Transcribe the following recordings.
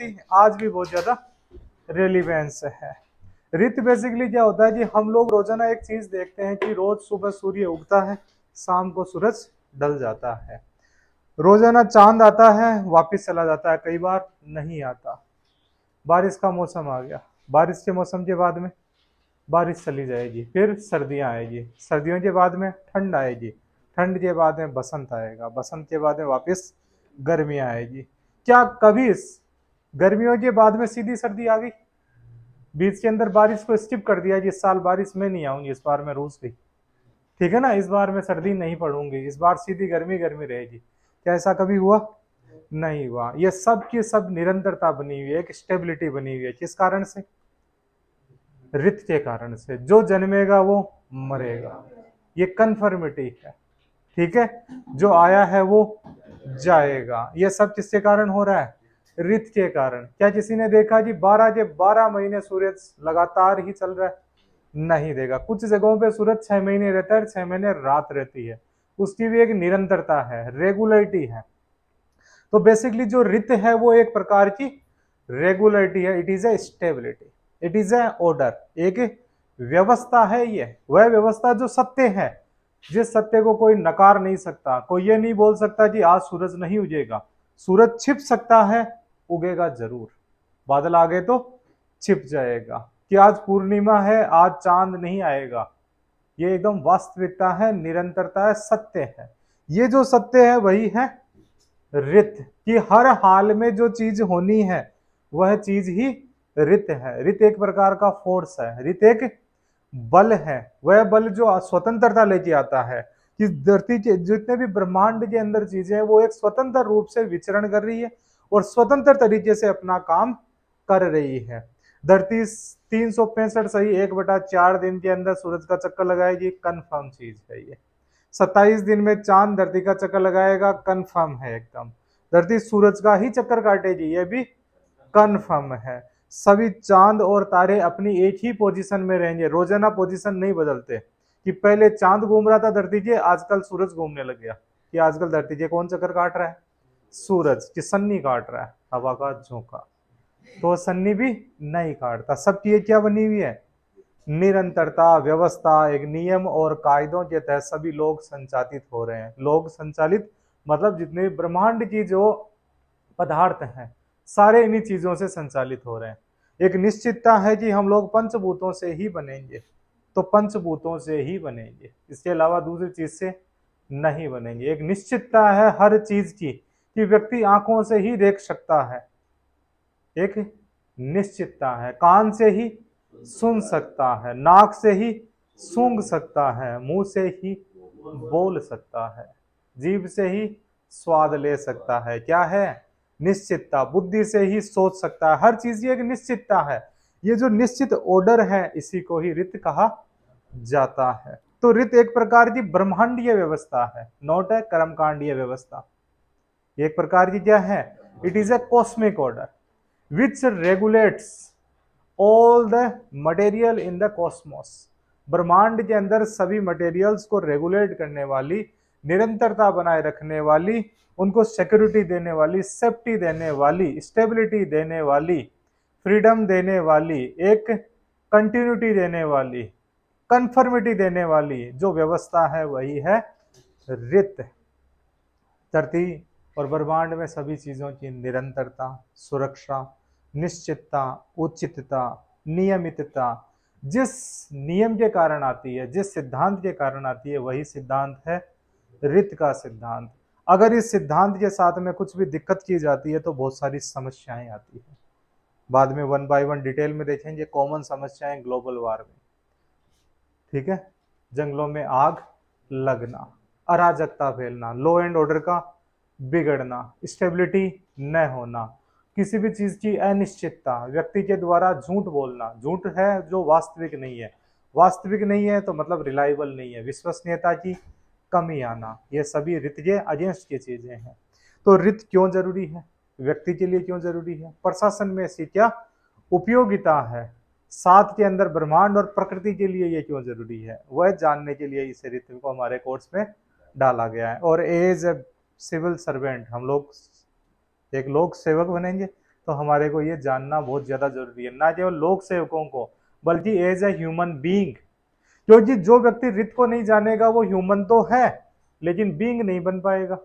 थी आज भी बहुत ज़्यादा रेलिवेंस है रित बेसिकली क्या होता है जी हम लोग रोजाना एक चीज़ देखते हैं कि रोज़ सुबह सूर्य उगता है शाम को सूरज डल जाता है रोजाना चांद आता है वापस चला जाता है कई बार नहीं आता बारिश का मौसम आ गया बारिश के मौसम के बाद में बारिश चली जाएगी फिर सर्दियां आएगी सर्दियों के बाद में ठंड आएगी ठंड के बाद में बसंत आएगा बसंत के बाद में वापस गर्मी आएगी क्या कभी हो जी बाद में सीधी सर्दी आ गई बीच के अंदर बारिश को स्किप कर दिया जी इस साल बारिश में नहीं आऊंगी इस बार में रूस भी ठीक है ना इस बार में सर्दी नहीं पड़ूंगी इस बार सीधी गर्मी गर्मी रहेगी क्या ऐसा कभी हुआ नहीं हुआ यह सब की सब निरंतरता बनी हुई है एक स्टेबिलिटी बनी हुई है किस कारण से रित के कारण से जो जन्मेगा वो मरेगा ये कन्फर्मिटी है ठीक है जो आया है वो जाएगा यह सब किसके कारण हो रहा है रित के कारण क्या किसी ने देखा जी बारह के बारह महीने सूरज लगातार ही चल रहा है नहीं देगा कुछ जगहों पे सूरज छह महीने रहता है छह महीने रात रहती है उसकी भी एक निरंतरता है रेगुलरिटी है तो बेसिकली जो रित है वो एक प्रकार की रेगुलरिटी है it is a stability it is a order एक व्यवस्था है ये वह व्यवस्था जो सत्य है जिस सत्य को कोई नकार नहीं सकता कोई ये नहीं बोल सकता कि आज सूरज नहीं उजेगा सूरज छिप सकता है उगेगा जरूर बादल आ गए तो छिप जाएगा कि आज पूर्णिमा है आज चांद नहीं आएगा ये एकदम वास्तविकता है निरंतरता है सत्य है ये जो सत्य है वही है रित कि हर हाल में जो चीज होनी है वह चीज ही रित है रित एक प्रकार का फोर्स है रित एक बल है वह बल जो स्वतंत्रता लेके आता है कि धरती के जितने भी ब्रह्मांड के अंदर चीजें हैं वो एक स्वतंत्र रूप से विचरण कर रही है और स्वतंत्र तरीके से अपना काम कर रही है धरती तीन सौ पैंसठ सही एक बटा चार दिन के अंदर सूरज का चक्कर लगाएगी कन्फर्म चीज है ये सत्ताईस दिन में चांद धरती का चक्कर लगाएगा कन्फर्म है एकदम धरती सूरज का ही चक्कर काटेगी ये भी कन्फर्म है सभी चांद और तारे अपनी एक ही पोजीशन में रहेंगे रोजाना पोजीशन नहीं बदलते कि पहले चांद घूम रहा था धरती के आजकल सूरज घूमने लग गया कि आजकल धरती के कौन चक्कर काट रहा है सूरज कि सन्नी काट रहा है हवा का झोंका तो सन्नी भी नहीं काटता सब चीज क्या बनी हुई है निरंतरता व्यवस्था एक नियम और कायदों के तहत सभी लोग संचालित हो रहे हैं लोग संचालित मतलब जितने ब्रह्मांड की जो पदार्थ हैं सारे इन्हीं चीजों से संचालित हो रहे हैं एक निश्चितता है कि हम लोग पंचभूतों से ही बनेंगे तो पंचभूतों से ही बनेंगे इसके अलावा दूसरी चीज से नहीं बनेंगे एक निश्चितता है हर चीज की कि व्यक्ति आंखों से ही देख सकता है एक निश्चितता है कान से ही सुन सकता है नाक से ही सूंघ सकता है मुंह से ही बोल सकता है जीव से ही स्वाद ले सकता है क्या है निश्चितता बुद्धि से ही सोच सकता है हर चीज ये एक निश्चितता है ये जो निश्चित ऑर्डर है इसी को ही रित कहा जाता है तो रित एक प्रकार की ब्रह्मांडीय व्यवस्था है नोट है कर्मकांडीय व्यवस्था एक प्रकार की क्या है it is a cosmic order which regulates all the material in the cosmos ब्रह्मांड के अंदर सभी मटेरियल्स को रेगुलेट करने वाली निरंतरता बनाए रखने वाली उनको सिक्योरिटी देने वाली सेफ्टी देने वाली स्टेबिलिटी देने वाली फ्रीडम देने वाली एक कंटिन्यूटी देने वाली कन्फर्मिटी देने वाली जो व्यवस्था है वही है रित धरती और ब्रह्मांड में सभी चीज़ों की निरंतरता सुरक्षा निश्चितता उचितता नियमितता जिस नियम के कारण आती है जिस सिद्धांत के कारण आती है वही सिद्धांत है रित का सिद्धांत अगर इस सिद्धांत के साथ में कुछ भी दिक्कत की जाती है तो बहुत सारी समस्याएं आती है बाद में वन बाय वन डिटेल में देखेंगे कॉमन समस्याएं ग्लोबल वार में ठीक है जंगलों में आग लगना अराजकता फैलना लो एंड ऑर्डर का बिगड़ना स्टेबिलिटी न होना किसी भी चीज़ की अनिश्चितता व्यक्ति के द्वारा झूठ बोलना झूठ है जो वास्तविक नहीं है वास्तविक नहीं है तो मतलब रिलायबल नहीं है विश्वसनीयता की कमी आना ये सभी रित के अगेंस्ट की चीज़ें हैं तो रित क्यों जरूरी है व्यक्ति के लिए क्यों जरूरी है प्रशासन में ऐसी क्या उपयोगिता है साथ के अंदर ब्रह्मांड और प्रकृति के लिए ये क्यों जरूरी है वह जानने के लिए इस रित को हमारे कोर्स में डाला गया है और एज सिविल सर्वेंट हम लोग एक लोक सेवक बनेंगे तो हमारे को ये जानना बहुत ज़्यादा जरूरी है ना केवल लोक सेवकों को बल्कि एज ए ह्यूमन बींग क्योंकि जो व्यक्ति रित को नहीं जानेगा वो ह्यूमन तो है लेकिन बींग नहीं बन पाएगा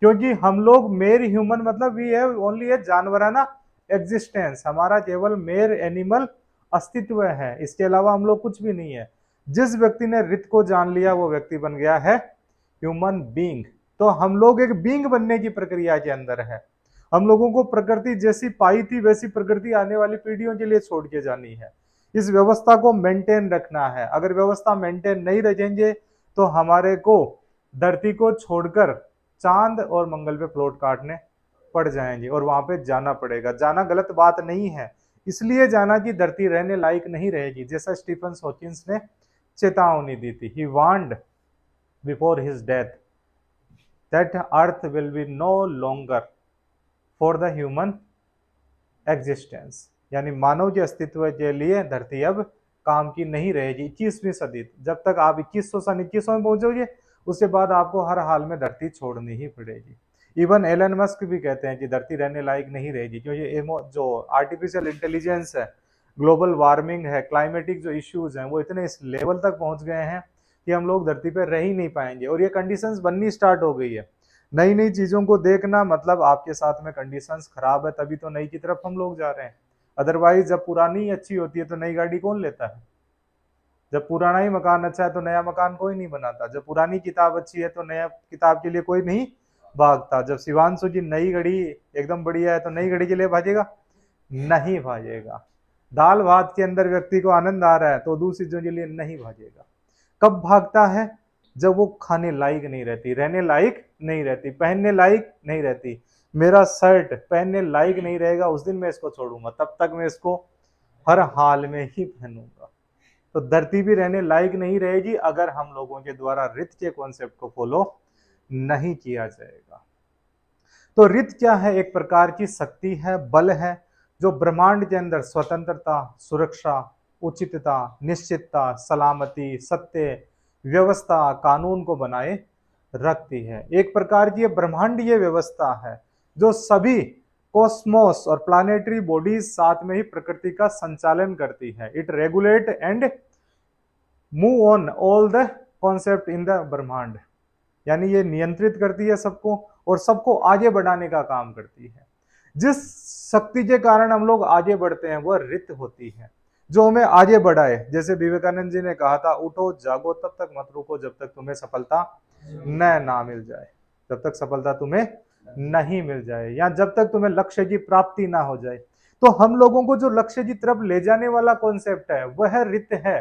क्योंकि हम लोग मेर ह्यूमन मतलब वी हैव ओनली ए जानवराना एग्जिस्टेंस हमारा केवल मेर एनिमल अस्तित्व है इसके अलावा हम लोग कुछ भी नहीं है जिस व्यक्ति ने रित को जान लिया वो व्यक्ति बन गया है ह्यूमन बींग तो हम लोग एक बींग बनने की प्रक्रिया के अंदर है हम लोगों को प्रकृति जैसी पाई थी वैसी प्रकृति आने वाली पीढ़ियों के लिए छोड़ के जानी है इस व्यवस्था को मेंटेन रखना है अगर व्यवस्था मेंटेन नहीं रखेंगे तो हमारे को धरती को छोड़कर चांद और मंगल पे प्लॉट काटने पड़ जाएंगे और वहां पे जाना पड़ेगा जाना गलत बात नहीं है इसलिए जाना कि धरती रहने लायक नहीं रहेगी जैसा स्टीफन हॉकिंस ने चेतावनी दी थी he warned before his death that earth will be no longer for the human existence यानी मानव के अस्तित्व के लिए धरती अब काम की नहीं रहेगी इक्कीसवीं सदी जब तक आप इक्कीस सौ सन इक्कीस में पहुंचोगे उसके बाद आपको हर हाल में धरती छोड़नी ही पड़ेगी इवन एलन मस्क भी कहते हैं कि धरती रहने लायक नहीं रहेगी क्योंकि जो आर्टिफिशियल इंटेलिजेंस है ग्लोबल वार्मिंग है क्लाइमेटिक जो इश्यूज हैं वो इतने इस लेवल तक पहुंच गए हैं कि हम लोग धरती पर रह ही नहीं पाएंगे और ये कंडीशंस बननी स्टार्ट हो गई है नई नई चीज़ों को देखना मतलब आपके साथ में कंडीशंस खराब है तभी तो नई की तरफ हम लोग जा रहे हैं अदरवाइज जब पुरानी अच्छी होती है तो नई गाड़ी कौन लेता है जब पुराना ही मकान अच्छा है तो नया मकान कोई नहीं बनाता जब पुरानी किताब अच्छी है तो नया किताब के लिए कोई नहीं भागता जब शिवानशु की नई घड़ी एकदम बढ़िया है तो नई घड़ी के लिए भाजेगा नहीं भाजेगा दाल भात के अंदर व्यक्ति को आनंद आ रहा है तो दूसरी चीजों के लिए नहीं भाजेगा कब भागता है जब वो खाने लायक नहीं रहती रहने लायक नहीं रहती पहनने लायक नहीं रहती मेरा शर्ट पहनने लायक नहीं रहेगा उस दिन मैं इसको छोड़ूंगा तब तक मैं इसको हर हाल में ही पहनूंगा तो धरती भी रहने लायक नहीं रहेगी अगर हम लोगों के द्वारा रित के कॉन्सेप्ट को फॉलो नहीं किया जाएगा तो रित क्या है एक प्रकार की शक्ति है बल है जो ब्रह्मांड के अंदर स्वतंत्रता सुरक्षा उचितता निश्चितता सलामती सत्य व्यवस्था कानून को बनाए रखती है एक प्रकार की ब्रह्मांडीय व्यवस्था है जो सभी कॉस्मोस और प्लानिटरी बॉडीज साथ में ही प्रकृति का संचालन करती है it regulate and move on all the concept in the ब्रह्मांड यानी ये नियंत्रित करती है सबको और सबको आगे बढ़ाने का काम करती है जिस शक्ति के कारण हम लोग आगे बढ़ते हैं वह रित होती है जो हमें आगे बढ़ाए जैसे विवेकानंद जी ने कहा था उठो जागो तब तक मत रुको जब तक तुम्हें सफलता न ना मिल जाए जब तक सफलता तुम्हें नहीं मिल जाए या जब तक तुम्हें लक्ष्य की प्राप्ति ना हो जाए तो हम लोगों को जो लक्ष्य की तरफ ले जाने वाला कॉन्सेप्ट है वह रित है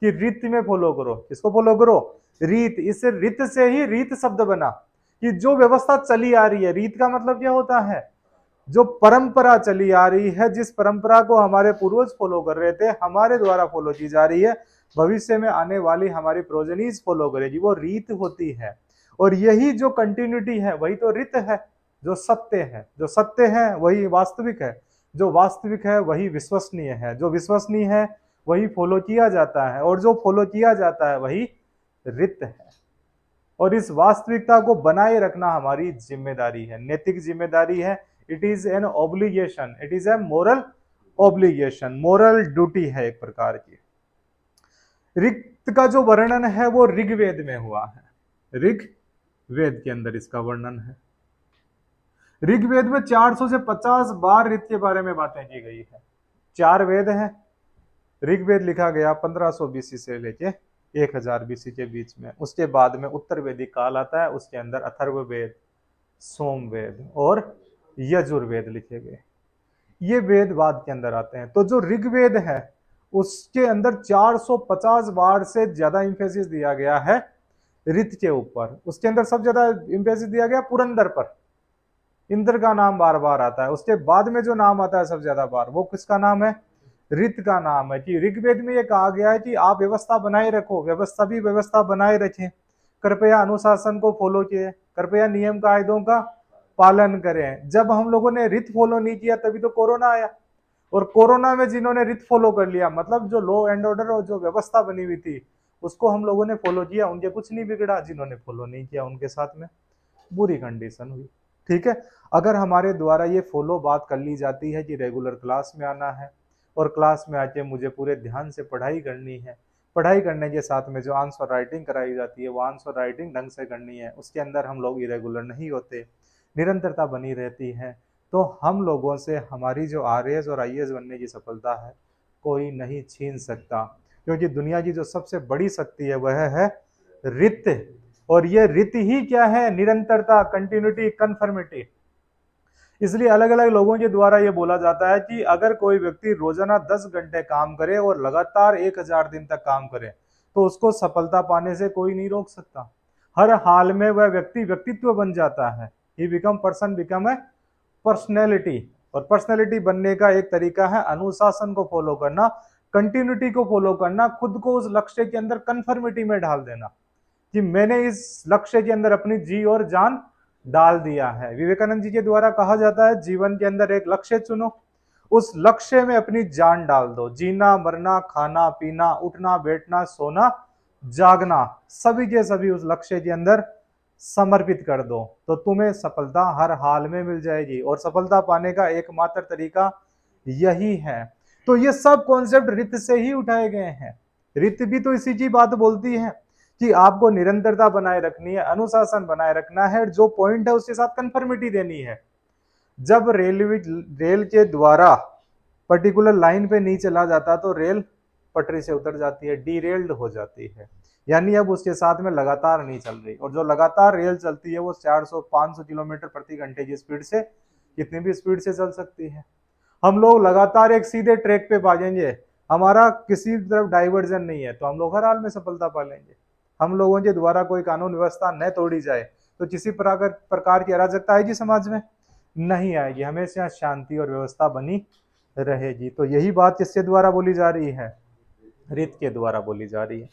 कि रित में फॉलो करो किसको फॉलो करो रीत इस रित से ही रीत शब्द बना कि जो व्यवस्था चली आ रही है रीत का मतलब क्या होता है जो परंपरा चली आ रही है जिस परंपरा को हमारे पूर्वज फॉलो कर रहे थे हमारे द्वारा फॉलो की जा रही है भविष्य में आने वाली हमारी प्रोजनीज फॉलो करेगी वो रीत होती है और यही जो कंटिन्यूटी है वही तो रित है जो सत्य है जो सत्य है वही वास्तविक है जो वास्तविक है वही विश्वसनीय है जो विश्वसनीय है वही फॉलो किया जाता है और जो फॉलो किया जाता है वही रित है और इस वास्तविकता को बनाए रखना हमारी जिम्मेदारी है नैतिक जिम्मेदारी है it is an obligation it is a moral obligation moral duty है एक प्रकार की रिक्त का जो वर्णन है वो ऋग्वेद में हुआ है ऋग वेद के अंदर इसका वर्णन है ऋग्वेद में 400 से 50 बार रित के बारे में बातें की गई है चार वेद हैं ऋग्वेद लिखा गया 1500 सौ बीसी से लेके 1000 हजार बीसी के बीच में उसके बाद में उत्तर वेदी काल आता है उसके अंदर अथर्व वेद सोम वेद और यजुर्वेद लिखे गए ये वेद वाद के अंदर आते हैं तो जो ऋग्वेद है उसके अंदर 450 बार से ज्यादा इंफेसिस दिया गया है रित के ऊपर उसके अंदर सब ज्यादा इंफेसिस दिया गया पुरंदर पर इंद्र का नाम बार बार आता है उसके बाद में जो नाम आता है सब ज्यादा बार वो किसका नाम है रित का नाम है कि ऋग्वेद में ये कहा गया है कि आप व्यवस्था बनाए रखो व्यवस्था भी व्यवस्था बनाए रखें कृपया अनुशासन को फॉलो किए कृपया नियम कायदों का पालन करें जब हम लोगों ने रित फॉलो नहीं किया तभी तो कोरोना आया और कोरोना में जिन्होंने रित फॉलो कर लिया मतलब जो लॉ एंड ऑर्डर और जो व्यवस्था बनी हुई थी उसको हम लोगों ने फॉलो किया उनके कुछ नहीं बिगड़ा जिन्होंने फॉलो नहीं किया उनके साथ में बुरी कंडीशन हुई ठीक है अगर हमारे द्वारा ये फॉलो बात कर ली जाती है कि रेगुलर क्लास में आना है और क्लास में आके मुझे पूरे ध्यान से पढ़ाई करनी है पढ़ाई करने के साथ में जो आंसर राइटिंग कराई जाती है वो आंसर राइटिंग ढंग से करनी है उसके अंदर हम लोग इरेगुलर नहीं होते निरंतरता बनी रहती है तो हम लोगों से हमारी जो आर और आई बनने की सफलता है कोई नहीं छीन सकता क्योंकि दुनिया की जो सबसे बड़ी शक्ति है वह है रित और ये रित ही क्या है निरंतरता कंटिन्यूटी कन्फर्मिटी इसलिए अलग अलग लोगों के द्वारा ये बोला जाता है कि अगर कोई व्यक्ति रोजाना दस घंटे काम करे और लगातार एक हजार दिन तक काम करे तो उसको सफलता पाने से कोई नहीं रोक सकता हर हाल में वह व्यक्ति व्यक्तित्व बन जाता है he become person become a personality और पर्सनैलिटी बनने का एक तरीका है अनुशासन को फॉलो करना कंटिन्यूटी को फॉलो करना खुद को उस लक्ष्य के अंदर कन्फर्मिटी में ढाल देना कि मैंने इस लक्ष्य के अंदर अपनी जी और जान डाल दिया है विवेकानंद जी के द्वारा कहा जाता है जीवन के अंदर एक लक्ष्य चुनो उस लक्ष्य में अपनी जान डाल दो जीना मरना खाना पीना उठना बैठना सोना जागना सभी के सभी उस लक्ष्य के अंदर समर्पित कर दो तो तुम्हें सफलता हर हाल में मिल जाएगी और सफलता पाने का एकमात्र तरीका यही है तो ये सब कॉन्सेप्ट रित से ही उठाए गए हैं रित भी तो इसी की बात बोलती है कि आपको निरंतरता बनाए रखनी है अनुशासन बनाए रखना है जो पॉइंट है उसके साथ कंफर्मिटी देनी है जब रेलवे रेल के द्वारा पर्टिकुलर लाइन पे नहीं चला जाता तो रेल पटरी से उतर जाती है डी हो जाती है यानी अब उसके साथ में लगातार नहीं चल रही और जो लगातार रेल चलती है वो 400-500 किलोमीटर प्रति घंटे की स्पीड से कितनी भी स्पीड से चल सकती है हम लोग लगातार एक सीधे ट्रैक पे पा हमारा किसी तरफ डाइवर्जन नहीं है तो हम लोग हर हाल में सफलता पा लेंगे हम लोगों के द्वारा कोई कानून व्यवस्था न तोड़ी जाए तो किसी प्रकार की अराजकता आएगी समाज में नहीं आएगी हमेशा शांति और व्यवस्था बनी रहेगी तो यही बात किसके द्वारा बोली जा रही है रित के द्वारा बोली जा रही है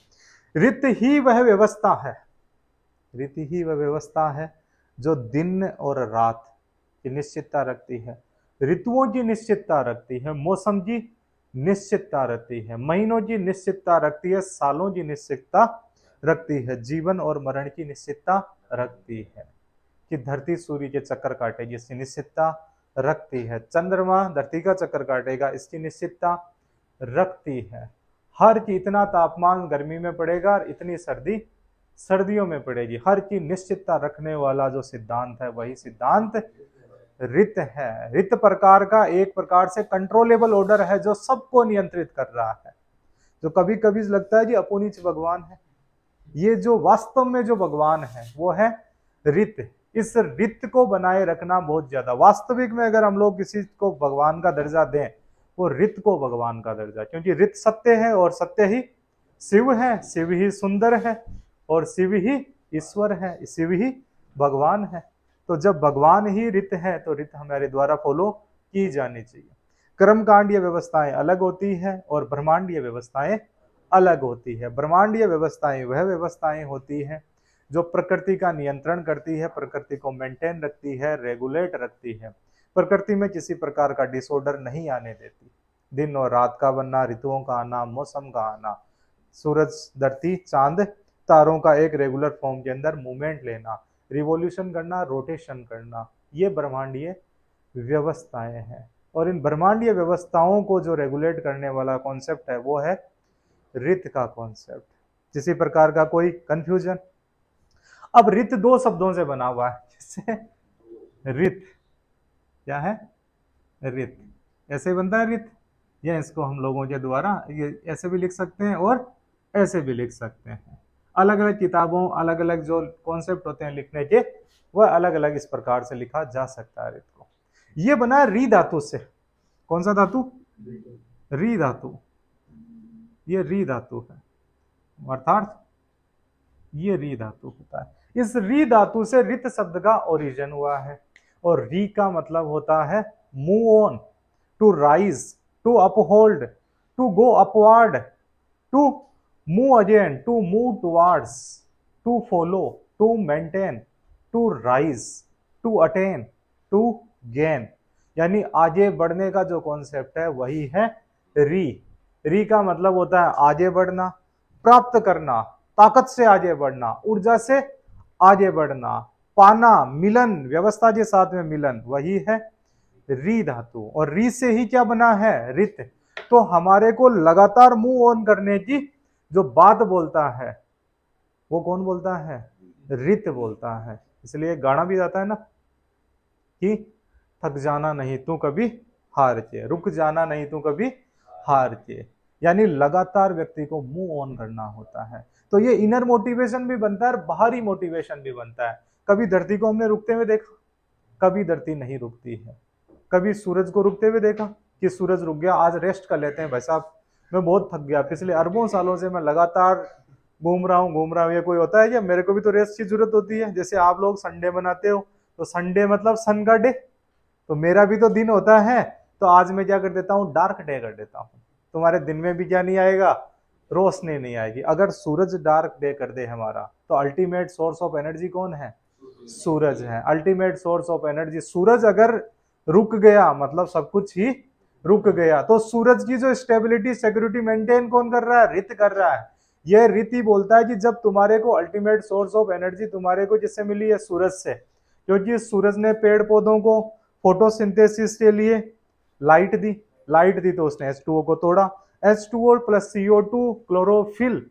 रित ही वह व्यवस्था है रित ही वह व्यवस्था है जो दिन और रात की निश्चितता रखती है ऋतुओं की निश्चितता रखती है मौसम की निश्चितता रखती है महीनों की निश्चितता रखती है सालों की निश्चितता रखती है जीवन और मरण की निश्चितता रखती है कि धरती सूर्य के चक्कर काटेगी इसकी निश्चितता रखती है चंद्रमा धरती का चक्कर काटेगा इसकी निश्चितता रखती है हर की इतना तापमान गर्मी में पड़ेगा और इतनी सर्दी सर्दियों में पड़ेगी हर की निश्चितता रखने वाला जो सिद्धांत है वही सिद्धांत रित है रित प्रकार का एक प्रकार से कंट्रोलेबल ऑर्डर है जो सबको नियंत्रित कर रहा है जो कभी कभी लगता है कि अपोनिच भगवान है ये जो वास्तव में जो भगवान है वो है रित इस रित को बनाए रखना बहुत ज्यादा वास्तविक में अगर हम लोग किसी को भगवान का दर्जा दें वो रित को भगवान का दर्जा क्योंकि रित सत्य है और सत्य ही शिव है शिव ही सुंदर है और शिव ही ईश्वर है शिव ही भगवान है तो जब भगवान ही रित है तो रित हमारे द्वारा फॉलो की जानी चाहिए कर्मकांडीय व्यवस्थाएं अलग होती है और ब्रह्मांडीय व्यवस्थाएं अलग होती है ब्रह्मांडीय व्यवस्थाएं वह व्यवस्थाएं होती हैं जो प्रकृति का नियंत्रण करती है प्रकृति को मेंटेन रखती है रेगुलेट रखती है प्रकृति में किसी प्रकार का डिसऑर्डर नहीं आने देती दिन और रात का बनना ऋतुओं का आना मौसम का आना सूरज धरती चांद तारों का एक रेगुलर फॉर्म के अंदर मूवमेंट लेना रिवोल्यूशन करना रोटेशन करना ये ब्रह्मांडीय व्यवस्थाएं हैं और इन ब्रह्मांडीय व्यवस्थाओं को जो रेगुलेट करने वाला कॉन्सेप्ट है वो है रित का कॉन्सेप्ट किसी प्रकार का कोई कंफ्यूजन अब रित दो शब्दों से बना हुआ है जैसे रित क्या है रित ऐसे बनता है रित या इसको हम लोगों के द्वारा ये ऐसे भी लिख सकते हैं और ऐसे भी लिख सकते हैं अलग अलग किताबों अलग अलग जो कॉन्सेप्ट होते हैं लिखने के वह अलग अलग इस प्रकार से लिखा जा सकता है रित को ये बना है री धातु से कौन सा धातु री धातु ये री धातु है अर्थात ये री धातु होता है इस री धातु से रित शब्द का ओरिजन हुआ है और री का मतलब होता है move on to rise to uphold to go upward to move again to move towards to follow to maintain to rise to attain to gain यानी आगे बढ़ने का जो कॉन्सेप्ट है वही है री री का मतलब होता है आगे बढ़ना प्राप्त करना ताकत से आगे बढ़ना ऊर्जा से आगे बढ़ना पाना मिलन व्यवस्था के साथ में मिलन वही है री धातु और री से ही क्या बना है रित तो हमारे को लगातार मुंह ऑन करने की जो बात बोलता है वो कौन बोलता है रित बोलता है इसलिए गाना भी जाता है ना कि थक जाना नहीं तू कभी हार के रुक जाना नहीं तू कभी हार के यानी लगातार व्यक्ति को मुंह ऑन करना होता है तो ये इनर मोटिवेशन भी बनता है और बाहरी मोटिवेशन भी बनता है कभी धरती को हमने रुकते हुए देखा कभी धरती नहीं रुकती है कभी सूरज को रुकते हुए देखा कि सूरज रुक गया आज रेस्ट कर लेते हैं भाई साहब मैं बहुत थक गया पिछले अरबों सालों से मैं लगातार घूम रहा हूँ घूम रहा हूँ ये कोई होता है क्या मेरे को भी तो रेस्ट की जरूरत होती है जैसे आप लोग संडे मनाते हो तो संडे मतलब सन का डे तो मेरा भी तो दिन होता है तो आज मैं क्या कर देता हूँ डार्क डे कर देता हूँ तुम्हारे दिन में भी क्या नहीं आएगा रोशनी नहीं आएगी अगर सूरज डार्क डे कर दे हमारा तो अल्टीमेट सोर्स ऑफ एनर्जी कौन है सूरज है अल्टीमेट सोर्स ऑफ एनर्जी सूरज अगर रुक गया मतलब सब कुछ ही रुक गया तो सूरज की जो स्टेबिलिटी सिक्योरिटी मेंटेन कौन कर रहा है रित कर रहा है यह रित ही बोलता है कि जब तुम्हारे को अल्टीमेट सोर्स ऑफ एनर्जी तुम्हारे को जिससे मिली है सूरज से क्योंकि सूरज ने पेड़ पौधों को फोटोसिंथेसिस के लिए लाइट दी लाइट दी तो उसने H2O को तोड़ा H two plus C O two chlorophyll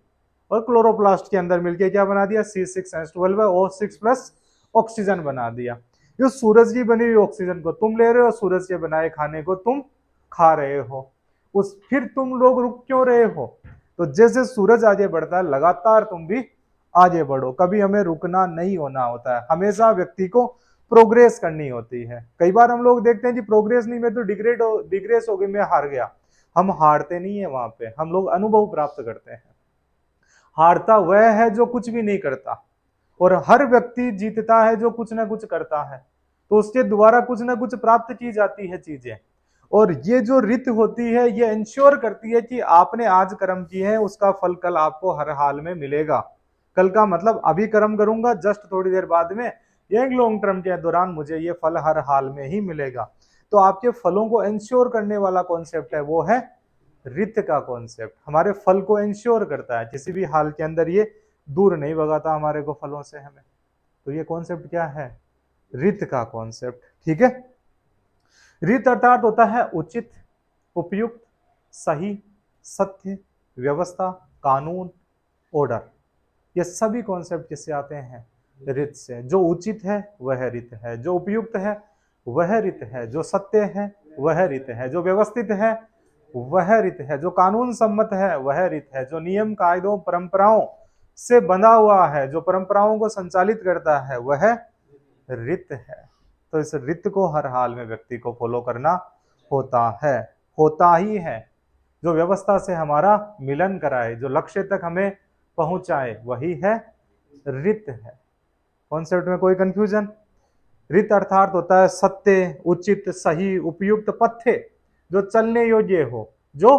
और क्लोरोप्लास्ट के अंदर मिलके क्या बना दिया सी सिक्स एच ट्वेल्व है ओ सिक्स प्लस ऑक्सीजन बना दिया जो सूरज की बनी हुई ऑक्सीजन को तुम ले रहे हो सूरज के बनाए खाने को तुम खा रहे हो उस फिर तुम लोग रुक क्यों रहे हो तो जैसे सूरज आगे बढ़ता है लगातार तुम भी आगे बढ़ो कभी हमें रुकना नहीं होना होता है हमेशा व्यक्ति को प्रोग्रेस करनी होती है कई बार हम लोग देखते हैं जी प्रोग्रेस नहीं मैं तो डिग्रेड हो डिग्रेस हो गई मैं हार गया हम हारते नहीं है वहां पे हम लोग अनुभव प्राप्त करते हैं हारता वह है जो कुछ भी नहीं करता और हर व्यक्ति जीतता है जो कुछ ना कुछ करता है तो उसके द्वारा कुछ ना कुछ प्राप्त की जाती है चीजें और ये जो रित होती है ये इंश्योर करती है कि आपने आज कर्म किए हैं उसका फल कल आपको हर हाल में मिलेगा कल का मतलब अभी कर्म करूंगा जस्ट थोड़ी देर बाद में यंग लॉन्ग टर्म के दौरान मुझे ये फल हर हाल में ही मिलेगा तो आपके फलों को इंश्योर करने वाला कॉन्सेप्ट है वो है रित का कॉन्सेप्ट हमारे फल को इंश्योर करता है किसी भी हाल के अंदर ये दूर नहीं भगाता हमारे को फलों से हमें तो ये कॉन्सेप्ट क्या है रित का कॉन्सेप्ट ठीक है रित अर्थात होता है उचित उपयुक्त सही सत्य व्यवस्था कानून ऑर्डर ये सभी कॉन्सेप्ट किससे आते हैं रित से जो उचित है वह रित है जो उपयुक्त है वह रित है जो सत्य है वह रित है जो व्यवस्थित है वह रित है जो कानून सम्मत है वह रित है जो नियम कायदों परंपराओं से बंधा हुआ है जो परंपराओं को संचालित करता है वह रित है तो इस रित को हर हाल में व्यक्ति को फॉलो करना होता है होता ही है जो व्यवस्था से हमारा मिलन कराए जो लक्ष्य तक हमें पहुंचाए वही है रित है कॉन्सेप्ट में कोई कंफ्यूजन रित अर्थात होता है सत्य उचित सही उपयुक्त पथ्य जो चलने योग्य हो जो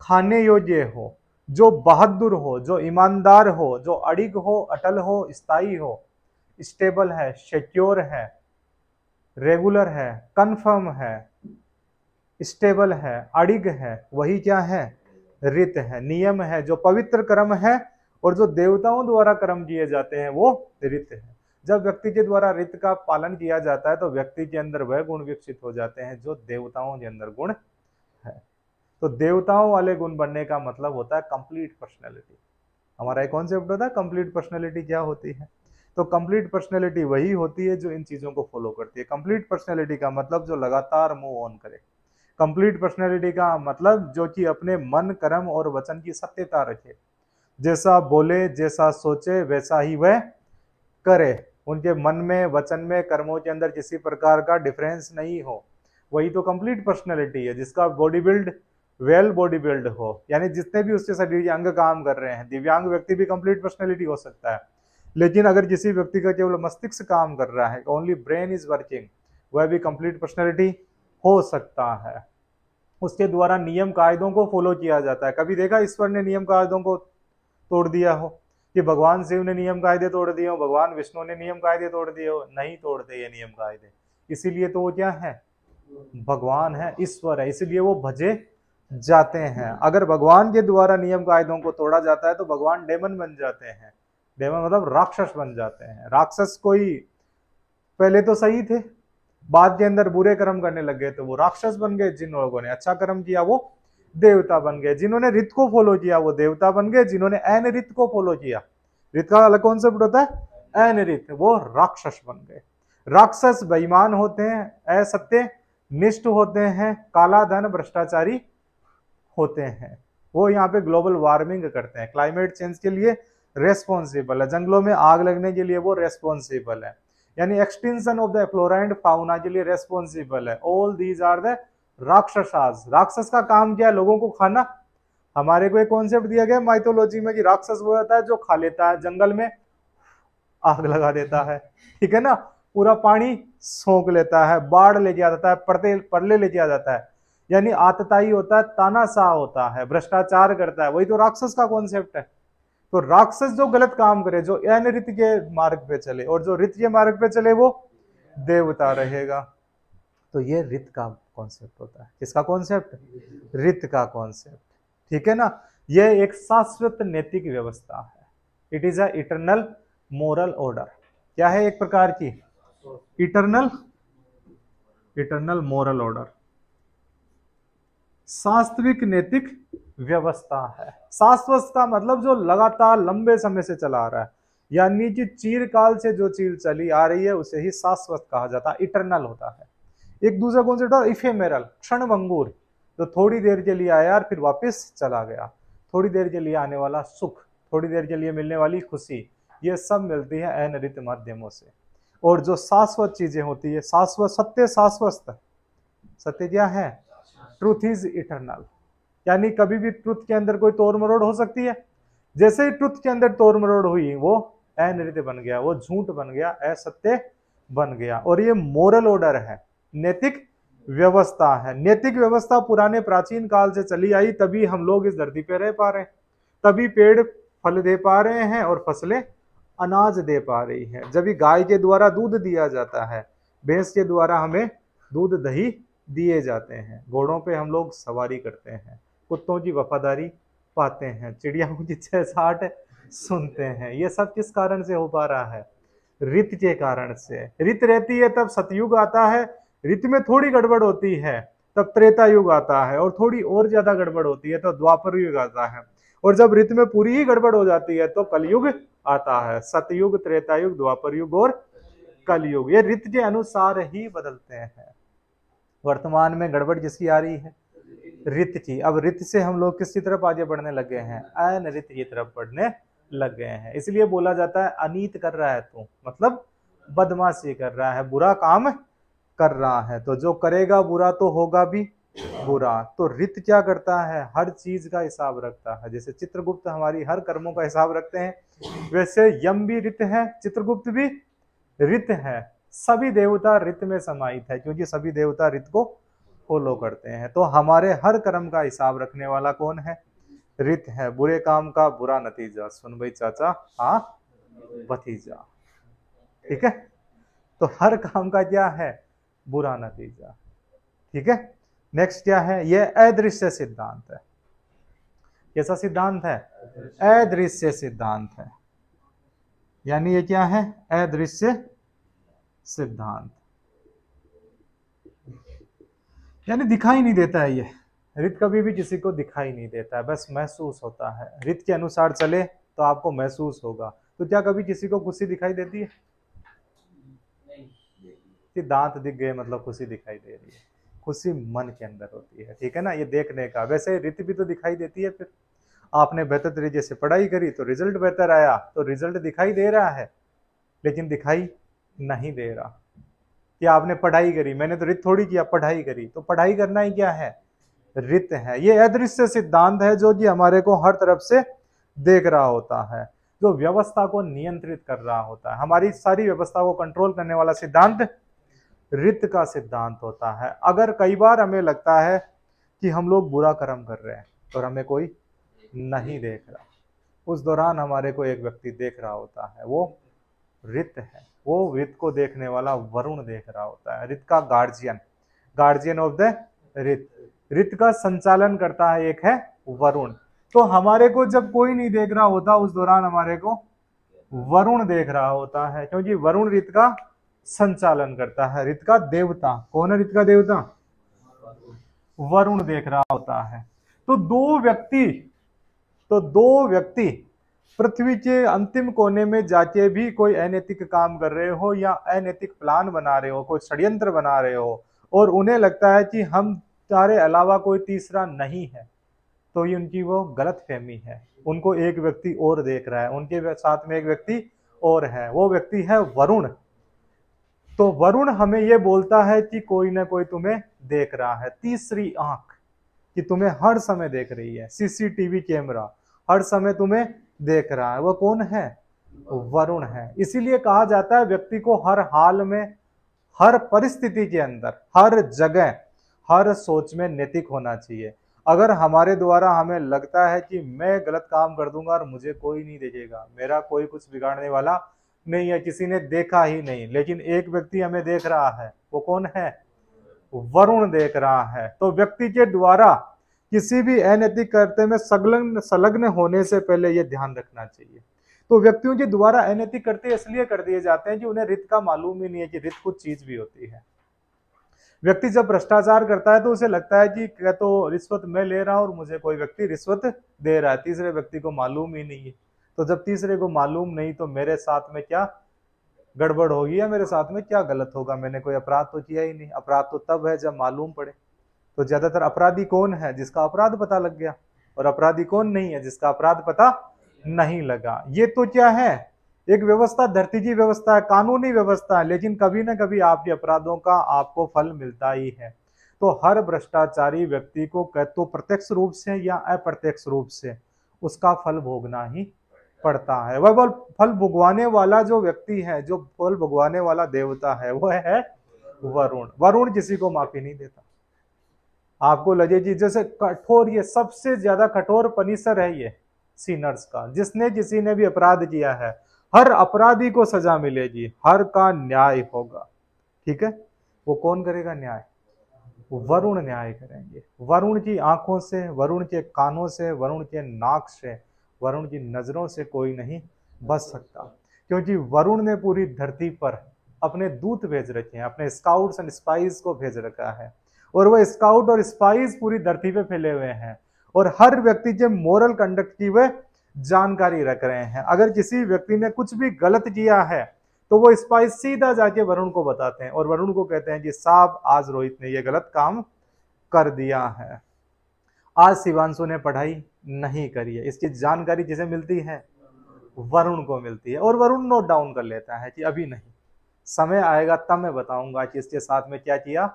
खाने योग्य हो जो बहादुर हो जो ईमानदार हो जो अड़िग हो अटल हो स्थाई हो स्टेबल है सिक्योर है रेगुलर है कंफर्म है स्टेबल है अड़िग है वही क्या है रित है नियम है जो पवित्र कर्म है और जो देवताओं द्वारा कर्म किए जाते हैं वो रित है जब व्यक्ति के द्वारा रित का पालन किया जाता है तो व्यक्ति के अंदर वह गुण विकसित हो जाते हैं जो देवताओं के अंदर गुण तो देवताओं वाले गुण बनने का मतलब होता है कंप्लीट पर्सनैलिटी हमारा एक कॉन्सेप्ट होता है कंप्लीट पर्सनैलिटी क्या होती है तो कंप्लीट पर्सनैलिटी वही होती है जो इन चीज़ों को फॉलो करती है कंप्लीट पर्सनैलिटी का मतलब जो लगातार मूव ऑन करे कंप्लीट पर्सनैलिटी का मतलब जो कि अपने मन कर्म और वचन की सत्यता रखे जैसा बोले जैसा सोचे वैसा ही वह करे उनके मन में वचन में कर्मों के अंदर किसी प्रकार का डिफरेंस नहीं हो वही तो कंप्लीट पर्सनैलिटी है जिसका body build well body build हो यानी जितने भी उसके शरीर अंग काम कर रहे हैं दिव्यांग व्यक्ति भी कंप्लीट पर्सनैलिटी हो सकता है लेकिन अगर किसी व्यक्ति का केवल मस्तिष्क काम कर रहा है ओनली ब्रेन इज वर्किंग वह भी कंप्लीट पर्सनैलिटी हो सकता है उसके द्वारा नियम कायदों को फॉलो किया जाता है कभी देखा ईश्वर ने नियम कायदों को तोड़ दिया हो कि भगवान शिव ने नियम कायदे तोड़ दिए हो भगवान विष्णु ने नियम कायदे तोड़ दिए हो नहीं तोड़ते ये नियम कायदे इसीलिए तो वो क्या है भगवान है ईश्वर है इसीलिए वो भजे जाते हैं हम्म। अगर भगवान के द्वारा नियम कायदों को तोड़ा जाता है तो भगवान डेमन बन जाते हैं डेमन मतलब राक्षस बन जाते हैं राक्षस कोई पहले तो सही थे बाद के अंदर बुरे कर्म करने लग गए तो वो राक्षस बन गए जिन लोगों ने अच्छा कर्म किया वो देवता बन गए जिन्होंने रित को फॉलो किया वो देवता बन गए जिन्होंने रित को फॉलो किया रित का अलग कॉन्सेप्ट होता है रित वो राक्षस बन गए राक्षस बेईमान होते हैं असत्य निष्ठ होते हैं काला धन भ्रष्टाचारी होते हैं वो यहाँ पे ग्लोबल वार्मिंग करते हैं क्लाइमेट चेंज के लिए रेस्पॉन्सिबल है जंगलों में आग लगने के लिए वो रेस्पॉन्सिबल है यानी extension of the flora and fauna के लिए रेस्पॉन्सिबल है ऑल दीज आर द राक्षसाज राक्षस का काम क्या है लोगों को खाना हमारे को एक कॉन्सेप्ट दिया गया माइथोलॉजी में कि राक्षस वो होता है जो खा लेता है जंगल में आग लगा देता है ठीक है ना पूरा पानी सोख लेता है बाढ़ लेके आ जाता है पर्दे पर्ले लेके आ जाता है यानी आतताई होता है सा होता है भ्रष्टाचार करता है वही तो राक्षस का कॉन्सेप्ट है तो राक्षस जो गलत काम करे जो अनित के मार्ग पे चले और जो रित के मार्ग पे चले वो देवता रहेगा तो ये रित का कॉन्सेप्ट होता है किसका कॉन्सेप्ट रित का कॉन्सेप्ट ठीक है ना ये एक शाश्वत नैतिक व्यवस्था है it is a eternal moral order क्या है एक प्रकार की इटरनल इटरनल मोरल ऑर्डर शास्त्रिक नैतिक व्यवस्था है शाश्वत का मतलब जो लगातार लंबे समय से चला आ रहा है यानी कि चीरकाल से जो चीज चली आ रही है उसे ही शाश्वत कहा जाता है इटरनल होता है एक दूसरा कौन सा इफेमेरल भंगूर जो थोड़ी देर के लिए आया और फिर वापस चला गया थोड़ी देर के लिए आने वाला सुख थोड़ी देर के लिए मिलने वाली खुशी ये सब मिलती है एन रित माध्यमों से और जो शाश्वत चीजें होती है शाश्वत सत्य शाश्वत सत्य क्या है ट्रूथ इज इटरनल यानी कभी भी ट्रूथ के अंदर कोई तोड़ मरोड़ हो सकती है जैसे ही ट्रूथ के अंदर तोड़ मरोड़ हुई वो अनृत्य बन गया वो झूठ बन गया असत्य बन गया और ये मोरल ऑर्डर है नैतिक व्यवस्था है नैतिक व्यवस्था पुराने प्राचीन काल से चली आई तभी हम लोग इस धरती पर रह पा रहे हैं तभी पेड़ फल दे पा रहे हैं और फसलें अनाज दे पा रही हैं जब गाय के द्वारा दूध दिया जाता है भैंस के द्वारा हमें दूध दही दिए जाते हैं घोड़ों पे हम लोग सवारी करते हैं कुत्तों की वफादारी पाते हैं चिड़ियाओं की छहसाहट सुनते हैं ये सब किस कारण से हो पा रहा है रित के कारण से रित रहती है तब सतयुग आता है रित में थोड़ी गड़बड़ होती है तब त्रेता युग आता है और थोड़ी और ज्यादा गड़बड़ होती है तो द्वापर युग आता है और जब रित में पूरी ही गड़बड़ हो जाती है तो कलयुग आता है सतयुग त्रेता युग द्वापर युग और कलयुग ये रित के अनुसार ही बदलते हैं वर्तमान में गड़बड़ जिसकी आ रही है रित की अब रित से हम लोग किसकी तरफ आगे बढ़ने लग गए हैं रित की तरफ बढ़ने लग गए हैं इसलिए बोला जाता है अनित कर रहा है तू मतलब बदमाशी कर रहा है बुरा काम कर रहा है तो जो करेगा बुरा तो होगा भी बुरा तो रित क्या करता है हर चीज का हिसाब रखता है जैसे चित्रगुप्त हमारी हर कर्मों का हिसाब रखते हैं वैसे यम भी रित है चित्रगुप्त भी रित है सभी देवता रित में समाहित है क्योंकि सभी देवता रित को फॉलो करते हैं तो हमारे हर कर्म का हिसाब रखने वाला कौन है रित है बुरे काम का बुरा नतीजा सुन भाई चाचा हाँ भतीजा ठीक है तो हर काम का क्या है बुरा नतीजा ठीक है नेक्स्ट क्या है यह अदृश्य सिद्धांत है कैसा सिद्धांत है अदृश्य सिद्धांत है यानी ये क्या है अदृश्य सिद्धांत यानी दिखाई नहीं देता है ये रित कभी भी किसी को दिखाई नहीं देता है बस महसूस होता है रित के अनुसार चले तो आपको महसूस होगा तो क्या कभी किसी को खुशी दिखाई देती है कि दांत दिख गए मतलब खुशी दिखाई दे रही है खुशी मन के अंदर होती है ठीक है ना ये देखने का वैसे रित भी तो दिखाई देती है फिर आपने बेहतर तरीके से पढ़ाई करी तो रिजल्ट बेहतर आया तो रिजल्ट दिखाई दे रहा है लेकिन दिखाई नहीं दे रहा कि आपने पढ़ाई करी मैंने तो रित थोड़ी किया पढ़ाई करी तो पढ़ाई करना ही क्या है रित है ये अदृश्य सिद्धांत है जो कि हमारे को हर तरफ से देख रहा होता है जो व्यवस्था को नियंत्रित कर रहा होता है हमारी सारी व्यवस्था को कंट्रोल करने वाला सिद्धांत रित का सिद्धांत होता है अगर कई बार हमें लगता है कि हम लोग बुरा कर्म कर रहे हैं तो और हमें कोई नहीं देख रहा उस दौरान हमारे को एक व्यक्ति देख रहा होता है वो रित है वो रित को देखने वाला वरुण देख रहा होता है रित का गार्जियन गार्जियन ऑफ द रित रित का संचालन करता है एक है वरुण तो हमारे को जब कोई नहीं देख रहा होता उस दौरान हमारे को वरुण देख रहा होता है क्योंकि वरुण रित का संचालन करता है रित का देवता कौन है रित का देवता वरुण देख रहा होता है तो दो व्यक्ति तो दो व्यक्ति पृथ्वी के अंतिम कोने में जाके भी कोई अनैतिक काम कर रहे हो या अनैतिक प्लान बना रहे हो कोई षड्यंत्र बना रहे हो और उन्हें लगता है कि हम तारे अलावा कोई तीसरा नहीं है तो ये उनकी वो गलत फहमी है उनको एक व्यक्ति और देख रहा है उनके साथ में एक व्यक्ति और है वो व्यक्ति है वरुण तो वरुण हमें ये बोलता है कि कोई ना कोई तुम्हें देख रहा है तीसरी आंख कि तुम्हें हर समय देख रही है सीसीटीवी कैमरा हर समय तुम्हें देख रहा है वह कौन है वरुण है इसीलिए कहा जाता है व्यक्ति को हर हाल में हर परिस्थिति के अंदर हर जगह हर सोच में नैतिक होना चाहिए अगर हमारे द्वारा हमें लगता है कि मैं गलत काम कर दूंगा और मुझे कोई नहीं देखेगा मेरा कोई कुछ बिगाड़ने वाला नहीं है किसी ने देखा ही नहीं लेकिन एक व्यक्ति हमें देख रहा है वो कौन है वरुण देख रहा है तो व्यक्ति के द्वारा किसी भी अनैतिक कृत्य में संलग्न संलग्न होने से पहले यह ध्यान रखना चाहिए तो व्यक्तियों के द्वारा अनैतिक कृत्य इसलिए कर दिए जाते हैं कि उन्हें रित का मालूम ही नहीं है कि रित कुछ चीज भी होती है व्यक्ति जब भ्रष्टाचार करता है तो उसे लगता है कि क्या तो रिश्वत मैं ले रहा हूं और मुझे कोई व्यक्ति रिश्वत दे रहा है तीसरे व्यक्ति को मालूम ही नहीं है तो जब तीसरे को मालूम नहीं तो मेरे साथ में क्या गड़बड़ होगी या मेरे साथ में क्या गलत होगा मैंने कोई अपराध तो किया ही नहीं अपराध तो तब है जब मालूम पड़े तो ज्यादातर अपराधी कौन है जिसका अपराध पता लग गया और अपराधी कौन नहीं है जिसका अपराध पता नहीं लगा ये तो क्या है एक व्यवस्था धरती जी व्यवस्था है कानूनी व्यवस्था है लेकिन कभी ना कभी आपके अपराधों का आपको फल मिलता ही है तो हर भ्रष्टाचारी व्यक्ति को कह तो प्रत्यक्ष रूप से या अप्रत्यक्ष रूप से उसका फल भोगना ही पड़ता है वह फल भुगवाने वाला जो व्यक्ति है जो फल भुगवाने वाला देवता है वह है वरुण वरुण किसी को माफी नहीं देता आपको लगे जी जैसे कठोर ये सबसे ज्यादा कठोर पनिशर है ये सीनर्स का जिसने किसी ने भी अपराध किया है हर अपराधी को सजा मिलेगी हर का न्याय होगा ठीक है वो कौन करेगा न्याय वरुण न्याय करेंगे वरुण की आंखों से वरुण के कानों से वरुण के नाक से वरुण की नजरों से कोई नहीं बच सकता क्योंकि वरुण ने पूरी धरती पर अपने दूत भेज रखे हैं अपने स्काउट्स एंड स्पाइस को भेज रखा है और वह स्काउट और स्पाइस पूरी धरती पे फैले हुए हैं और हर व्यक्ति के मॉरल कंडक्ट की वह जानकारी रख रहे हैं अगर किसी व्यक्ति ने कुछ भी गलत किया है तो वो स्पाइस सीधा जाके वरुण को बताते हैं और वरुण को कहते हैं कि साहब आज रोहित ने यह गलत काम कर दिया है आज शिवानशु ने पढ़ाई नहीं करी है इसकी जानकारी जिसे मिलती है वरुण को मिलती है और वरुण नोट डाउन कर लेता है कि अभी नहीं समय आएगा तब मैं बताऊंगा कि इसके साथ में क्या किया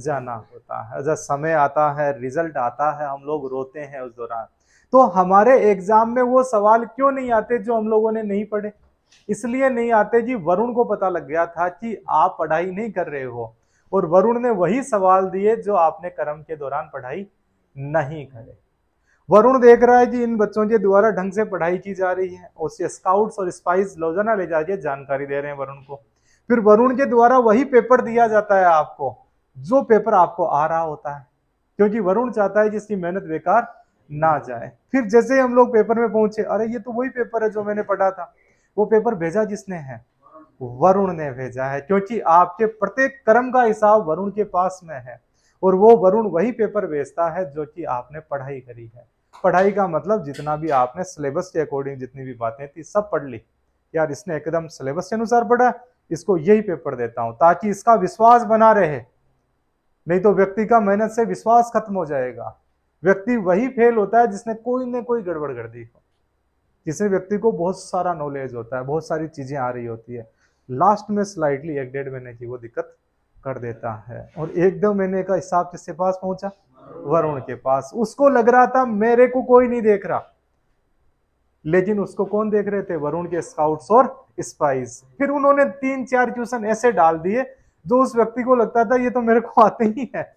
जाना होता है जब समय आता है रिजल्ट आता है हम लोग रोते हैं उस दौरान तो हमारे एग्जाम में वो सवाल क्यों नहीं आते जो हम लोगों ने नहीं पढ़े इसलिए नहीं आते जी वरुण को पता लग गया था कि आप पढ़ाई नहीं कर रहे हो और वरुण ने वही सवाल दिए जो आपने कर्म के दौरान पढ़ाई नहीं करे वरुण देख रहा है कि इन बच्चों के द्वारा ढंग से पढ़ाई की जा रही है और स्काउट्स और स्पाइस लोजाना ले जाके जानकारी दे रहे हैं वरुण को फिर वरुण के द्वारा वही पेपर दिया जाता है आपको जो पेपर आपको आ रहा होता है क्योंकि वरुण चाहता है जिसकी मेहनत बेकार ना जाए फिर जैसे हम लोग पेपर में पहुंचे अरे ये तो वही पेपर है जो मैंने पढ़ा था वो पेपर भेजा जिसने है वरुण ने भेजा है क्योंकि आपके प्रत्येक कर्म का हिसाब वरुण के पास में है और वो वरुण वही पेपर भेजता है जो कि आपने पढ़ाई करी है पढ़ाई का मतलब जितना भी आपने सिलेबस के अकॉर्डिंग जितनी भी बातें थी सब पढ़ ली यार इसने एकदम सिलेबस के अनुसार पढ़ा इसको यही पेपर देता हूं ताकि इसका विश्वास बना रहे नहीं तो व्यक्ति का मेहनत से विश्वास खत्म हो जाएगा व्यक्ति वही फेल होता है जिसने कोई ना कोई गड़बड़ कर दी हो व्यक्ति को बहुत सारा नॉलेज होता है बहुत सारी चीज़ें आ रही होती है लास्ट में स्लाइडली एक डेढ़ महीने की वो दिक्कत कर देता है और एक दो महीने का हिसाब किसके पास पहुंचा वरुण के पास उसको लग रहा था मेरे को कोई नहीं देख रहा लेकिन उसको कौन देख रहे थे वरुण के स्काउट्स और स्पाइस फिर उन्होंने तीन चार क्वेश्चन ऐसे डाल दिए जो उस व्यक्ति को लगता था ये तो मेरे को आते ही है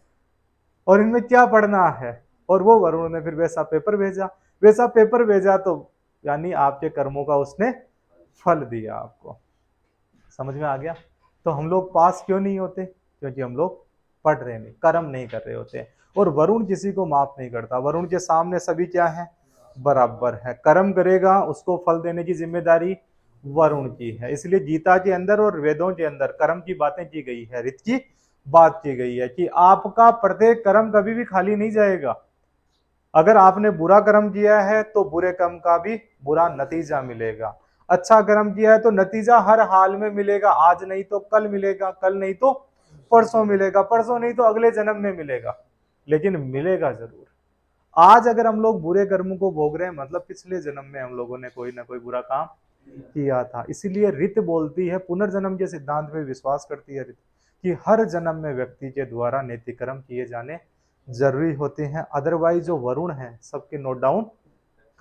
और इनमें क्या पढ़ना है और वो वरुण ने फिर वैसा पेपर भेजा वैसा पेपर भेजा तो यानी आपके कर्मों का उसने फल दिया आपको समझ में आ गया तो हम लोग पास क्यों नहीं होते क्योंकि हम लोग पढ़ रहे नहीं कर्म नहीं कर रहे होते और वरुण किसी को माफ नहीं करता वरुण के सामने सभी क्या है बराबर है कर्म करेगा उसको फल देने की जिम्मेदारी वरुण की है इसलिए गीता के अंदर और वेदों के अंदर कर्म की बातें की गई है रित की बात की गई है कि आपका प्रत्येक कर्म कभी भी खाली नहीं जाएगा अगर आपने बुरा कर्म किया है तो बुरे कर्म का भी बुरा नतीजा मिलेगा अच्छा कर्म किया है तो नतीजा हर हाल में मिलेगा आज नहीं तो कल मिलेगा कल नहीं तो परसों मिलेगा परसों नहीं तो अगले जन्म में मिलेगा लेकिन मिलेगा जरूर आज अगर हम लोग बुरे कर्म को भोग रहे हैं मतलब पिछले जन्म में हम लोगों ने कोई ना कोई बुरा काम किया था इसीलिए रित बोलती है पुनर्जन्म के सिद्धांत में विश्वास करती है रित कि हर जन्म में व्यक्ति के द्वारा नीतिक्रम किए जाने जरूरी होते हैं अदरवाइज जो वरुण है सबके नोट डाउन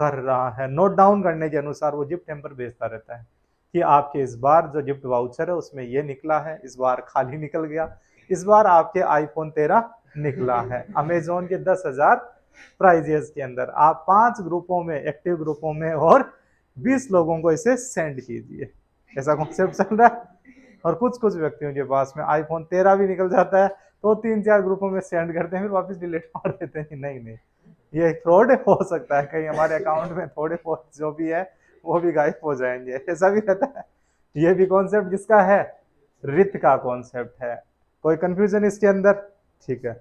कर रहा है नोट डाउन करने के अनुसार वो गिफ्ट हेम्पर भेजता रहता है कि आपके इस बार जो गिफ्ट वाउचर है उसमें ये निकला है इस बार खाली निकल गया इस बार आपके आईफोन तेरह निकला है अमेजोन के दस हजार प्राइजेस के अंदर आप पांच ग्रुपों में एक्टिव ग्रुपों में और बीस लोगों को इसे सेंड कीजिए ऐसा कॉन्सेप्ट चल रहा है और कुछ कुछ व्यक्तियों के पास में आईफोन 13 भी निकल जाता है तो तीन चार ग्रुपों में सेंड करते हैं फिर वापस डिलीट मार देते हैं नहीं नहीं ये फ्रॉड हो सकता है कहीं हमारे अकाउंट में थोड़े बहुत जो भी है वो भी गायब हो जाएंगे ऐसा भी रहता है ये भी कॉन्सेप्ट किसका है रित का कॉन्सेप्ट है कोई कंफ्यूजन इसके अंदर ठीक है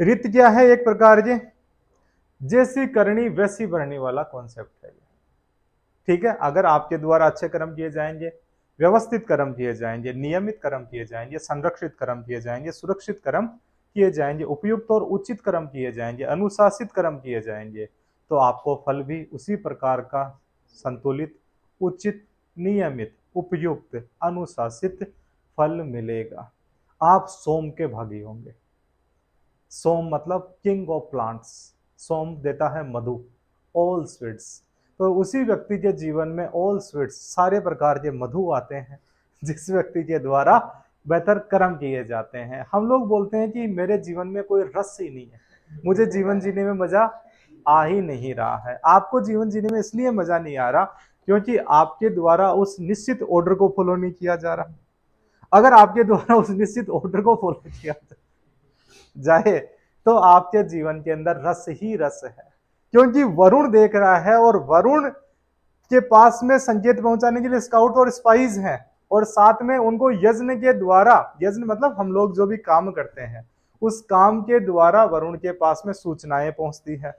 रित क्या है एक प्रकार जी जैसी करनी वैसी बढ़नी वाला कॉन्सेप्ट है ठीक है अगर आपके द्वारा अच्छे कर्म किए जाएंगे व्यवस्थित कर्म किए जाएंगे नियमित कर्म किए जाएंगे संरक्षित कर्म किए जाएंगे सुरक्षित कर्म किए जाएंगे उपयुक्त और उचित कर्म किए जाएंगे अनुशासित कर्म किए जाएंगे तो आपको फल भी उसी प्रकार का संतुलित उचित नियमित उपयुक्त अनुशासित फल मिलेगा आप सोम के भागी होंगे सोम मतलब किंग ऑफ प्लांट्स सोम देता है मधु ऑल स्वीट्स तो उसी व्यक्ति के जीवन में ऑल स्वीट्स सारे प्रकार के मधु आते हैं जिस व्यक्ति के द्वारा बेहतर कर्म किए जाते हैं हम लोग बोलते हैं कि मेरे जीवन में कोई रस ही नहीं है मुझे जीवन जीने में मज़ा आ ही नहीं रहा है आपको जीवन जीने में इसलिए मज़ा नहीं आ रहा क्योंकि आपके द्वारा उस निश्चित ऑर्डर को फॉलो नहीं किया जा रहा अगर आपके द्वारा उस निश्चित ऑर्डर को फॉलो किया जाए तो आपके जीवन के अंदर रस ही रस है क्योंकि वरुण देख रहा है और वरुण के पास में संकेत पहुंचाने के लिए स्काउट और स्पाइस हैं और साथ में उनको यज्ञ के द्वारा यज्ञ मतलब हम लोग जो भी काम करते हैं उस काम के द्वारा वरुण के पास में सूचनाएं पहुंचती है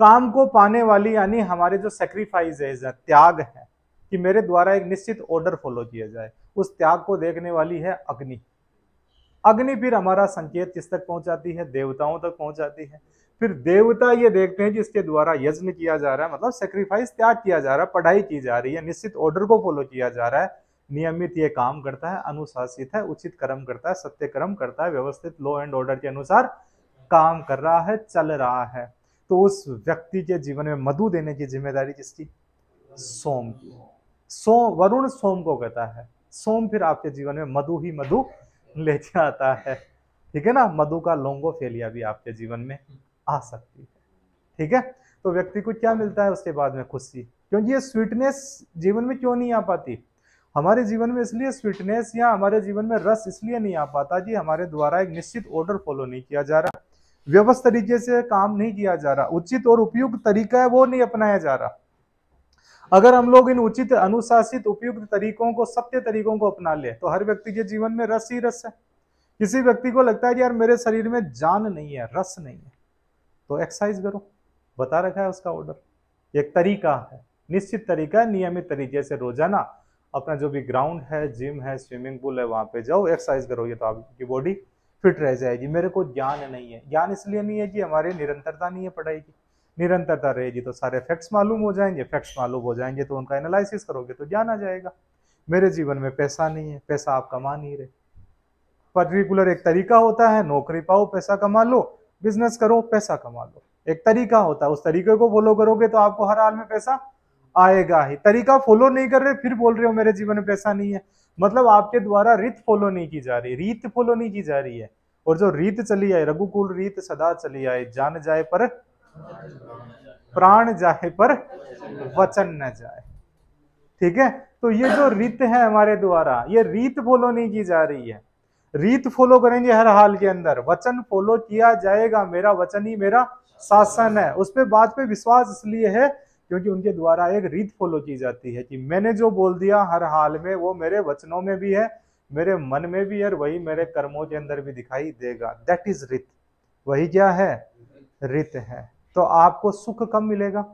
काम को पाने वाली यानी हमारे जो सेक्रीफाइज है त्याग है कि मेरे द्वारा एक निश्चित ऑर्डर फॉलो किया जाए उस त्याग को देखने वाली है अग्नि अग्नि फिर हमारा संकेत किस तक पहुंचाती है देवताओं तक पहुंचाती है फिर देवता ये देखते हैं जिसके द्वारा यज्ञ किया जा रहा है मतलब सेक्रीफाइस त्याग किया जा रहा है पढ़ाई की जा रही है निश्चित ऑर्डर को फॉलो किया जा रहा है नियमित ये काम करता है अनुशासित है उचित कर्म करता है सत्य कर्म करता है व्यवस्थित लॉ एंड ऑर्डर के अनुसार काम कर रहा है चल रहा है तो उस व्यक्ति के जीवन में मधु देने की जिम्मेदारी किसकी सोम की सोम वरुण सोम को कहता है सोम फिर आपके जीवन में मधु ही मधु लेके आता है ठीक है ना मधु का लोंगो फेलिया भी आपके जीवन में आ सकती है ठीक है तो व्यक्ति को क्या मिलता है उसके बाद में खुशी क्योंकि ये स्वीटनेस जीवन में क्यों नहीं आ पाती हमारे जीवन में इसलिए स्वीटनेस या हमारे जीवन में रस इसलिए नहीं आ पाता कि हमारे द्वारा एक निश्चित ऑर्डर फॉलो नहीं किया जा रहा व्यवस्थित तरीके से काम नहीं किया जा रहा उचित और उपयुक्त तरीका है वो नहीं अपनाया जा रहा अगर हम लोग इन उचित अनुशासित उपयुक्त तरीकों को सत्य तरीकों को अपना ले तो हर व्यक्ति के जीवन में रस ही रस है किसी व्यक्ति को लगता है कि यार मेरे शरीर में जान नहीं है रस नहीं है तो एक्सरसाइज करो बता रखा है उसका ऑर्डर एक तरीका है निश्चित तरीका नियमित तरीके से रोजाना अपना जो भी ग्राउंड है जिम है स्विमिंग पूल है वहां पे जाओ एक्सरसाइज करो ये तो आपकी बॉडी फिट रह जाएगी मेरे को ज्ञान नहीं है ज्ञान इसलिए नहीं है कि हमारे निरंतरता नहीं है पढ़ाई की निरंतरता रहेगी तो सारे फैक्ट्स मालूम हो जाएंगे फैक्ट्स मालूम हो जाएंगे तो उनका एनालिसिस करोगे तो ज्ञान आ जाएगा मेरे जीवन में पैसा नहीं है पैसा आप कमा नहीं रहे पर्टिकुलर एक तरीका होता है नौकरी पाओ पैसा कमा लो बिजनेस करो पैसा कमा लो एक तरीका होता है उस तरीके को फॉलो करोगे तो आपको हर हाल में पैसा आएगा ही तरीका फॉलो नहीं कर रहे फिर बोल रहे हो मेरे जीवन में पैसा नहीं है मतलब आपके द्वारा रीत फॉलो नहीं की जा रही रीत फॉलो नहीं की जा रही है और जो रीत चली आए रघुकुल रीत सदा चली आए जान जाए पर प्राण जाए पर वचन न जाए ठीक है तो ये जो रीत है हमारे द्वारा ये रीत फॉलो नहीं की जा रही है रीत फॉलो करेंगे हर हाल के अंदर वचन फॉलो किया जाएगा मेरा वचन ही मेरा शासन है उस पर बात पे विश्वास इसलिए है क्योंकि उनके द्वारा एक रीत फॉलो की जाती है कि मैंने जो बोल दिया हर हाल में वो मेरे वचनों में भी है मेरे मन में भी है और वही मेरे कर्मों के अंदर भी दिखाई देगा दैट इज रित वही क्या है रित है तो आपको सुख कब मिलेगा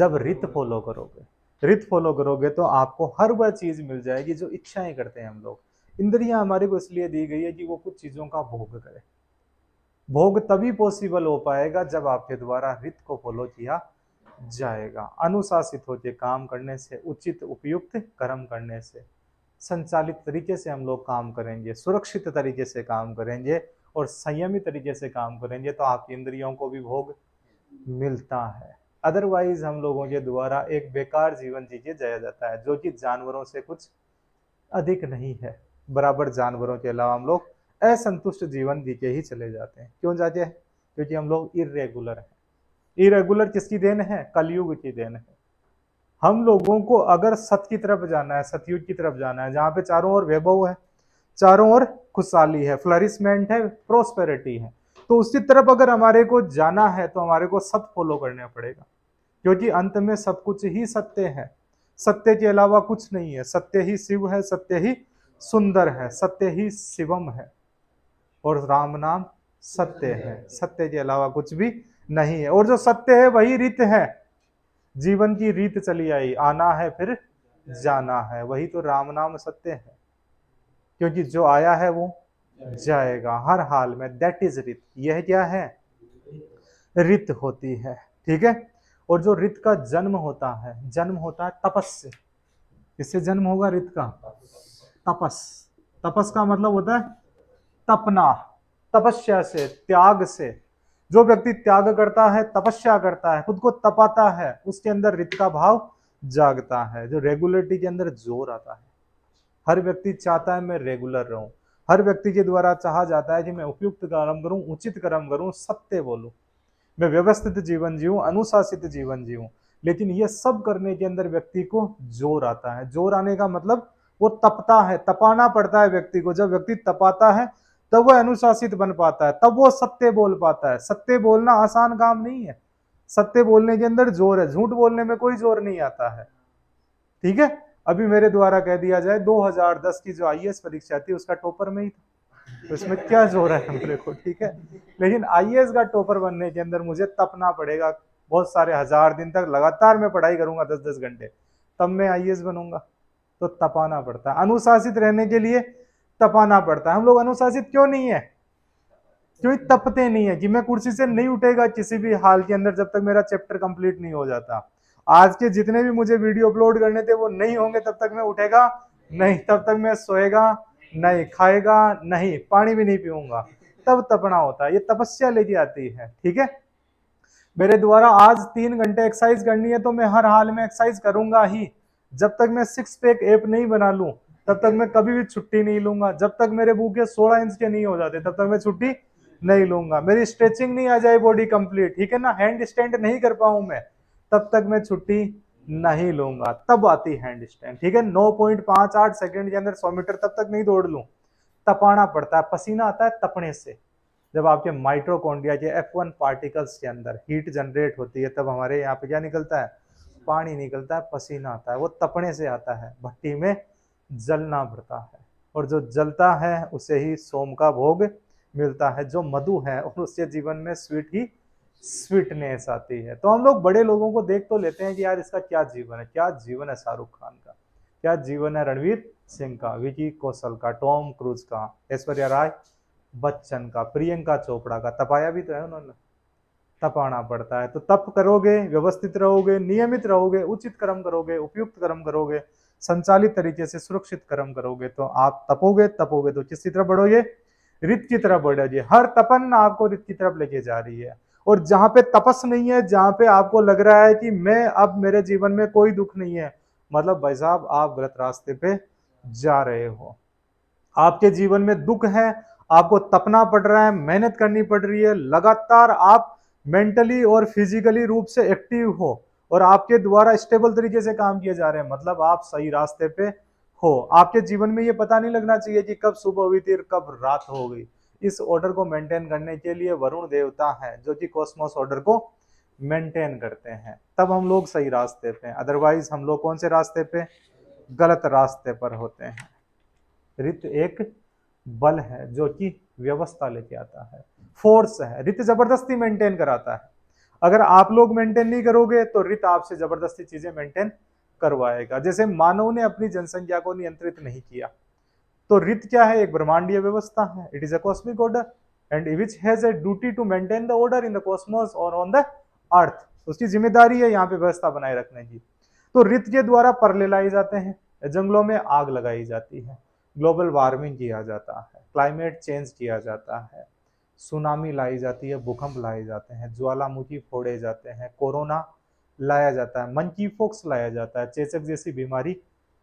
जब रित फॉलो करोगे रित फॉलो करोगे तो आपको हर वह चीज मिल जाएगी जो इच्छाएं करते हैं हम लोग इंद्रियां हमारे को इसलिए दी गई है कि वो कुछ चीज़ों का भोग करे भोग तभी पॉसिबल हो पाएगा जब आपके द्वारा रित को फॉलो किया जाएगा अनुशासित होते काम करने से उचित उपयुक्त कर्म करने से संचालित तरीके से हम लोग काम करेंगे सुरक्षित तरीके से काम करेंगे और संयमित तरीके से काम करेंगे तो आपकी इंद्रियों को भी भोग मिलता है अदरवाइज हम लोगों के द्वारा एक बेकार जीवन जी के जाया जाता है जो कि जानवरों से कुछ अधिक नहीं है बराबर जानवरों के अलावा हम लोग असंतुष्ट जीवन जी के ही चले जाते हैं क्यों जाते हैं क्योंकि हम लोग इरेगुलर हैं इरेगुलर किसकी देन है कलयुग की देन है हम लोगों को अगर सत की तरफ जाना है सतयुग की तरफ जाना है जहाँ पे चारों ओर वैभव है चारों ओर खुशहाली है फ्लरिशमेंट है प्रोस्पेरिटी है तो उसकी तरफ अगर हमारे को जाना है तो हमारे को सत फॉलो करना पड़ेगा क्योंकि अंत में सब कुछ ही सत्य है सत्य के अलावा कुछ नहीं है सत्य ही शिव है सत्य ही सुंदर है सत्य ही शिवम है और राम नाम सत्य है सत्य के अलावा कुछ भी नहीं है और जो सत्य है वही रीत है जीवन की रीत चली आई आना है फिर जाना है वही तो राम नाम सत्य है क्योंकि जो आया है वो जाएगा हर हाल में दैट इज रित यह क्या है रित होती है ठीक है और जो रित का जन्म होता है जन्म होता है तपस्या इससे जन्म होगा रित का तपस तपस का मतलब होता है तपना तपस्या से त्याग से जो व्यक्ति त्याग करता है तपस्या करता है खुद को तपाता है उसके अंदर रित का भाव जागता है जो रेगुलरिटी के अंदर जोर आता है हर व्यक्ति चाहता है मैं रेगुलर रहूं हर व्यक्ति के द्वारा चाहा जाता है कि मैं उपयुक्त कर्म करूं उचित कर्म करूं सत्य बोलूं मैं व्यवस्थित जीवन जीऊं अनुशासित जीवन जीऊं लेकिन यह सब करने के अंदर व्यक्ति को जोर आता है जोर आने का मतलब वो तपता है तपाना पड़ता है व्यक्ति को जब व्यक्ति तपाता है तब वह अनुशासित बन पाता है तब वो सत्य बोल पाता है सत्य बोलना आसान काम नहीं है सत्य बोलने के अंदर जोर है झूठ बोलने में कोई जोर नहीं आता है ठीक है अभी मेरे द्वारा कह दिया जाए 2010 की जो आई परीक्षा थी उसका टॉपर में ही था तो इसमें क्या जोर है मेरे को ठीक है लेकिन आई का टॉपर बनने के अंदर मुझे तपना पड़ेगा बहुत सारे हजार दिन तक लगातार मैं पढ़ाई करूंगा दस दस घंटे तब मैं आई बनूंगा तो तपाना पड़ता है अनुशासित रहने के लिए तपाना पड़ता है हम लोग अनुशासित क्यों नहीं है क्योंकि तपते नहीं है कि मैं कुर्सी से नहीं उठेगा किसी भी हाल के अंदर जब तक मेरा चैप्टर कंप्लीट नहीं हो जाता आज के जितने भी मुझे वीडियो अपलोड करने थे वो नहीं होंगे तब तक मैं उठेगा नहीं तब तक मैं सोएगा नहीं खाएगा नहीं पानी भी नहीं पीऊंगा तब तपना होता है ये तपस्या लेके आती है ठीक है मेरे द्वारा आज तीन घंटे एक्सरसाइज करनी है तो मैं हर हाल में एक्सरसाइज करूंगा ही जब तक मैं सिक्स पैक ऐप नहीं बना लूं तब तक मैं कभी भी छुट्टी नहीं लूंगा जब तक मेरे भूखे सोलह इंच के नहीं हो जाते तब तक मैं छुट्टी नहीं लूंगा मेरी स्ट्रेचिंग नहीं आ जाए बॉडी कंप्लीट ठीक है ना हैंड स्टैंड नहीं कर पाऊं मैं तब तक मैं छुट्टी नहीं लूंगा तब आती हैंड स्टैंड ठीक है नौ पॉइंट पांच आठ सेकेंड के अंदर सौ मीटर तब तक नहीं दौड़ लू तपाना पड़ता है पसीना आता है तपने से जब आपके माइट्रोकॉन्ड्रिया के एफ पार्टिकल्स के अंदर हीट जनरेट होती है तब हमारे यहाँ पे क्या निकलता है पानी निकलता है पसीना आता है वो तपने से आता है भट्टी में जलना पड़ता है और जो जलता है उसे ही सोम का भोग मिलता है जो मधु है और उससे जीवन में स्वीट ही स्वीटनेस आती है तो हम लोग बड़े लोगों को देख तो लेते हैं कि यार इसका क्या जीवन है क्या जीवन है शाहरुख खान का क्या जीवन है रणवीर सिंह का विकी कौशल का टॉम क्रूज का ऐश्वर्या राय बच्चन का प्रियंका चोपड़ा का तपाया भी तो है उन्होंने तपाना पड़ता है तो तप करोगे व्यवस्थित रहोगे नियमित रहोगे उचित कर्म करोगे उपयुक्त कर्म करोगे संचालित तरीके से सुरक्षित कर्म करोगे तो आप तपोगे तपोगे तो किसकी तरफ बढ़ोगे रित की तरफ बढ़ोगे हर तपन आपको रित की तरफ लेके जा रही है और जहां पे तपस नहीं है जहां पे आपको लग रहा है कि मैं अब मेरे जीवन में कोई दुख नहीं है मतलब भाई साहब आप गलत रास्ते पे जा रहे हो आपके जीवन में दुख है आपको तपना पड़ रहा है मेहनत करनी पड़ रही है लगातार आप मेंटली और फिजिकली रूप से एक्टिव हो और आपके द्वारा स्टेबल तरीके से काम किए जा रहे हैं मतलब आप सही रास्ते पे हो आपके जीवन में ये पता नहीं लगना चाहिए कि कब सुबह हुई थी और कब रात हो गई इस ऑर्डर को मेंटेन करने के लिए वरुण देवता हैं जो कि कॉस्मोस ऑर्डर को मेंटेन करते हैं तब हम लोग सही रास्ते पे अदरवाइज हम लोग कौन से रास्ते पे गलत रास्ते पर होते हैं रित एक बल है जो कि व्यवस्था लेके आता है फोर्स है रित जबरदस्ती मेंटेन कराता है अगर आप लोग मेंटेन नहीं करोगे तो रित आपसे जबरदस्ती चीजें मेंटेन करवाएगा जैसे मानव ने अपनी जनसंख्या को नियंत्रित नहीं किया तो रित क्या है एक ब्रह्मांडीय व्यवस्था है it is a cosmic order and which has a duty to maintain the order in the cosmos और ऑन द अर्थ उसकी जिम्मेदारी है यहाँ पे व्यवस्था बनाए रखने की तो रित के द्वारा परले लाए जाते हैं जंगलों में आग लगाई जाती है ग्लोबल वार्मिंग किया जाता है क्लाइमेट चेंज किया जाता है सुनामी लाई जाती है भूकंप लाए जाते हैं ज्वालामुखी फोड़े जाते हैं कोरोना लाया जाता है मंकी फोक्स लाया जाता है चेचक जैसी बीमारी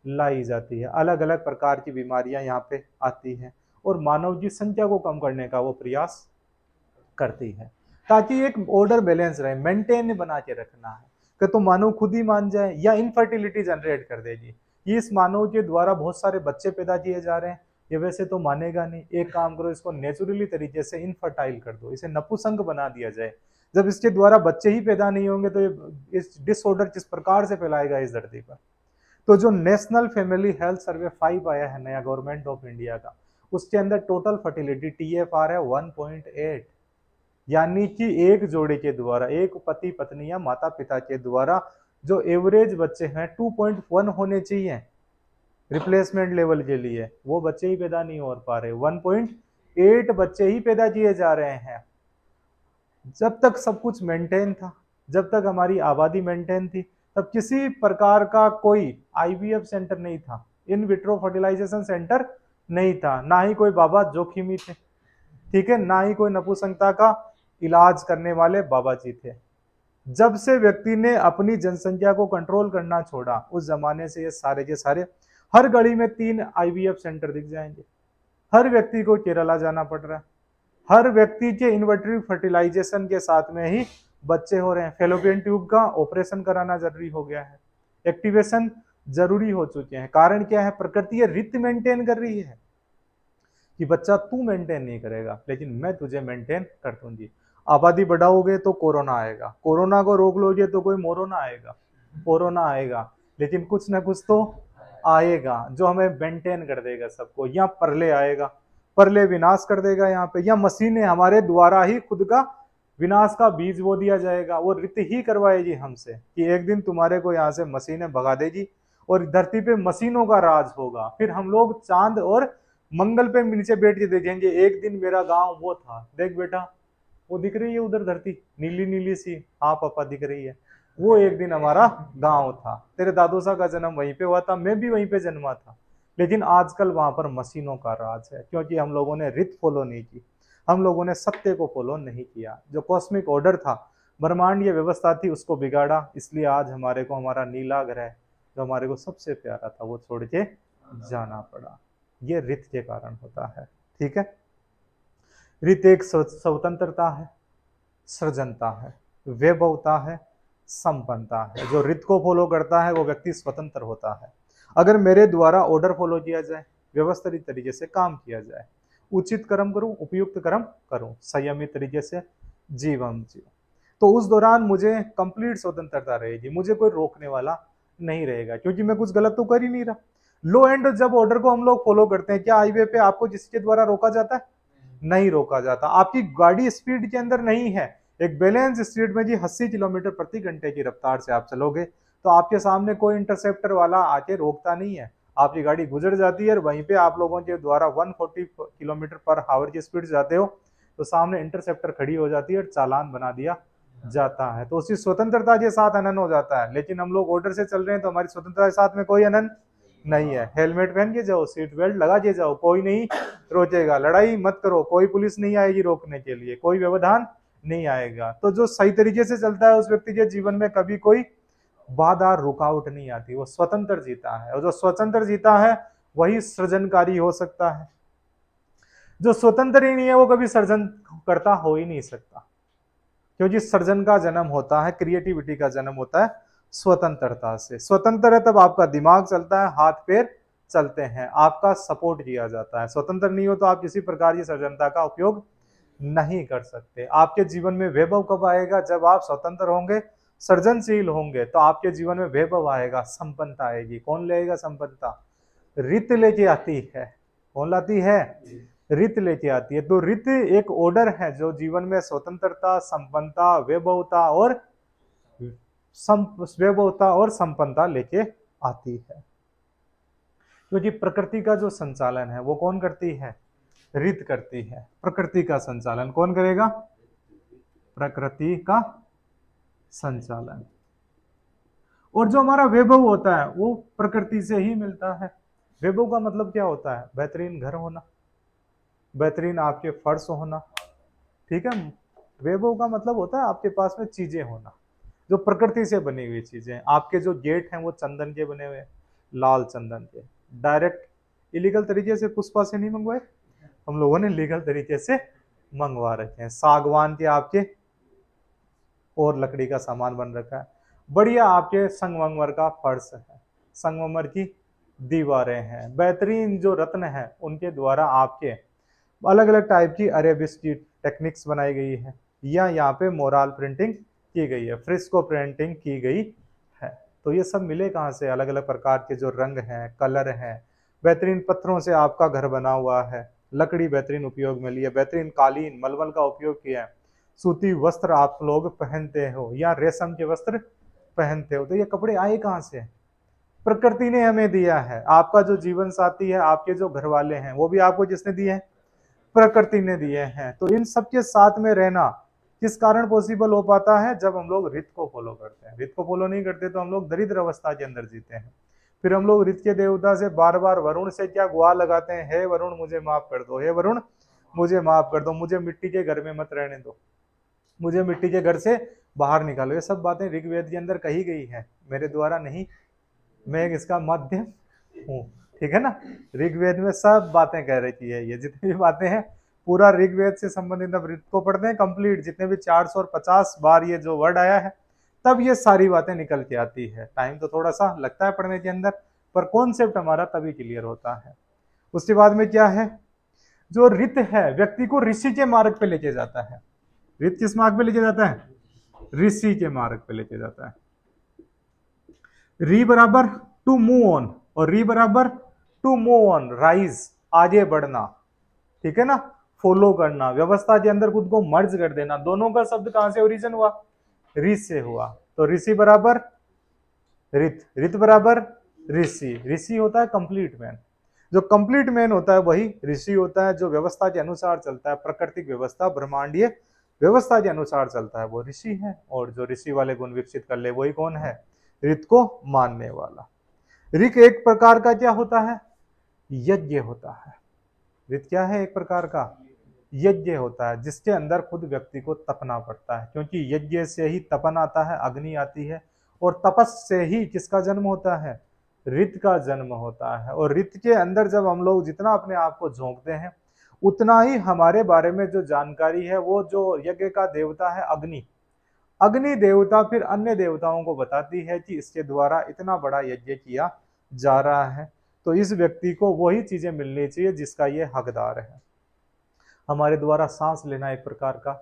लाई जाती है अलग अलग प्रकार की बीमारियां यहाँ पे आती हैं और मानव संख्या को कम करने का वो प्रयास करती है ताकि एक ऑर्डर बैलेंस रहे मेंटेन बना के रखना है कि तो मानव खुद ही मान जाए या इनफर्टिलिटी जनरेट कर देगी ये इस मानव के द्वारा बहुत सारे बच्चे पैदा किए जा रहे हैं ये वैसे तो मानेगा नहीं एक काम करो इसको नेचुरली तरीके से इनफर्टाइल कर दो इसे नपुसंग बना दिया जाए जब इसके द्वारा बच्चे ही पैदा नहीं होंगे तो ये इस डिसऑर्डर किस प्रकार से फैलाएगा इस धरती पर तो जो national family health survey five आया है नया गवर्नमेंट ऑफ इंडिया का उसके अंदर total fertility T F R है एट यानी कि एक जोड़े के द्वारा एक पति पत्नी या माता पिता के द्वारा जो एवरेज बच्चे हैं टू पॉइंट वन होने चाहिए रिप्लेसमेंट लेवल के लिए वो बच्चे ही पैदा नहीं हो पा रहे 1.8 बच्चे ही पैदा किए जा रहे हैं जब तक सब कुछ मेंटेन था जब तक हमारी आबादी मेंटेन थी तब किसी प्रकार का कोई आईवीएफ सेंटर नहीं था इन विट्रो फर्टिलाइजेशन सेंटर नहीं था ना ही कोई बाबा जोखिमी थे ठीक है ना ही कोई नपुसंगता का इलाज करने वाले बाबा जी थे जब से व्यक्ति ने अपनी जनसंख्या को कंट्रोल करना छोड़ा उस जमाने से ये सारे के सारे हर गली में तीन आईवीएफ सेंटर दिख जाएंगे हर व्यक्ति को केरला जाना पड़ रहा है हर व्यक्ति के इन्वर्टरी फर्टिलाइजेशन के साथ में ही बच्चे हो रहे हैं फेलोपियन ट्यूब का ऑपरेशन कराना जरूरी हो गया है एक्टिवेशन जरूरी हो चुके हैं कारण क्या है प्रकृति ये रित मेंटेन कर रही है कि बच्चा तू मेंटेन नहीं करेगा लेकिन मैं तुझे मेंटेन कर दूंगी आबादी बढ़ाओगे तो कोरोना आएगा कोरोना को रोक लोगे तो कोई मोरोना आएगा कोरोना आएगा लेकिन कुछ ना कुछ तो आएगा जो हमें मेंटेन कर देगा सबको या परले आएगा परले विनाश कर देगा यहाँ पे या मसीह हमारे द्वारा ही खुद का विनाश का बीज वो दिया जाएगा वो रित ही करवाएगी हमसे कि एक दिन तुम्हारे को यहाँ से मसीने भगा देगी और धरती पे मशीनों का राज होगा फिर हम लोग चांद और मंगल पे नीचे बैठ के देखेंगे एक दिन मेरा गांव वो था देख बेटा वो दिख रही है उधर धरती नीली नीली सी हाँ पापा दिख रही है वो एक दिन हमारा गांव था तेरे साहब का जन्म वहीं पे हुआ था मैं भी वहीं पे जन्मा था लेकिन आजकल वहां पर मशीनों का राज है क्योंकि हम लोगों ने रित फॉलो नहीं की हम लोगों ने सत्य को फॉलो नहीं किया जो कॉस्मिक ऑर्डर था ब्रह्मांडीय व्यवस्था थी उसको बिगाड़ा इसलिए आज हमारे को हमारा नीला ग्रह जो हमारे को सबसे प्यारा था वो छोड़ के जाना पड़ा ये रित के कारण होता है ठीक है रित एक स्वतंत्रता है सृजनता है वैभवता है सम बनता है जो रित को फॉलो करता है वो व्यक्ति स्वतंत्र होता है अगर मेरे द्वारा ऑर्डर फॉलो किया जाए व्यवस्थित तरीके से काम किया जाए उचित कर्म करूं उपयुक्त कर्म करूं संयमित तरीके से जीवन जीव तो उस दौरान मुझे कंप्लीट स्वतंत्रता रहेगी मुझे कोई रोकने वाला नहीं रहेगा क्योंकि मैं कुछ गलत तो कर ही नहीं रहा लो एंड जब ऑर्डर को हम लोग फॉलो करते हैं क्या हाईवे पे आपको जिसके द्वारा रोका जाता है नहीं रोका जाता आपकी गाड़ी स्पीड के अंदर नहीं है एक बैलेंस स्पीड में जी अस्सी किलोमीटर प्रति घंटे की रफ्तार से आप चलोगे तो आपके सामने कोई इंटरसेप्टर वाला आके रोकता नहीं है आपकी गाड़ी गुजर जाती है और वहीं पे आप लोगों के द्वारा 140 किलोमीटर पर हावर की स्पीड जाते हो तो सामने इंटरसेप्टर खड़ी हो जाती है और चालान बना दिया जाता है तो उसी स्वतंत्रता के साथ अनन हो जाता है लेकिन हम लोग ऑर्डर से चल रहे हैं तो हमारी स्वतंत्रता के साथ में कोई अनन नहीं है हेलमेट पहन के जाओ सीट बेल्ट लगा के जाओ कोई नहीं रोकेगा लड़ाई मत करो कोई पुलिस नहीं आएगी रोकने के लिए कोई व्यवधान नहीं आएगा तो जो सही तरीके से चलता है उस व्यक्ति के जीवन में कभी कोई बाधा रुकावट नहीं आती वो स्वतंत्र जीता है और जो स्वतंत्र जीता है वही सृजनकारी हो सकता है जो स्वतंत्र ही नहीं है वो कभी सृजन करता हो ही नहीं सकता क्योंकि सृजन का जन्म होता है क्रिएटिविटी का जन्म होता है स्वतंत्रता से स्वतंत्र है तब आपका दिमाग चलता है हाथ पैर चलते हैं आपका सपोर्ट किया जाता है स्वतंत्र नहीं हो तो आप किसी प्रकार की सृजनता का उपयोग नहीं कर सकते आपके जीवन में वैभव कब आएगा जब आप स्वतंत्र होंगे सर्जनशील होंगे तो आपके जीवन में वैभव आएगा संपन्नता आएगी कौन लेगा संपन्नता रित लेके आती है कौन लाती है रित लेके आती है तो रित एक ऑर्डर है जो जीवन में स्वतंत्रता संपन्नता वैभवता और वैभवता और संपन्नता लेके आती है क्योंकि प्रकृति का जो संचालन है वो कौन करती है रित करती है प्रकृति का संचालन कौन करेगा प्रकृति का संचालन और जो हमारा वैभव होता है वो प्रकृति से ही मिलता है वैभव का मतलब क्या होता है बेहतरीन घर होना बेहतरीन आपके फर्श होना ठीक है वैभव का मतलब होता है आपके पास में चीजें होना जो प्रकृति से बनी हुई चीजें आपके जो गेट हैं वो चंदन के बने हुए लाल चंदन के डायरेक्ट इलीगल तरीके से पुष्पा से नहीं मंगवाए हम लोगों ने लीगल तरीके से मंगवा रखे हैं सागवान के आपके और लकड़ी का सामान बन रखा है बढ़िया आपके संगमरमर का फर्श है संगमरमर की दीवारें हैं बेहतरीन जो रत्न है उनके द्वारा आपके अलग अलग टाइप की अरेबिस की टेक्निक्स बनाई गई है या यहाँ पे मोराल प्रिंटिंग की गई है फ्रिस्को प्रिंटिंग की गई है तो ये सब मिले कहाँ से अलग अलग प्रकार के जो रंग हैं कलर हैं बेहतरीन पत्थरों से आपका घर बना हुआ है लकड़ी बेहतरीन उपयोग में लिया बेहतरीन कालीन मलमल का उपयोग किया है सूती वस्त्र आप लोग पहनते हो या रेशम के वस्त्र पहनते हो तो ये कपड़े आए कहाँ से प्रकृति ने हमें दिया है आपका जो जीवन साथी है आपके जो घर वाले हैं वो भी आपको जिसने दिए हैं प्रकृति ने दिए हैं तो इन सबके साथ में रहना किस कारण पॉसिबल हो पाता है जब हम लोग रित को फॉलो करते हैं रित को फॉलो नहीं करते तो हम लोग दरिद्र अवस्था के अंदर जीते हैं फिर हम लोग रित के देवता से बार बार वरुण से क्या गुआ लगाते हैं हे वरुण मुझे माफ कर दो हे वरुण मुझे माफ कर दो मुझे मिट्टी के घर में मत रहने दो मुझे मिट्टी के घर से बाहर निकालो ये सब बातें ऋग्वेद के अंदर कही गई हैं मेरे द्वारा नहीं मैं इसका माध्यम हूँ ठीक है ना ऋग्वेद में सब बातें कह रखी है ये जितनी भी बातें हैं पूरा ऋग्वेद से संबंधित अब ऋत को पढ़ते हैं कंप्लीट जितने भी 450 बार ये जो वर्ड आया है तब ये सारी बातें निकल के आती है टाइम तो थोड़ा सा लगता है पढ़ने के अंदर पर कॉन्सेप्ट हमारा तभी क्लियर होता है उसके बाद में क्या है जो रित है व्यक्ति को ऋषि के मार्ग पे लेके जाता है रित किस मार्ग पे लेके जाता है ऋषि के मार्ग पे लेके जाता है री बराबर टू मूव ऑन और री बराबर टू मूव ऑन राइज आगे बढ़ना ठीक है ना फॉलो करना व्यवस्था के अंदर खुद को मर्ज कर देना दोनों का शब्द कहां से ओरिजिन हुआ रि से हुआ तो ऋषि बराबर रित रित बराबर ऋषि ऋषि होता है कंप्लीट मैन जो कंप्लीट मैन होता है वही ऋषि होता है जो व्यवस्था के अनुसार चलता है प्राकृतिक व्यवस्था ब्रह्मांडीय व्यवस्था के अनुसार चलता है वो ऋषि है और जो ऋषि वाले गुण विकसित कर ले वही कौन है रित को मानने वाला ऋक एक प्रकार का क्या होता है यज्ञ होता है रित क्या है एक प्रकार का यज्ञ होता है जिसके अंदर खुद व्यक्ति को तपना पड़ता है क्योंकि यज्ञ से ही तपन आता है अग्नि आती है और तपस से ही किसका जन्म होता है रित का जन्म होता है और रित के अंदर जब हम लोग जितना अपने आप को झोंकते हैं उतना ही हमारे बारे में जो जानकारी है वो जो यज्ञ का देवता है अग्नि अग्नि देवता फिर अन्य देवताओं को बताती है कि इसके द्वारा इतना बड़ा यज्ञ किया जा रहा है तो इस व्यक्ति को वही चीज़ें मिलनी चाहिए जिसका ये हकदार है हमारे द्वारा सांस लेना एक प्रकार का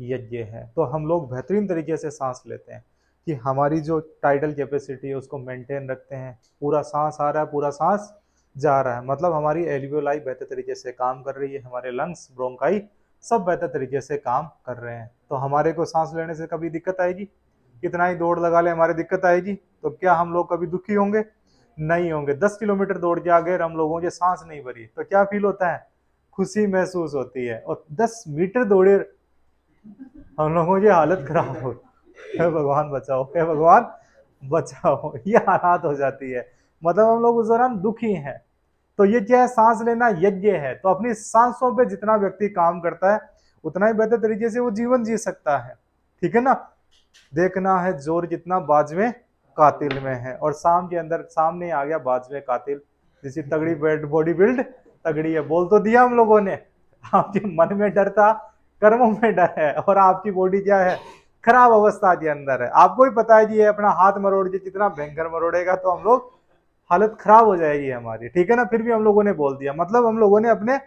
यज्ञ है तो हम लोग बेहतरीन तरीके से सांस लेते हैं कि हमारी जो टाइडल कैपेसिटी है उसको मेंटेन रखते हैं पूरा सांस आ रहा है पूरा सांस जा रहा है मतलब हमारी एल्वियोलाई बेहतर तरीके से काम कर रही है हमारे लंग्स ब्रोंकाई सब बेहतर तरीके से काम कर रहे हैं तो हमारे को सांस लेने से कभी दिक्कत आएगी कितना ही दौड़ लगा ले हमारी दिक्कत आएगी तो क्या हम लोग कभी दुखी होंगे नहीं होंगे दस किलोमीटर दौड़ के आगे हम लोगों के सांस नहीं भरी तो क्या फील होता है खुशी महसूस होती है और दस मीटर दौड़े हम लोगों की हालत खराब हो है भगवान बचाओ है भगवान बचाओ ये हालात हो जाती है मतलब हम लोग उस दौरान दुखी हैं तो ये क्या है सांस लेना यज्ञ है तो अपनी सांसों पे जितना व्यक्ति काम करता है उतना ही बेहतर तरीके से वो जीवन जी सकता है ठीक है ना देखना है जोर जितना बाजवे कातिल में है और शाम के अंदर सामने आ गया बाजवे कातिल जिसकी तगड़ी बॉडी बिल्ड तगड़ी है बोल तो दिया हम लोगों ने आपके मन में डर था कर्मों में डर है और आपकी बॉडी क्या है खराब अवस्था के अंदर है आपको ही पता है जी अपना हाथ मरोड़ जी कितना भयंकर मरोड़ेगा तो हम लोग हालत खराब हो जाएगी हमारी ठीक है ना फिर भी हम लोगों ने बोल दिया मतलब हम लोगों ने अपने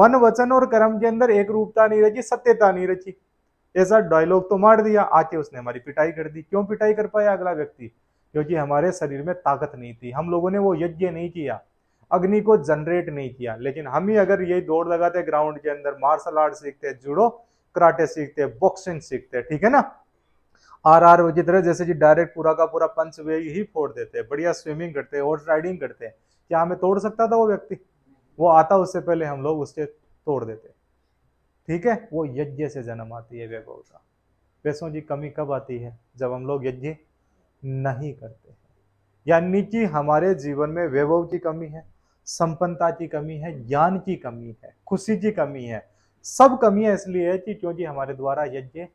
मन वचन और कर्म के अंदर एक रूपता नहीं रची सत्यता नहीं रची ऐसा डायलॉग तो मार दिया आके उसने हमारी पिटाई कर दी क्यों पिटाई कर पाया अगला व्यक्ति क्योंकि हमारे शरीर में ताकत नहीं थी हम लोगों ने वो यज्ञ नहीं किया अग्नि को जनरेट नहीं किया लेकिन हम ही अगर यही दौड़ लगाते ग्राउंड के अंदर मार्शल आर्ट सीखते जुड़ो कराटे सीखते बॉक्सिंग सीखते ठीक है ना आर आर की तरह जैसे जी डायरेक्ट पूरा का पूरा पंच वे ही फोड़ देते हैं बढ़िया स्विमिंग करते हैं हॉर्स राइडिंग करते हैं क्या हमें तोड़ सकता था वो व्यक्ति वो आता उससे पहले हम लोग उससे तोड़ देते ठीक है वो यज्ञ से जन्म आती है वैभव का पैसों की कमी कब आती है जब हम लोग यज्ञ नहीं करते यानी कि हमारे जीवन में वैभव की कमी है संपन्नता की कमी है ज्ञान की कमी है खुशी की कमी है सब कमियां इसलिए है कि क्योंकि हमारे द्वारा यज्ञ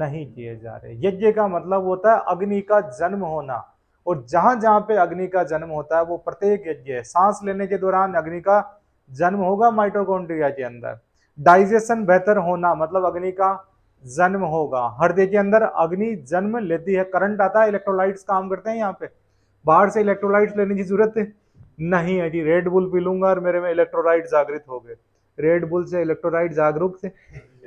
नहीं किए जा रहे यज्ञ का मतलब होता है अग्नि का जन्म होना और जहां जहां पे अग्नि का जन्म होता है वो प्रत्येक यज्ञ है सांस लेने के दौरान अग्नि का जन्म होगा माइटोकॉन्ड्रिया के अंदर डाइजेशन बेहतर होना मतलब अग्नि का जन्म होगा हृदय के अंदर अग्नि जन्म लेती है करंट आता है इलेक्ट्रोलाइट्स काम करते हैं यहाँ पे बाहर से इलेक्ट्रोलाइट्स लेने की जरूरत नहीं है जी रेड बुल पी लूंगा और मेरे में इलेक्ट्रोलाइट जागृत हो गए रेड बुल से इलेक्ट्रोलाइट जागरूक से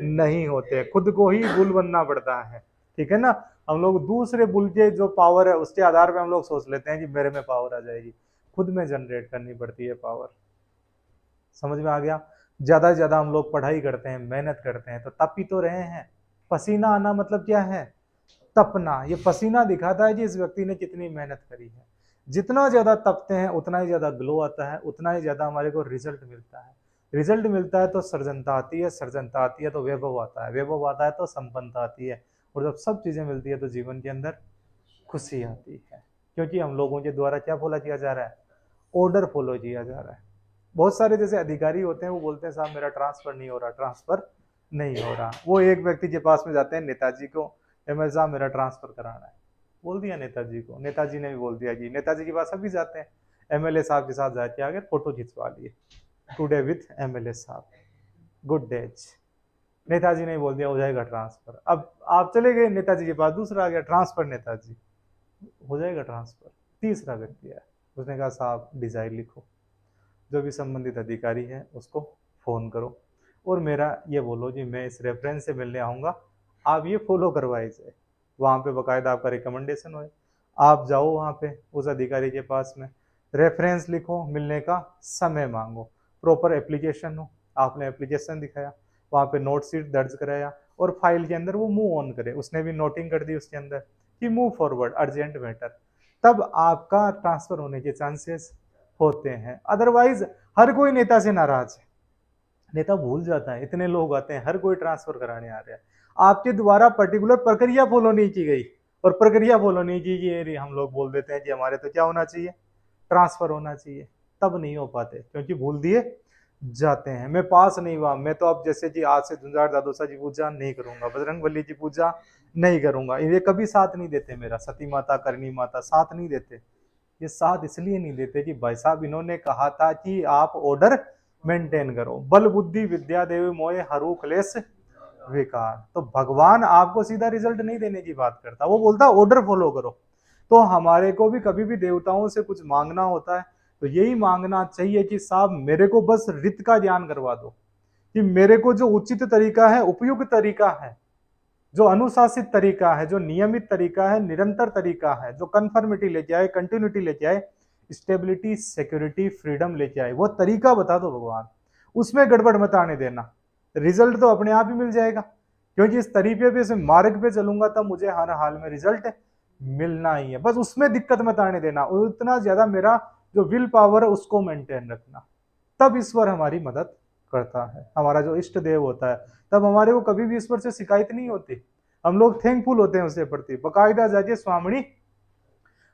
नहीं होते खुद को ही बुल बनना पड़ता है ठीक है ना हम लोग दूसरे बुल के जो पावर है उसके आधार पर हम लोग सोच लेते हैं कि मेरे में पावर आ जाएगी खुद में जनरेट करनी पड़ती है पावर समझ में आ गया ज़्यादा से ज़्यादा हम लोग पढ़ाई करते हैं मेहनत करते हैं तो तप ही तो रहे हैं पसीना आना मतलब क्या है तपना ये पसीना दिखाता है कि इस व्यक्ति ने कितनी मेहनत करी है जितना ज़्यादा तपते हैं उतना ही ज़्यादा ग्लो आता है उतना ही ज़्यादा हमारे को रिजल्ट मिलता है रिजल्ट मिलता है तो सर्जनता आती है सर्जनता आती है तो वैभव आता है वैभव आता है तो संपन्नता आती है और जब सब चीज़ें मिलती है तो जीवन के अंदर खुशी आती है क्योंकि हम लोगों के द्वारा क्या फॉलो किया जा रहा है ऑर्डर फॉलो किया जा रहा है बहुत सारे जैसे अधिकारी होते हैं वो बोलते हैं साहब मेरा ट्रांसफ़र नहीं हो रहा ट्रांसफ़र नहीं हो रहा वो एक व्यक्ति के पास में जाते हैं नेताजी को एम साहब मेरा ट्रांसफ़र कराना है बोल दिया नेताजी को नेताजी ने भी बोल दिया जी नेताजी के पास अभी जाते हैं एमएलए साहब के साथ जाके आगे फोटो खिंचवा लिए टूडे विथ एमएलए साहब गुड डेज नेताजी ने बोल दिया हो जाएगा ट्रांसफर अब आप चले गए नेताजी के पास दूसरा आ गया ट्रांसफर नेताजी हो जाएगा ट्रांसफर तीसरा व्यक्ति आया उसने कहा साहब डिजाइन लिखो जो भी संबंधित अधिकारी है उसको फ़ोन करो और मेरा ये बोलो जी मैं इस रेफरेंस से मिलने आऊँगा आप ये फॉलो करवाए जाए वहाँ पे बकायदा आपका रिकमेंडेशन हो आप जाओ वहाँ पे उस अधिकारी के पास में रेफरेंस लिखो मिलने का समय मांगो प्रॉपर एप्लीकेशन हो आपने एप्लीकेशन दिखाया वहाँ पे नोट सीट दर्ज कराया और फाइल के अंदर वो मूव ऑन करे उसने भी नोटिंग कर दी उसके अंदर कि मूव फॉरवर्ड अर्जेंट मैटर तब आपका ट्रांसफ़र होने के चांसेस होते हैं अदरवाइज हर कोई नेता से नाराज है नेता भूल जाता है इतने लोग आते हैं हर कोई ट्रांसफ़र कराने आ रहा है आपके द्वारा पर्टिकुलर प्रक्रिया फॉलो नहीं की गई और प्रक्रिया फॉलो नहीं की गई हम लोग बोल देते हैं कि हमारे तो क्या होना चाहिए ट्रांसफर होना चाहिए तब नहीं हो पाते क्योंकि भूल दिए जाते हैं मैं पास नहीं हुआ मैं तो अब जैसे जी आज से झुंझार दादोसा जी पूजा नहीं करूंगा बजरंग बली जी पूजा नहीं करूंगा ये कभी साथ नहीं देते मेरा सती माता करणी माता साथ नहीं देते ये साथ इसलिए नहीं देते कि भाई साहब इन्होंने कहा था कि आप ऑर्डर मेंटेन करो बल बुद्धि विद्या देवी मोए हरू क्लेश विकार तो भगवान आपको सीधा रिजल्ट नहीं देने की बात करता वो बोलता ऑर्डर फॉलो करो तो हमारे को भी कभी भी देवताओं से कुछ मांगना होता है तो यही मांगना चाहिए कि साहब मेरे को बस रित का ज्ञान करवा दो कि मेरे को जो उचित तरीका है उपयुक्त तरीका है जो अनुशासित तरीका है जो नियमित तरीका है निरंतर तरीका है जो कन्फर्मिटी लेके आए कंटिन्यूटी लेके आए स्टेबिलिटी सिक्योरिटी फ्रीडम लेके आए वो तरीका बता दो भगवान उसमें गड़बड़ मत आने देना रिजल्ट तो अपने आप ही मिल जाएगा क्योंकि इस तरीके पे इस मार्ग पे चलूंगा तब मुझे हर हाल में रिजल्ट मिलना ही है बस उसमें दिक्कत मत आने देना और उतना ज्यादा मेरा जो विल पावर है उसको मेंटेन रखना तब ईश्वर हमारी मदद करता है हमारा जो इष्ट देव होता है तब हमारे को कभी भी ईश्वर से शिकायत नहीं होती हम लोग थैंकफुल होते हैं उसके प्रति बकायदा जाके स्वामणी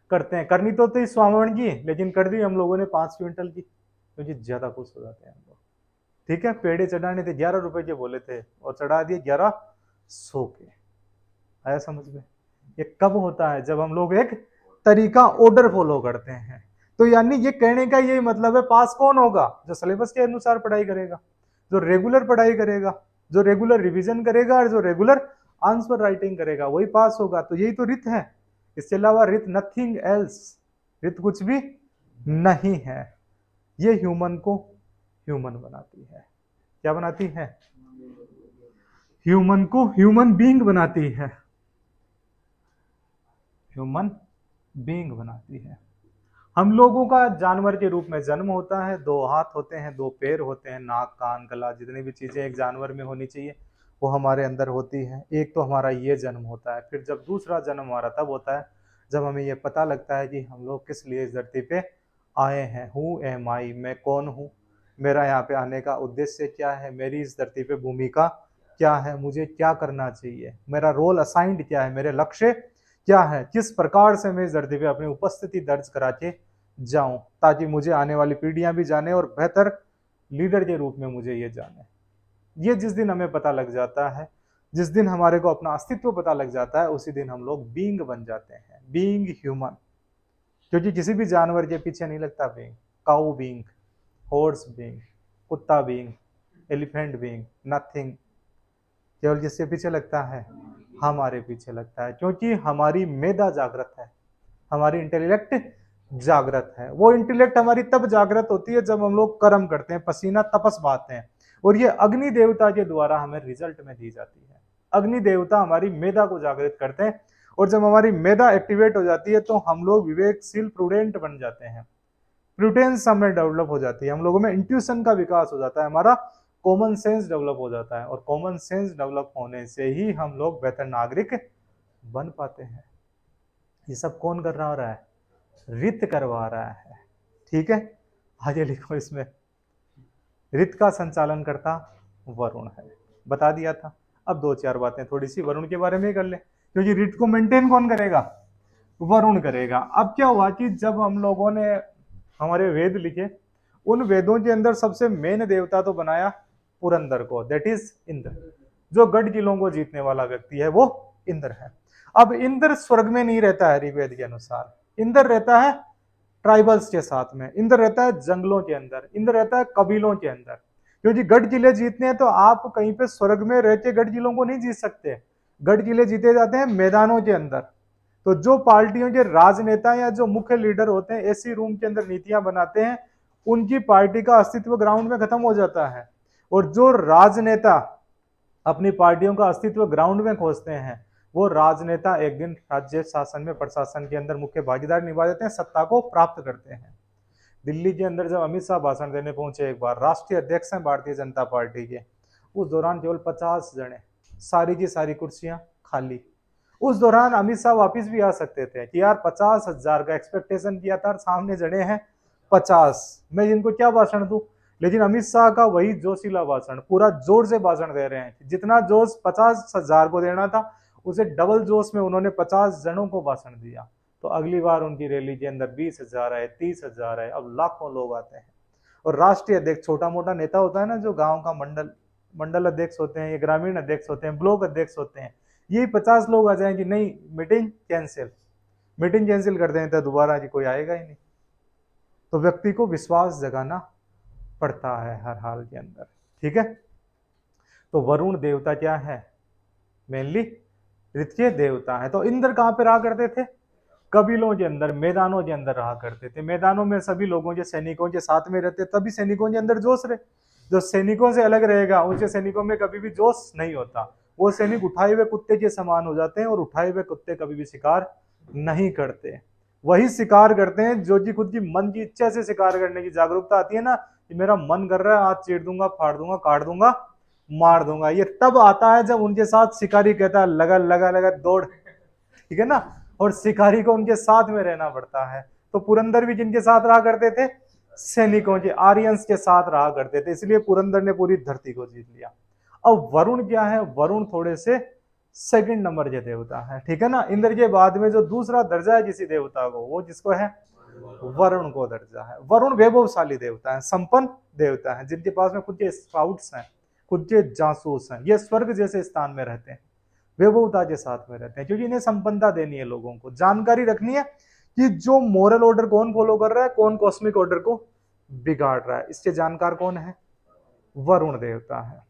करते हैं करनी तो होती स्वामण की लेकिन कर दी हम लोगों ने पांच क्विंटल की क्योंकि ज़्यादा खुश हो जाते हैं हम लोग ठीक है पेड़े चढ़ाने थे ग्यारह रुपए के बोले थे और चढ़ा दिए ग्यारह सो के आया समझ में ये कब होता है जब हम लोग एक तरीका ऑर्डर फॉलो करते हैं तो यानी ये कहने का यही मतलब है पास कौन होगा जो सिलेबस के अनुसार पढ़ाई करेगा जो रेगुलर पढ़ाई करेगा जो रेगुलर रिवीजन करेगा और जो रेगुलर आंसर राइटिंग करेगा वही पास होगा तो यही तो रित है इसके अलावा रित नथिंग एल्स रित कुछ भी नहीं है ये ह्यूमन को ह्यूमन बनाती है क्या बनाती है ह्यूमन को ह्यूमन बीइंग बनाती है ह्यूमन बीइंग बनाती है हम लोगों का जानवर के रूप में जन्म होता है दो हाथ होते हैं दो पैर होते हैं नाक कान गला जितनी भी चीज़ें एक जानवर में होनी चाहिए वो हमारे अंदर होती है एक तो हमारा ये जन्म होता है फिर जब दूसरा जन्म हमारा तब होता है जब हमें ये पता लगता है कि हम लोग किस लिए इस धरती पे आए हैं हूं एम आई मैं कौन हूँ मेरा यहाँ पे आने का उद्देश्य क्या है मेरी इस धरती पे भूमिका क्या है मुझे क्या करना चाहिए मेरा रोल असाइंड क्या है मेरे लक्ष्य क्या है किस प्रकार से मैं इस धरती पे अपनी उपस्थिति दर्ज करा के जाऊं ताकि मुझे आने वाली पीढ़ियां भी जाने और बेहतर लीडर के रूप में मुझे ये जाने ये जिस दिन हमें पता लग जाता है जिस दिन हमारे को अपना अस्तित्व पता लग जाता है उसी दिन हम लोग बींग बन जाते हैं बींग ह्यूमन क्योंकि किसी भी जानवर के पीछे नहीं लगता being cow being horse being कुत्ता बींग एलिफेंट बींग नथिंग केवल जिससे पीछे लगता है हमारे पीछे लगता है क्योंकि हमारी मेधा जागृत है हमारी इंटेलेक्ट जागृत है वो इंटेलेक्ट हमारी तब जागृत होती है जब हम लोग कर्म करते हैं पसीना तपस बहाते हैं और ये अग्नि देवता के द्वारा हमें रिजल्ट में दी जाती है अग्नि देवता हमारी मेधा को जागृत करते हैं और जब हमारी मेधा एक्टिवेट हो जाती है तो हम लोग विवेकशील प्रूडेंट बन जाते हैं प्रूटेंस हमें डेवलप हो जाती है हम लोगों में इंट्यूशन का विकास हो जाता है हमारा कॉमन सेंस डेवलप हो जाता है और कॉमन सेंस डेवलप होने से ही हम लोग बेहतर नागरिक बन पाते हैं ये सब कौन कर रहा है रित करवा रहा है ठीक है आगे लिखो इसमें रित का संचालन करता वरुण है बता दिया था अब दो चार बातें थोड़ी सी वरुण के बारे में कर ले क्योंकि रिट को मेंटेन कौन करेगा वरुण करेगा अब क्या हुआ कि जब हम लोगों ने हमारे वेद लिखे उन वेदों के अंदर सबसे मेन देवता तो बनाया पुरंदर को दैट इज इंद्र जो गढ़ किलों को जीतने वाला व्यक्ति है वो इंद्र है अब इंद्र स्वर्ग में नहीं रहता है ऋग्वेद के अनुसार इंद्र रहता है ट्राइबल्स के साथ में इंद्र रहता है जंगलों के अंदर इंद्र रहता है कबीलों के अंदर क्योंकि गढ़ किले जीतने हैं तो आप कहीं पे स्वर्ग में रहते गढ़ किलों को नहीं जीत सकते गढ़ किले जीते जाते हैं मैदानों के अंदर तो जो पार्टियों के राजनेता या जो मुख्य लीडर होते हैं एसी रूम के अंदर नीतियां बनाते हैं उनकी पार्टी का अस्तित्व ग्राउंड में खत्म हो जाता है और जो राजनेता अपनी पार्टियों का अस्तित्व ग्राउंड में खोजते हैं वो राजनेता एक दिन राज्य शासन में प्रशासन के अंदर मुख्य भागीदार निभा देते हैं सत्ता को प्राप्त करते हैं दिल्ली के अंदर जब अमित शाह भाषण देने पहुंचे एक बार राष्ट्रीय अध्यक्ष हैं भारतीय जनता पार्टी के उस दौरान केवल पचास जने सारी की सारी कुर्सियां खाली उस दौरान अमित शाह वापिस भी आ सकते थे कि यार पचास हजार का एक्सपेक्टेशन किया था सामने जड़े हैं पचास मैं इनको क्या भाषण दू लेकिन अमित शाह का वही जोशीला भाषण पूरा जोर से भाषण दे रहे हैं जितना जोश पचास हजार को देना था उसे डबल जोश में उन्होंने पचास जनों को भाषण दिया तो अगली बार उनकी रैली के अंदर बीस हजार आए तीस हजार आए अब लाखों लोग आते हैं और राष्ट्रीय अध्यक्ष छोटा मोटा नेता होता है ना जो गांव का मंडल मंडल अध्यक्ष होते हैं या ग्रामीण अध्यक्ष होते हैं ब्लॉक अध्यक्ष होते हैं ये पचास लोग आ जाएं कि नहीं मीटिंग कैंसिल मीटिंग कैंसिल कर दें तो दोबारा जी कोई आएगा ही नहीं तो व्यक्ति को विश्वास जगाना पड़ता है हर हाल के अंदर ठीक है तो वरुण देवता क्या है मेनली ऋत्य देवता है तो इंद्र कहाँ पे रहा करते थे कबीलों के अंदर मैदानों के अंदर रहा करते थे मैदानों में सभी लोगों के सैनिकों के साथ में रहते तभी सैनिकों के अंदर जोश रहे जो सैनिकों से अलग रहेगा उनके सैनिकों में कभी भी जोश नहीं होता वो सैनिक उठाए हुए कुत्ते के समान हो जाते हैं और उठाए हुए कुत्ते कभी भी शिकार नहीं करते वही शिकार करते हैं जो जी खुद की मन की इच्छा से शिकार करने की जागरूकता आती है ना कि मेरा मन कर रहा है आज चीट दूंगा फाड़ दूंगा काट दूंगा मार दूंगा ये तब आता है जब उनके साथ शिकारी कहता है लगा लगा लगा दौड़ ठीक है ना और शिकारी को उनके साथ में रहना पड़ता है तो पुरंदर भी जिनके साथ रहा करते थे सैनिकों के आर्यंस के साथ रहा करते थे इसलिए पुरंदर ने पूरी धरती को जीत लिया अब वरुण क्या है वरुण थोड़े से सेकंड नंबर के देवता है ठीक है ना इंद्र के बाद में जो दूसरा दर्जा है किसी देवता को वो जिसको है वरुण को दर्जा है वरुण वैभवशाली देवता है संपन्न देवता है जिनके पास में खुद के स्काउट्स हैं खुद के जासूस हैं ये स्वर्ग जैसे स्थान में रहते हैं वैभवता के साथ में रहते हैं क्योंकि इन्हें संपन्नता देनी है लोगों को जानकारी रखनी है कि जो मॉरल ऑर्डर कौन फॉलो कर रहा है कौन कॉस्मिक ऑर्डर को बिगाड़ रहा है इसके जानकार कौन है वरुण देवता है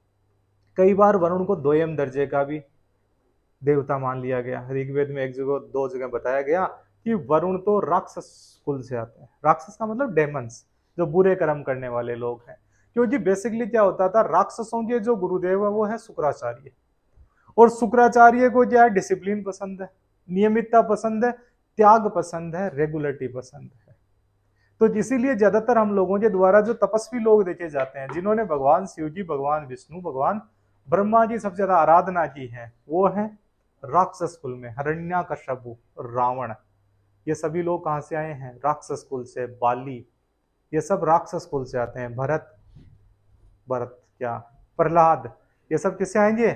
कई बार वरुण को दोयम दर्जे का भी देवता मान लिया गया ऋग्वेद में एक जगह दो जगह बताया गया कि वरुण तो राक्षस कुल से आते हैं राक्षस का मतलब डेमंस जो बुरे कर्म करने वाले लोग हैं क्योंकि बेसिकली क्या होता था राक्षसों के जो गुरुदेव है वो है शुक्राचार्य और शुक्राचार्य को क्या है डिसिप्लिन पसंद है नियमितता पसंद है त्याग पसंद है रेगुलरिटी पसंद है तो इसीलिए ज्यादातर हम लोगों के द्वारा जो तपस्वी लोग देखे जाते हैं जिन्होंने भगवान शिव जी भगवान विष्णु भगवान ब्रह्मा जी सबसे ज्यादा आराधना की है वो है राक्षस कुल में हरण्या कश्यपु रावण ये सभी लोग कहाँ से आए हैं राक्षस कुल से बाली ये सब राक्षस कुल से आते हैं भरत भरत क्या प्रहलाद ये सब किससे आएंगे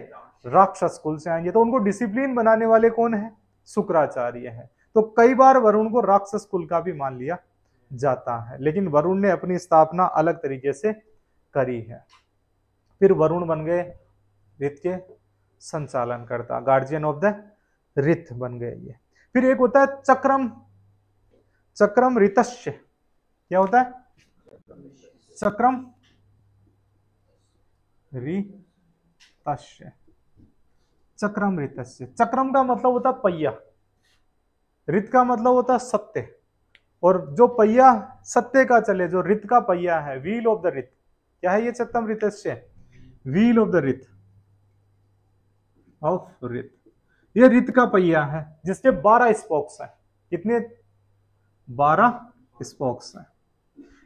राक्षस कुल से आएंगे तो उनको डिसिप्लिन बनाने वाले कौन है शुक्राचार्य है तो कई बार वरुण को राक्षस कुल का भी मान लिया जाता है लेकिन वरुण ने अपनी स्थापना अलग तरीके से करी है फिर वरुण बन गए रित के संचालन करता गार्जियन ऑफ द रित बन गए ये फिर एक होता है चक्रम चक्रम रितस्य क्या होता है चक्रम रितस्य चक्रम रितस्य चक्रम का मतलब होता है पहिया रित का मतलब होता है सत्य और जो पहिया सत्य का चले जो रित का पहिया है व्हील ऑफ द रित क्या है ये चक्रम रितस्य व्हील ऑफ द रित ऑफ रित ये रित का पहिया है जिसके 12 स्पोक्स हैं कितने 12 स्पोक्स हैं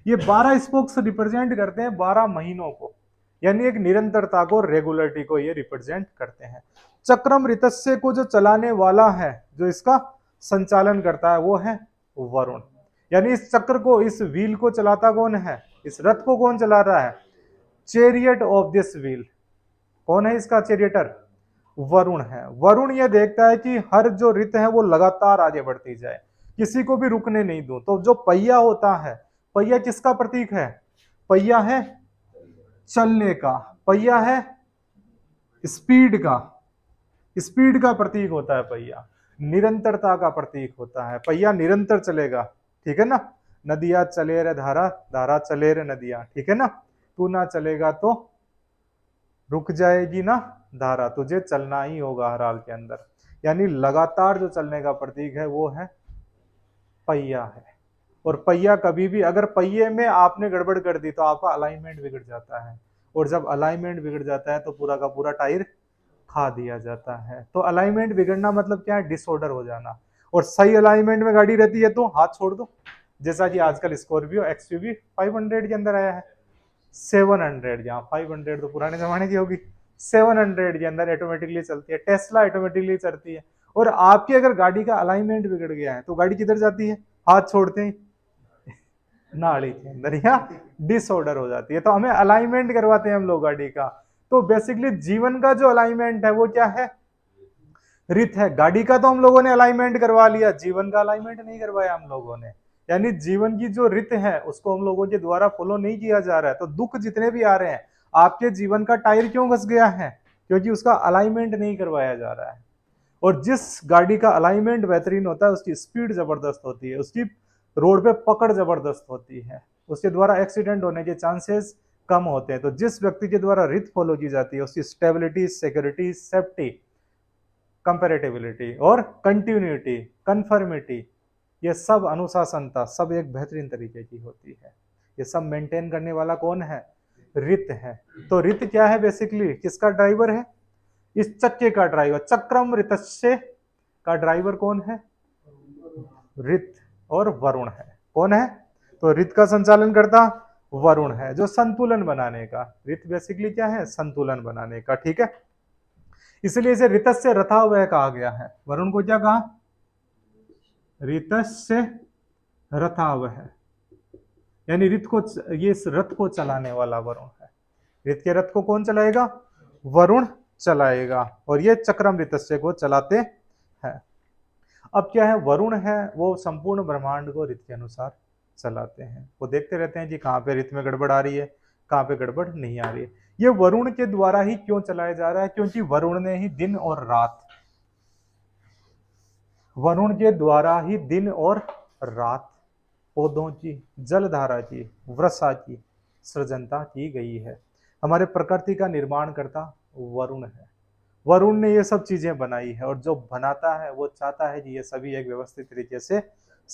ये 12 स्पोक्स रिप्रेजेंट करते हैं 12 महीनों को यानी एक निरंतरता को रेगुलरिटी को ये रिप्रेजेंट करते हैं चक्रम रितस्य को जो चलाने वाला है जो इसका संचालन करता है वो है वरुण यानी इस चक्र को इस व्हील को चलाता कौन है इस रथ को कौन चला रहा है चेरियट ऑफ दिस व्हील कौन है इसका चेरियटर वरुण है वरुण ये देखता है कि हर जो रित है वो लगातार आगे बढ़ती जाए किसी को भी रुकने नहीं दो तो जो पहिया होता है पहिया किसका प्रतीक है पहिया है चलने का पहिया है स्पीड का स्पीड का प्रतीक होता है पहिया निरंतरता का प्रतीक होता है पहिया निरंतर चलेगा ठीक है ना नदिया चले रे धारा धारा चले रे नदिया ठीक है ना तू ना चलेगा तो रुक जाएगी ना धारा तुझे चलना ही होगा हर हाल के अंदर यानी लगातार जो चलने का प्रतीक है वो है पहिया है और पहिया कभी भी अगर पहिए में आपने गड़बड़ कर दी तो आपका अलाइनमेंट बिगड़ जाता है और जब अलाइनमेंट बिगड़ जाता है तो पूरा का पूरा टायर खा दिया जाता है तो अलाइनमेंट बिगड़ना मतलब क्या है डिसऑर्डर हो जाना और सही अलाइनमेंट में गाड़ी रहती है तो हाथ छोड़ दो जैसा कि आजकल स्कॉर्पियो एक्स फाइव हंड्रेड के अंदर आया है सेवन हंड्रेड यहाँ फाइव हंड्रेड तो पुराने ज़माने की होगी सेवन हंड्रेड के अंदर ऑटोमेटिकली चलती है टेस्ला ऑटोमेटिकली चलती है और आपकी अगर गाड़ी का अलाइनमेंट बिगड़ गया है तो गाड़ी किधर जाती है हाथ छोड़ते ही नाड़ी के अंदर यहाँ डिसऑर्डर हो जाती है तो हमें अलाइनमेंट करवाते हैं हम लोग गाड़ी का तो बेसिकली जीवन का जो अलाइनमेंट है वो क्या है रित है गाड़ी का तो हम लोगों ने अलाइनमेंट करवा लिया जीवन का अलाइनमेंट नहीं करवाया हम लोगों ने यानी जीवन की जो रित है उसको हम लोगों के द्वारा फॉलो नहीं किया जा रहा है तो दुख जितने भी आ रहे हैं आपके जीवन का टायर क्यों घस गया है क्योंकि उसका अलाइनमेंट नहीं करवाया जा रहा है और जिस गाड़ी का अलाइनमेंट बेहतरीन होता है उसकी स्पीड ज़बरदस्त होती है उसकी रोड पे पकड़ ज़बरदस्त होती है उसके द्वारा एक्सीडेंट होने के चांसेस कम होते हैं तो जिस व्यक्ति के द्वारा रिथ फॉलो की जाती है उसकी स्टेबिलिटी सिक्योरिटी सेफ्टी कंपेरेटिबिलिटी और कंटिन्यूटी कन्फर्मिटी ये सब अनुशासनता सब एक बेहतरीन तरीके की होती है ये सब मेंटेन करने वाला कौन है रित है तो रित क्या है बेसिकली किसका ड्राइवर है इस चक्के का ड्राइवर चक्रम रित का ड्राइवर कौन है रित और वरुण है कौन है तो रित का संचालन करता वरुण है जो संतुलन बनाने का रित बेसिकली क्या है संतुलन बनाने का ठीक है इसलिए इसे से रथा वह कहा गया है वरुण को क्या कहा रित रथा वह यानी रित को ये रथ को चलाने वाला वरुण है रित के रथ को कौन चलाएगा वरुण चलाएगा और ये चक्रम रित को चलाते हैं अब क्या है वरुण है वो संपूर्ण ब्रह्मांड को रित के अनुसार चलाते हैं वो देखते रहते हैं जी कहाँ पे रित में गड़बड़ आ रही है कहाँ पे गड़बड़ नहीं आ रही है ये वरुण के द्वारा ही क्यों चलाया जा रहा है क्योंकि वरुण ने ही दिन और रात वरुण के द्वारा ही दिन और रात पौधों की जलधारा की वर्षा की सृजनता की गई है हमारे प्रकृति का निर्माण करता वरुण है वरुण ने ये सब चीज़ें बनाई है और जो बनाता है वो चाहता है कि ये सभी एक व्यवस्थित तरीके से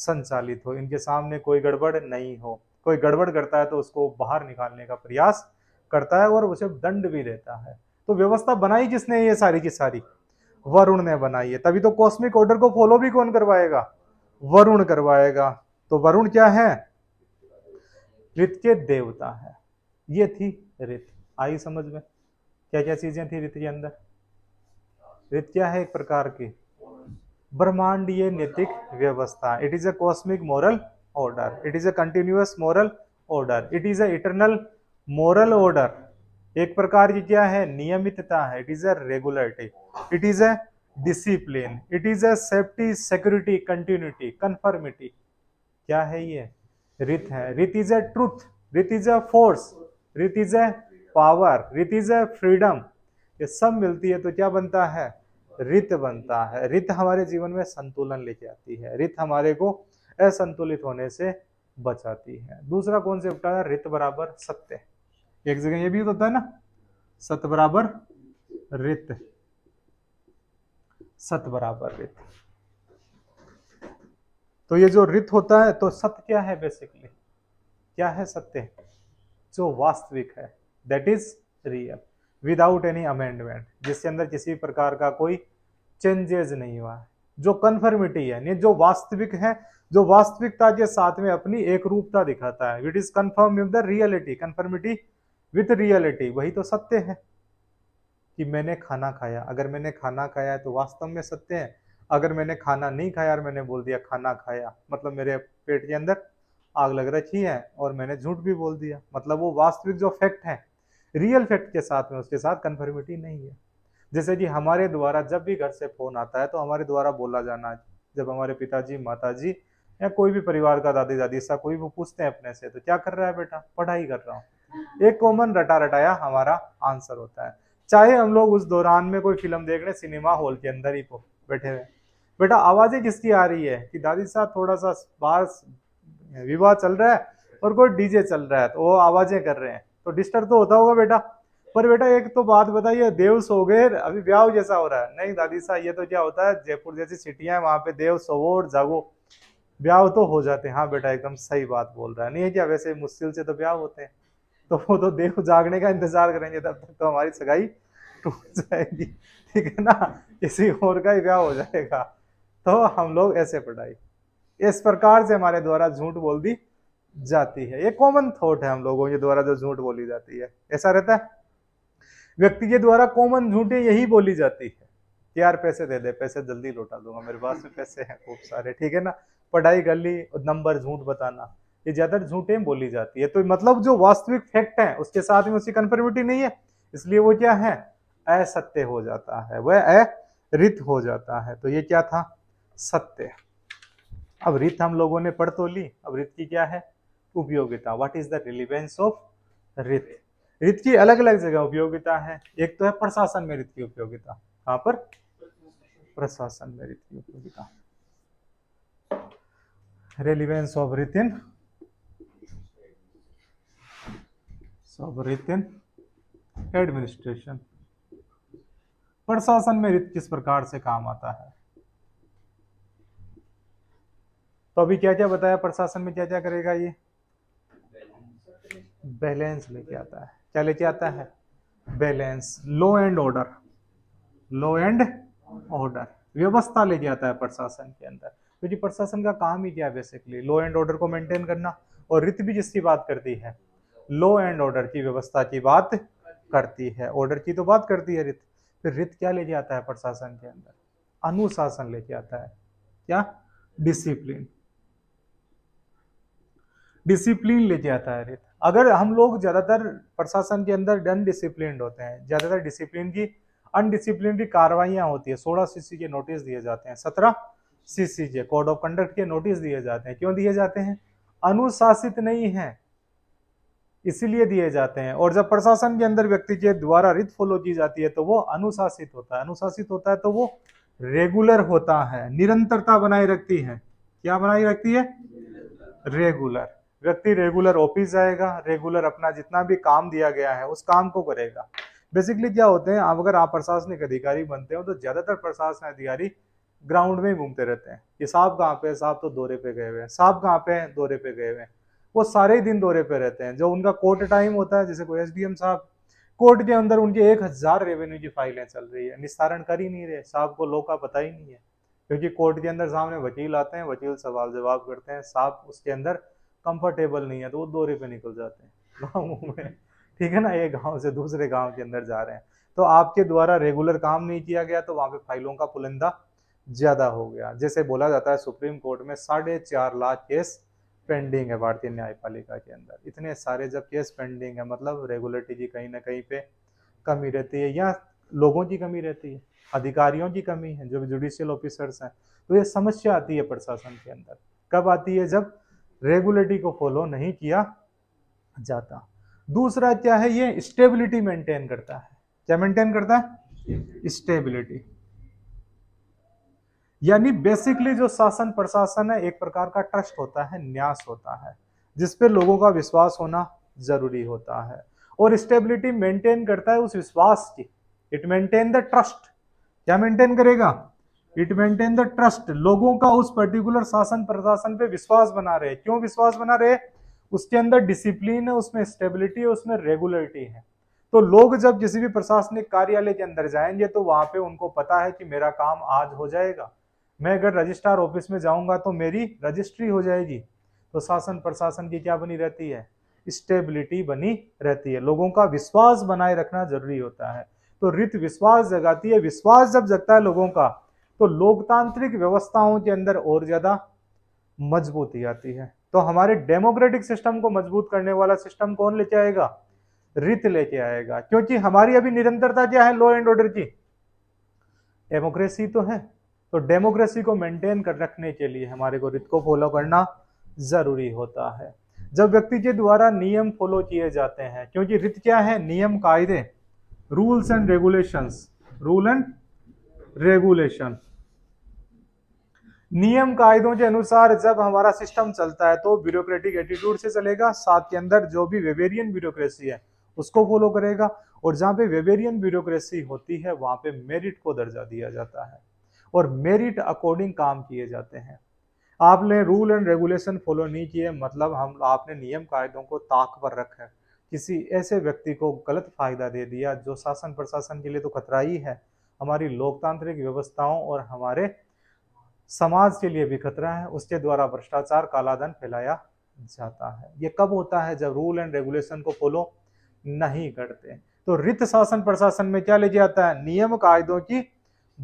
संचालित हो इनके सामने कोई गड़बड़ नहीं हो कोई गड़बड़ करता है तो उसको बाहर निकालने का प्रयास करता है और उसे दंड भी देता है तो व्यवस्था बनाई किसने ये सारी की सारी वरुण ने बनाई है तभी तो कॉस्मिक ऑर्डर को फॉलो भी कौन करवाएगा वरुण करवाएगा तो वरुण क्या है रित के देवता है ये थी रित आई समझ में क्या क्या चीजें थी रित के अंदर रित क्या है एक प्रकार की ब्रह्मांडीय नैतिक व्यवस्था it is a cosmic moral order it is a continuous moral order it is a eternal moral order एक प्रकार की क्या है नियमितता है it is a regularity it is a discipline it is a safety security continuity conformity क्या है ये रित है रित इज अ ट्रूथ रित इज अ फोर्स रित इज अ पावर रित इज अ फ्रीडम ये सब मिलती है तो क्या बनता है रित बनता है रित हमारे जीवन में संतुलन लेके आती है रित हमारे को असंतुलित होने से बचाती है दूसरा कौन से उपकार है रित बराबर सत्य एक जगह ये भी होता है ना सत बराबर रित सत बराबर रित तो ये जो रित होता है तो सत्य क्या है बेसिकली क्या है सत्य जो वास्तविक है that is real without any amendment जिसके अंदर किसी भी प्रकार का कोई चेंजेज नहीं हुआ है जो कन्फर्मिटी है जो वास्तविक है जो वास्तविकता के साथ में अपनी एक रूपता दिखाता है it is confirm with the reality conformity with reality वही तो सत्य है कि मैंने खाना खाया अगर मैंने खाना खाया है तो वास्तव में सत्य है अगर मैंने खाना नहीं खाया और मैंने बोल दिया खाना खाया मतलब मेरे पेट के अंदर आग लग रखी है और मैंने झूठ भी बोल दिया मतलब वो वास्तविक जो फैक्ट है रियल फैक्ट के साथ में उसके साथ कन्फर्मिटी नहीं है जैसे कि हमारे द्वारा जब भी घर से फ़ोन आता है तो हमारे द्वारा बोला जाना जब हमारे पिताजी जी या कोई भी परिवार का दादी दादी सा कोई वो पूछते हैं अपने से तो क्या कर रहा है बेटा पढ़ाई कर रहा हूँ एक कॉमन रटा रटाया हमारा आंसर होता है चाहे हम लोग उस दौरान में कोई फिल्म देख रहे सिनेमा हॉल के अंदर ही बैठे हुए बेटा आवाज़ें किसकी आ रही है कि दादी साहब थोड़ा सा बाहर विवाह चल रहा है और कोई डीजे चल रहा है तो वो आवाज़ें कर रहे हैं तो डिस्टर्ब तो होता होगा बेटा पर बेटा एक तो बात बताइए देव गए अभी ब्याह जैसा हो रहा है नहीं दादी साहब ये तो क्या होता है जयपुर जैसी सिटियां वहां पे देव और जागो ब्याह तो हो जाते हैं हाँ बेटा एकदम सही बात बोल रहा है नहीं है क्या वैसे मुश्किल से तो ब्याह होते हैं तो वो तो देव जागने का इंतजार करेंगे तब तक तो हमारी सगाई टूट जाएगी ठीक है ना किसी और का ही ब्याह हो जाएगा तो हम लोग ऐसे पढ़ाई इस प्रकार से हमारे द्वारा झूठ बोल दी जाती है ये कॉमन थॉट है हम लोगों के द्वारा जो झूठ बोली जाती है ऐसा रहता है व्यक्ति के द्वारा कॉमन झूठे यही बोली जाती है कि यार पैसे दे दे पैसे जल्दी लौटा दूंगा मेरे पास में पैसे हैं खूब सारे ठीक है ना पढ़ाई कर ली और नंबर झूठ बताना ये ज्यादातर झूठे बोली जाती है तो मतलब जो वास्तविक फैक्ट है उसके साथ में उसकी कन्फर्मिटी नहीं है इसलिए वो क्या है असत्य हो जाता है वह अरित हो जाता है तो ये क्या था सत्य अब रित हम लोगों ने पढ़ तो ली अब रित की क्या है उपयोगिता what is the relevance of रित रित की अलग अलग जगह उपयोगिता है एक तो है प्रशासन में रित की उपयोगिता कहां पर प्रशासन में रित की उपयोगिता रिलीवेंस ऑफ रितिन ऑफ इन एडमिनिस्ट्रेशन प्रशासन में रित किस प्रकार से काम आता है तो अभी क्या क्या बताया प्रशासन में क्या क्या करेगा ये बैलेंस लेके आता है क्या लेके आता है balance law and order law and order व्यवस्था लेके आता है प्रशासन के अंदर क्योंकि तो प्रशासन का काम ही क्या है बेसिकली लो एंड ऑर्डर को मेंटेन करना और रित भी जिसकी बात करती है लो एंड ऑर्डर की व्यवस्था की बात करती है ऑर्डर की तो बात करती है रित फिर रित क्या लेके आता है प्रशासन के अंदर अनुशासन लेके आता है क्या डिसिप्लिन डिसिप्लिन लेके आता है अगर हम लोग ज़्यादातर प्रशासन के अंदर अनडिसिप्लिन होते हैं ज़्यादातर डिसिप्लिन की अनडिसिप्लिन की कार्रवाइयाँ होती है सोलह सीसी के नोटिस दिए जाते हैं सत्रह सीसी के कोड ऑफ कंडक्ट के नोटिस दिए जाते हैं क्यों दिए जाते हैं अनुशासित नहीं है इसीलिए दिए जाते हैं और जब प्रशासन के अंदर व्यक्ति के द्वारा रित फॉलो की जाती है तो वो अनुशासित होता है अनुशासित होता है तो वो रेगुलर होता है निरंतरता बनाए रखती है क्या बनाए रखती है रेगुलर व्यक्ति रेगुलर ऑफिस जाएगा रेगुलर अपना जितना भी काम दिया गया है उस काम को करेगा बेसिकली क्या होते हैं आप अगर आप प्रशासनिक अधिकारी बनते हो तो ज़्यादातर प्रशासनिक अधिकारी ग्राउंड में ही घूमते रहते हैं कि साहब कहाँ पे है साहब तो दौरे पे गए हुए हैं साहब कहाँ पे हैं दौरे पे गए हुए हैं वो सारे ही दिन दौरे पे रहते हैं जो उनका कोर्ट टाइम होता है जैसे कोई एस साहब कोर्ट के अंदर उनके एक हज़ार रेवेन्यू की फाइलें चल रही है निस्तारण कर ही नहीं रहे साहब को लो का पता ही नहीं है क्योंकि कोर्ट के अंदर सामने वकील आते हैं वकील सवाल जवाब करते हैं साहब उसके अंदर कंफर्टेबल नहीं है तो वो दौरे पे निकल जाते हैं गाँव में ठीक है ना एक गाँव से दूसरे गाँव के अंदर जा रहे हैं तो आपके द्वारा रेगुलर काम नहीं किया गया तो वहां पे फाइलों का पुलिंदा ज़्यादा हो गया जैसे बोला जाता है सुप्रीम कोर्ट में साढ़े चार लाख केस पेंडिंग है भारतीय न्यायपालिका के अंदर इतने सारे जब केस पेंडिंग है मतलब रेगुलरिटी की कहीं ना कहीं पे कमी रहती है या लोगों की कमी रहती है अधिकारियों की कमी है जो जुडिशियल ऑफिसर्स हैं तो ये समस्या आती है प्रशासन के अंदर कब आती है जब रेगुलेटी को फॉलो नहीं किया जाता दूसरा क्या है ये स्टेबिलिटी मेंटेन करता है क्या मेंटेन करता है स्टेबिलिटी यानी बेसिकली जो शासन प्रशासन है एक प्रकार का ट्रस्ट होता है न्यास होता है जिसपे लोगों का विश्वास होना जरूरी होता है और स्टेबिलिटी मेंटेन करता है उस विश्वास की इट मेंटेन द ट्रस्ट क्या मेंटेन करेगा इट मेंटेन द ट्रस्ट लोगों का उस पर्टिकुलर शासन प्रशासन पे विश्वास बना रहे क्यों विश्वास बना रहे उसके अंदर डिसिप्लिन है उसमें स्टेबिलिटी है उसमें रेगुलरिटी है तो लोग जब किसी भी प्रशासनिक कार्यालय के अंदर जाएंगे तो वहां पे उनको पता है कि मेरा काम आज हो जाएगा मैं अगर रजिस्ट्रार ऑफिस में जाऊंगा तो मेरी रजिस्ट्री हो जाएगी तो शासन प्रशासन की क्या बनी रहती है स्टेबिलिटी बनी रहती है लोगों का विश्वास बनाए रखना जरूरी होता है तो रित विश्वास जगाती है विश्वास जब जगता है लोगों का तो लोकतांत्रिक व्यवस्थाओं के अंदर और ज़्यादा मजबूती आती है तो हमारे डेमोक्रेटिक सिस्टम को मजबूत करने वाला सिस्टम कौन लेके आएगा रित लेके आएगा क्योंकि हमारी अभी निरंतरता क्या है लॉ एंड ऑर्डर की डेमोक्रेसी तो है तो डेमोक्रेसी को मेंटेन कर रखने के लिए हमारे को रित को फॉलो करना ज़रूरी होता है जब व्यक्ति के द्वारा नियम फॉलो किए जाते हैं क्योंकि रित क्या है नियम कायदे rules and regulations rule and regulation नियम कायदों के अनुसार जब हमारा सिस्टम चलता है तो ब्यूरोक्रेटिक एटीट्यूड से चलेगा साथ के अंदर जो भी वेबेरियन ब्यूरोक्रेसी है उसको फॉलो करेगा और जहां पे वेबेरियन ब्यूरोक्रेसी होती है वहां पे मेरिट को दर्जा दिया जाता है और मेरिट अकॉर्डिंग काम किए जाते हैं आपने रूल एंड रेगुलेशन फॉलो नहीं किए मतलब हम आपने नियम कायदों को ताक पर रखा है किसी ऐसे व्यक्ति को गलत फायदा दे दिया जो शासन प्रशासन के लिए तो खतरा ही है हमारी लोकतांत्रिक व्यवस्थाओं और हमारे समाज के लिए भी खतरा है उसके द्वारा भ्रष्टाचार कालाधन फैलाया जाता है ये कब होता है जब रूल एंड रेगुलेशन को फॉलो नहीं करते तो रित शासन प्रशासन में क्या लेके आता है नियम कायदों की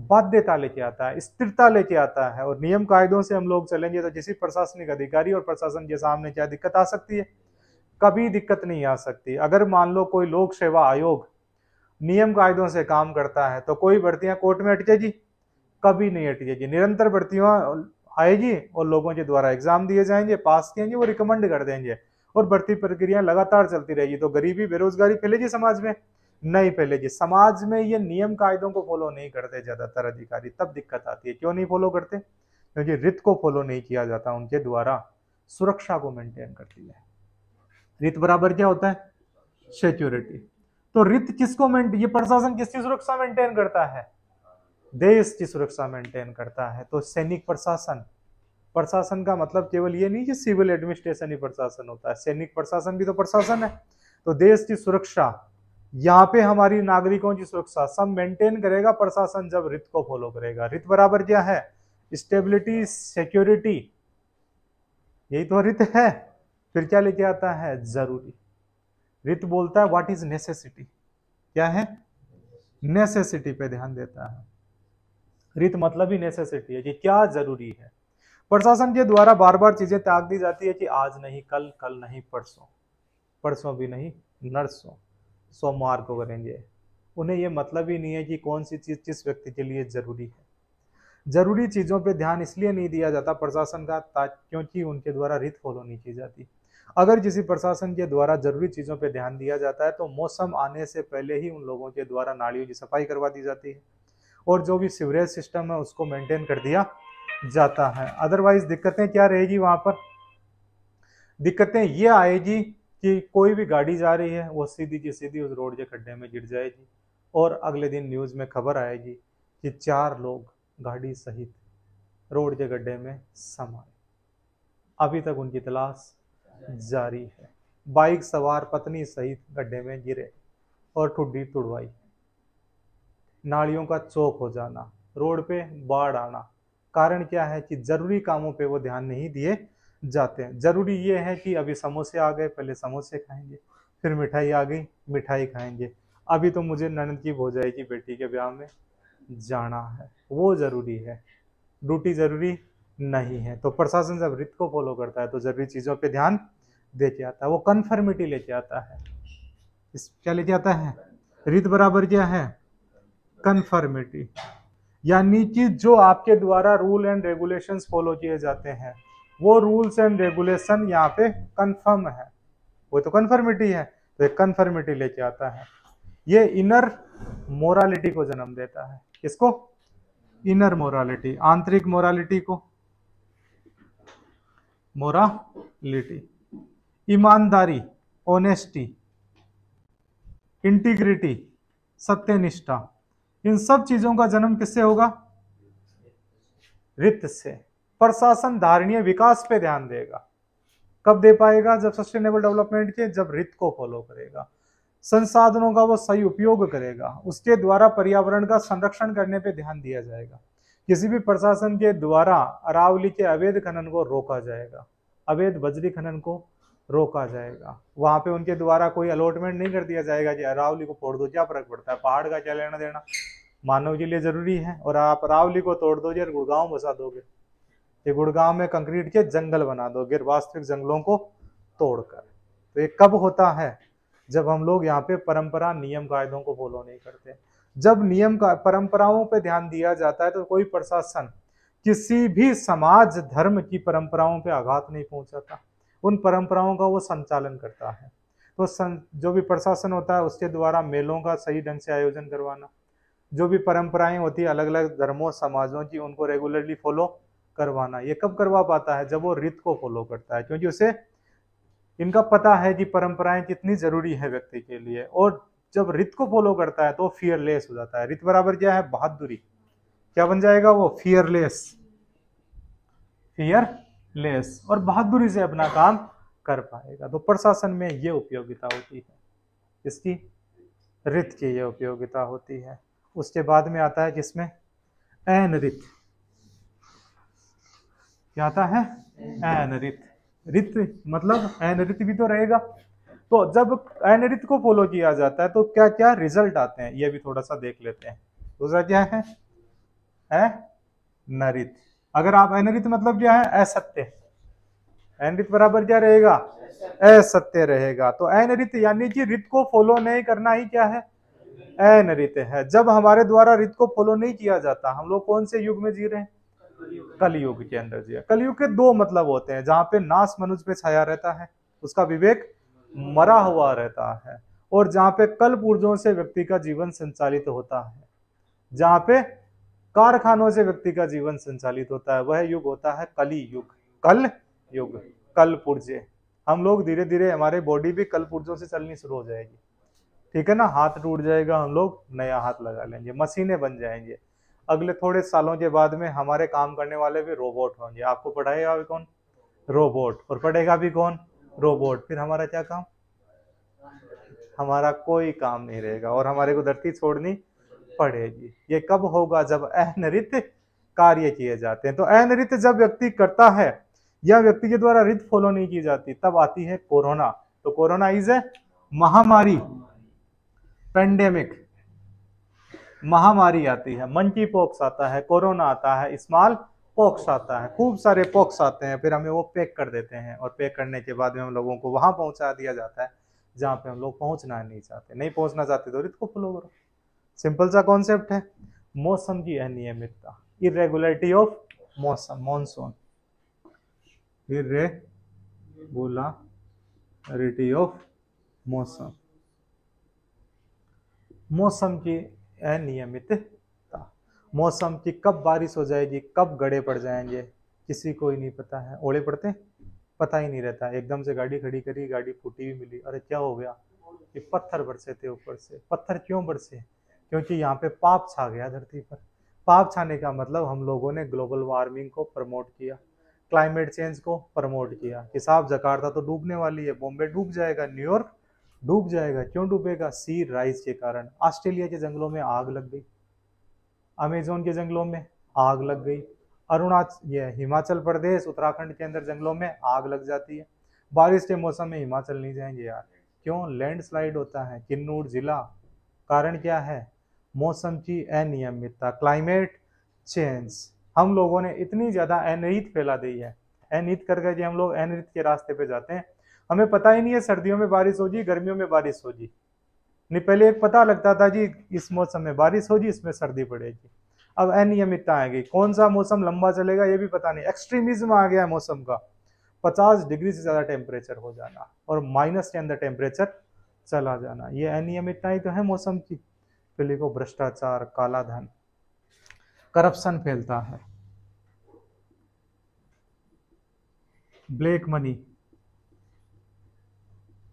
बाध्यता लेके आता है स्थिरता लेके आता है और नियम कायदों से हम लोग चलेंगे तो किसी प्रशासनिक अधिकारी और प्रशासन के सामने क्या दिक्कत आ सकती है कभी दिक्कत नहीं आ सकती अगर मान लो कोई लोक सेवा आयोग नियम कायदों से काम करता है तो कोई भर्तियां कोर्ट में अटकेगी कभी नहीं हटी जाएगी निरंतर भर्तियाँ आएगी और लोगों के द्वारा एग्जाम दिए जाएंगे पास किए जाएंगे वो रिकमेंड कर देंगे और भर्ती प्रक्रिया लगातार चलती रहेगी तो गरीबी बेरोजगारी फैलेगी समाज में नहीं फैलेगी समाज में ये नियम कायदों को फॉलो नहीं करते ज़्यादातर अधिकारी तब दिक्कत आती है क्यों नहीं फॉलो करते क्योंकि रित को फॉलो नहीं किया जाता उनके द्वारा सुरक्षा को मेंटेन करती है रित बराबर क्या होता है सिक्योरिटी तो रित किसको मेंटेन ये प्रशासन किसकी सुरक्षा मेंटेन करता है देश की सुरक्षा मेंटेन करता है तो सैनिक प्रशासन प्रशासन का मतलब केवल ये नहीं कि सिविल एडमिनिस्ट्रेशन ही प्रशासन होता है सैनिक प्रशासन भी तो प्रशासन है तो देश की सुरक्षा यहाँ पे हमारी नागरिकों की सुरक्षा सब मेंटेन करेगा प्रशासन जब रित को फॉलो करेगा रित बराबर क्या है स्टेबिलिटी सिक्योरिटी यही तो रित है फिर क्या लेके आता है जरूरी रित बोलता है व्हाट इज नेसेसिटी क्या है नेसेसिटी पे ध्यान देता है रीत मतलब ही नेसेसिटी है कि क्या जरूरी है प्रशासन के द्वारा बार बार चीजें त्याग दी जाती है कि आज नहीं कल कल नहीं परसों परसों भी नहीं नरसों सोमवार को करेंगे उन्हें यह मतलब ही नहीं है कि कौन सी चीज़ किस व्यक्ति के लिए ज़रूरी है ज़रूरी चीज़ों पर ध्यान इसलिए नहीं दिया जाता प्रशासन का क्योंकि उनके द्वारा रित फॉलो नहीं की जाती अगर किसी प्रशासन के द्वारा जरूरी चीज़ों पर ध्यान दिया जाता है तो मौसम आने से पहले ही उन लोगों के द्वारा नालियों की सफाई करवा दी जाती है और जो भी सीवरेज सिस्टम है उसको मेंटेन कर दिया जाता है अदरवाइज दिक्कतें क्या रहेगी वहाँ पर दिक्कतें ये आएगी कि कोई भी गाड़ी जा रही है वो सीधी की सीधी उस रोड के खड्डे में गिर जाएगी और अगले दिन न्यूज़ में खबर आएगी कि चार लोग गाड़ी सहित रोड के गड्ढे में समाए अभी तक उनकी तलाश जारी है बाइक सवार पत्नी सहित गड्ढे में गिरे और ठुड्डी तुड़वाई नालियों का चौक हो जाना रोड पे बाढ़ आना कारण क्या है कि ज़रूरी कामों पे वो ध्यान नहीं दिए जाते हैं ज़रूरी ये है कि अभी समोसे आ गए पहले समोसे खाएंगे फिर मिठाई आ गई मिठाई खाएंगे अभी तो मुझे ननद की भोजाई की बेटी के ब्याह में जाना है वो ज़रूरी है ड्यूटी ज़रूरी नहीं है तो प्रशासन जब रित को फॉलो करता है तो ज़रूरी चीज़ों पे ध्यान दे के आता है वो कन्फर्मिटी लेके आता है इस क्या लेके आता है रित बराबर क्या है कन्फर्मिटी यानी कि जो आपके द्वारा रूल एंड रेगुलेशन फॉलो किए जाते हैं वो रूल्स एंड रेगुलेशन यहाँ पे कन्फर्म है वो तो कन्फर्मिटी है तो एक कन्फर्मिटी लेके आता है ये इनर मोरालिटी को जन्म देता है किसको इनर मोरालिटी आंतरिक मोरालिटी को मोरालिटी ईमानदारी ऑनेस्टी इंटीग्रिटी सत्यनिष्ठा इन सब चीजों का जन्म किससे होगा रित से प्रशासन धारणीय विकास पे ध्यान देगा कब दे पाएगा जब सस्टेनेबल डेवलपमेंट के जब रित को फॉलो करेगा संसाधनों का वो सही उपयोग करेगा उसके द्वारा पर्यावरण का संरक्षण करने पे ध्यान दिया जाएगा किसी भी प्रशासन के द्वारा अरावली के अवैध खनन को रोका जाएगा अवैध बजरी खनन को रोका जाएगा वहां पे उनके द्वारा कोई अलॉटमेंट नहीं कर दिया जाएगा जी अरावली को फोड़ दो क्या फर्क पड़ता है पहाड़ का क्या लेना देना मानव के लिए ज़रूरी है और आप अरावली को तोड़ दो जी गुड़गांव बसा दोगे ये गुड़गांव में कंक्रीट के जंगल बना दोगे वास्तविक जंगलों को तोड़कर तो ये कब होता है जब हम लोग यहाँ पे परंपरा नियम कायदों को फॉलो नहीं करते जब नियम का परंपराओं पर ध्यान दिया जाता है तो कोई प्रशासन किसी भी समाज धर्म की परंपराओं पे आघात नहीं पहुंचाता उन परंपराओं का वो संचालन करता है तो सं, जो भी प्रशासन होता है उसके द्वारा मेलों का सही ढंग से आयोजन करवाना जो भी परंपराएं होती है अलग अलग धर्मों समाजों की उनको रेगुलरली फॉलो करवाना ये कब करवा पाता है जब वो रित को फॉलो करता है क्योंकि उसे इनका पता है कि परंपराएं कितनी ज़रूरी है व्यक्ति के लिए और जब रित को फॉलो करता है तो फियरलेस हो जाता है रित बराबर क्या है बहादुरी क्या बन जाएगा वो फियरलेस फियर लेस और बहादुरी से अपना काम कर पाएगा तो प्रशासन में ये उपयोगिता होती है इसकी रित की ये उपयोगिता होती है उसके बाद में आता है किसमें एन रित क्या आता है एन रित रित मतलब एन रित भी तो रहेगा तो जब एन रित को फॉलो किया जाता है तो क्या क्या रिजल्ट आते हैं ये भी थोड़ा सा देख लेते हैं दूसरा क्या है, है? नरित अगर आप अनरित मतलब क्या है असत्य अनरित बराबर क्या रहेगा असत्य रहेगा तो अनरित यानी कि रित को फॉलो नहीं करना ही क्या है अनरित है जब हमारे द्वारा रित को फॉलो नहीं किया जाता हम लोग कौन से युग में जी रहे हैं कलयुग के अंदर जी कलयुग के दो मतलब होते हैं जहां पे नाश मनुष्य पे छाया रहता है उसका विवेक मरा हुआ रहता है और जहां पे कल पूर्जों से व्यक्ति का जीवन संचालित होता है जहां पे कारखानों से व्यक्ति का जीवन संचालित होता है वह युग होता है कली युग कल युग कल पुर्जे हम लोग धीरे धीरे हमारे बॉडी भी कल पुर्जों से चलनी शुरू हो जाएगी ठीक है ना हाथ टूट जाएगा हम लोग नया हाथ लगा लेंगे मशीनें बन जाएंगे अगले थोड़े सालों के बाद में हमारे काम करने वाले भी रोबोट होंगे आपको पढ़ाएगा भी कौन रोबोट और पढ़ेगा भी कौन रोबोट फिर हमारा क्या काम हमारा कोई काम नहीं रहेगा और हमारे को धरती छोड़नी पड़ेगी ये कब होगा जब अहनरित कार्य किए जाते हैं तो अहनरित जब व्यक्ति करता है या व्यक्ति के द्वारा रित फॉलो नहीं की जाती तब आती है कोरोना तो कोरोना इज ए महामारी पेंडेमिक महामारी आती है मंकी पॉक्स आता है कोरोना आता है स्मॉल पॉक्स आता है खूब सारे पॉक्स आते हैं फिर हमें वो पैक कर देते हैं और पैक करने के बाद में हम लोगों को वहां पहुंचा दिया जाता है जहां पे हम लोग पहुंचना नहीं चाहते नहीं पहुंचना चाहते तो रित को फॉलो करो सिंपल सा कॉन्सेप्ट है मौसम की अनियमितता इरेगुलरिटी ऑफ मौसम मॉनसून इरेगुलरिटी ऑफ मौसम मौसम की अनियमितता मौसम की कब बारिश हो जाएगी कब गड़े पड़ जाएंगे किसी को ही नहीं पता है ओले पड़ते पता ही नहीं रहता एकदम से गाड़ी खड़ी करी गाड़ी फूटी हुई मिली अरे क्या हो गया कि पत्थर बरसे थे ऊपर से पत्थर क्यों बरसे क्योंकि यहाँ पे पाप छा गया धरती पर पाप छाने का मतलब हम लोगों ने ग्लोबल वार्मिंग को प्रमोट किया क्लाइमेट चेंज को प्रमोट किया कि साहब जकार्ता तो डूबने वाली है बॉम्बे डूब जाएगा न्यूयॉर्क डूब जाएगा क्यों डूबेगा सी राइज के कारण ऑस्ट्रेलिया के जंगलों में आग लग गई अमेजोन के जंगलों में आग लग गई अरुणाचल ये हिमाचल प्रदेश उत्तराखंड के अंदर जंगलों में आग लग जाती है बारिश के मौसम में हिमाचल नहीं जाएंगे यार क्यों लैंडस्लाइड होता है किन्नूर जिला कारण क्या है मौसम की अनियमितता क्लाइमेट चेंज हम लोगों ने इतनी ज़्यादा अनहित फैला दी है अनहित कर गए हम लोग अनहित के रास्ते पे जाते हैं हमें पता ही नहीं है सर्दियों में बारिश होगी गर्मियों में बारिश होगी नहीं पहले एक पता लगता था जी इस मौसम में बारिश हो जी इसमें सर्दी पड़ेगी अब अनियमितता आएगी कौन सा मौसम लंबा चलेगा ये भी पता नहीं एक्सट्रीमिज्म आ गया है मौसम का पचास डिग्री से ज़्यादा टेम्परेचर हो जाना और माइनस के अंदर टेम्परेचर चला जाना ये ही तो है मौसम की फिर लिखो भ्रष्टाचार काला धन करप्शन फैलता है ब्लैक मनी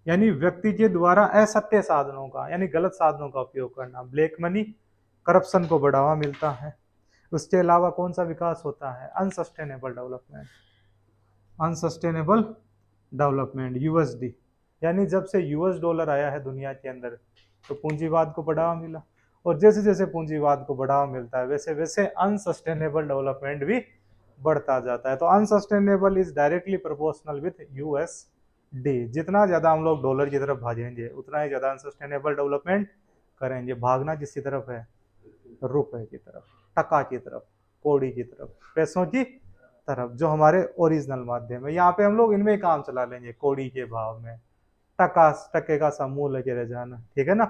यानी व्यक्ति के द्वारा असत्य साधनों का यानी गलत साधनों का उपयोग करना ब्लैक मनी करप्शन को बढ़ावा मिलता है उसके अलावा कौन सा विकास होता है unsustainable development unsustainable development USD यानी जब से यूएस डॉलर आया है दुनिया के अंदर तो पूंजीवाद को बढ़ावा मिला और जैसे जैसे पूंजीवाद को बढ़ावा मिलता है वैसे वैसे अनसस्टेनेबल डेवलपमेंट भी बढ़ता जाता है तो unsustainable is directly proportional with US D जितना ज़्यादा हम लोग डॉलर की तरफ भागेंगे उतना ही ज़्यादा अनसस्टेनेबल डेवलपमेंट करेंगे भागना किसकी तरफ है रुपए की तरफ टका की तरफ कोड़ी की तरफ पैसों की तरफ जो हमारे ओरिजिनल माध्यम है यहाँ पे हम लोग इनमें काम चला लेंगे कोड़ी के भाव में टका टके का समूह लगे रह जाना ठीक है ना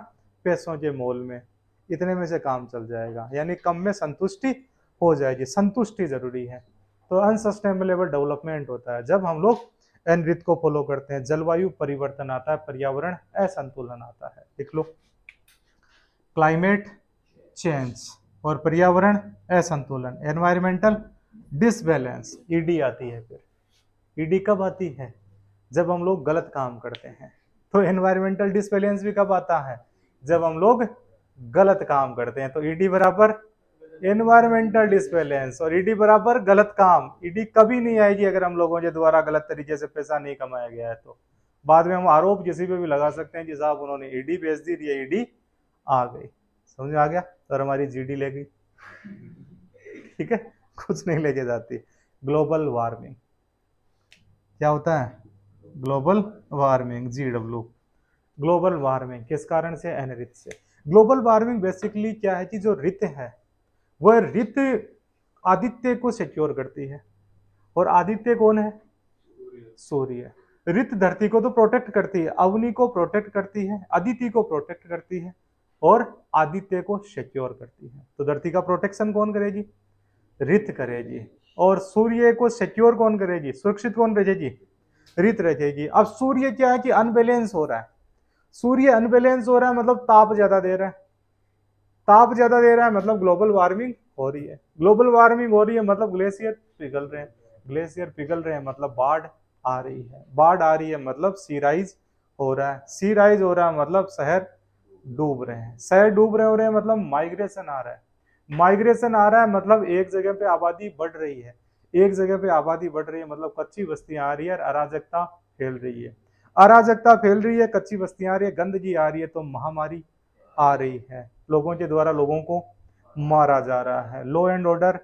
पैसों के मोल में इतने में से काम चल जाएगा यानी कम में संतुष्टि हो जाएगी संतुष्टि जरूरी है तो अनसस्टेनेबल डेवलपमेंट होता है जब हम लोग एनरिथ को फॉलो करते हैं जलवायु परिवर्तन आता है पर्यावरण असंतुलन आता है लिख लो क्लाइमेट चेंज और पर्यावरण असंतुलन एनवायरमेंटल डिसबैलेंस ईडी आती है फिर ईडी e कब आती है जब हम लोग गलत काम करते हैं तो एनवायरमेंटल डिसबैलेंस भी कब आता है जब हम लोग गलत काम करते हैं तो ईडी e बराबर एनवायरमेंटल डिसबैलेंस और ईडी e बराबर गलत काम ईडी e कभी नहीं आएगी अगर हम लोगों के द्वारा गलत तरीके से पैसा नहीं कमाया गया है तो बाद में हम आरोप किसी पे भी लगा सकते हैं कि साहब उन्होंने ईडी भेज दी या ईडी आ गई समझ में आ गया तो और हमारी जीडी ले गई ठीक है कुछ नहीं लेके जाती ग्लोबल वार्मिंग क्या होता है global warming G W global warming किस कारण से एनरिच से ग्लोबल वार्मिंग बेसिकली क्या है कि जो रित है वह रित आदित्य को सिक्योर करती है और आदित्य कौन है सूर्य रित धरती को तो प्रोटेक्ट करती है अवनि को प्रोटेक्ट करती है अदिति को प्रोटेक्ट करती है और आदित्य को सिक्योर करती है तो धरती का प्रोटेक्शन कौन करेगी रित करेगी और सूर्य को सिक्योर कौन करेगी सुरक्षित कौन रखेगी रित रखेगी अब सूर्य क्या है कि अनबैलेंस हो रहा है सूर्य अनबैलेंस हो रहा है मतलब ताप ज़्यादा दे रहा है ताप ज़्यादा दे रहा है मतलब ग्लोबल वार्मिंग हो रही है ग्लोबल वार्मिंग हो रही है मतलब ग्लेशियर पिघल रहे हैं ग्लेशियर पिघल रहे हैं मतलब बाढ़ आ रही है बाढ़ आ रही है मतलब सी राइज हो रहा है सी राइज हो रहा है मतलब शहर डूब रहे हैं शहर डूब रहे हो रहे हैं मतलब माइग्रेशन आ रहा है माइग्रेशन आ रहा है मतलब एक जगह पे आबादी बढ़ रही है एक जगह पे आबादी बढ़ रही है मतलब कच्ची बस्तियां आ रही है और अराजकता फैल रही है अराजकता फैल रही है कच्ची बस्तियां आ रही है गंदगी आ रही है तो महामारी आ रही है लोगों के द्वारा लोगों को मारा जा रहा है लॉ एंड ऑर्डर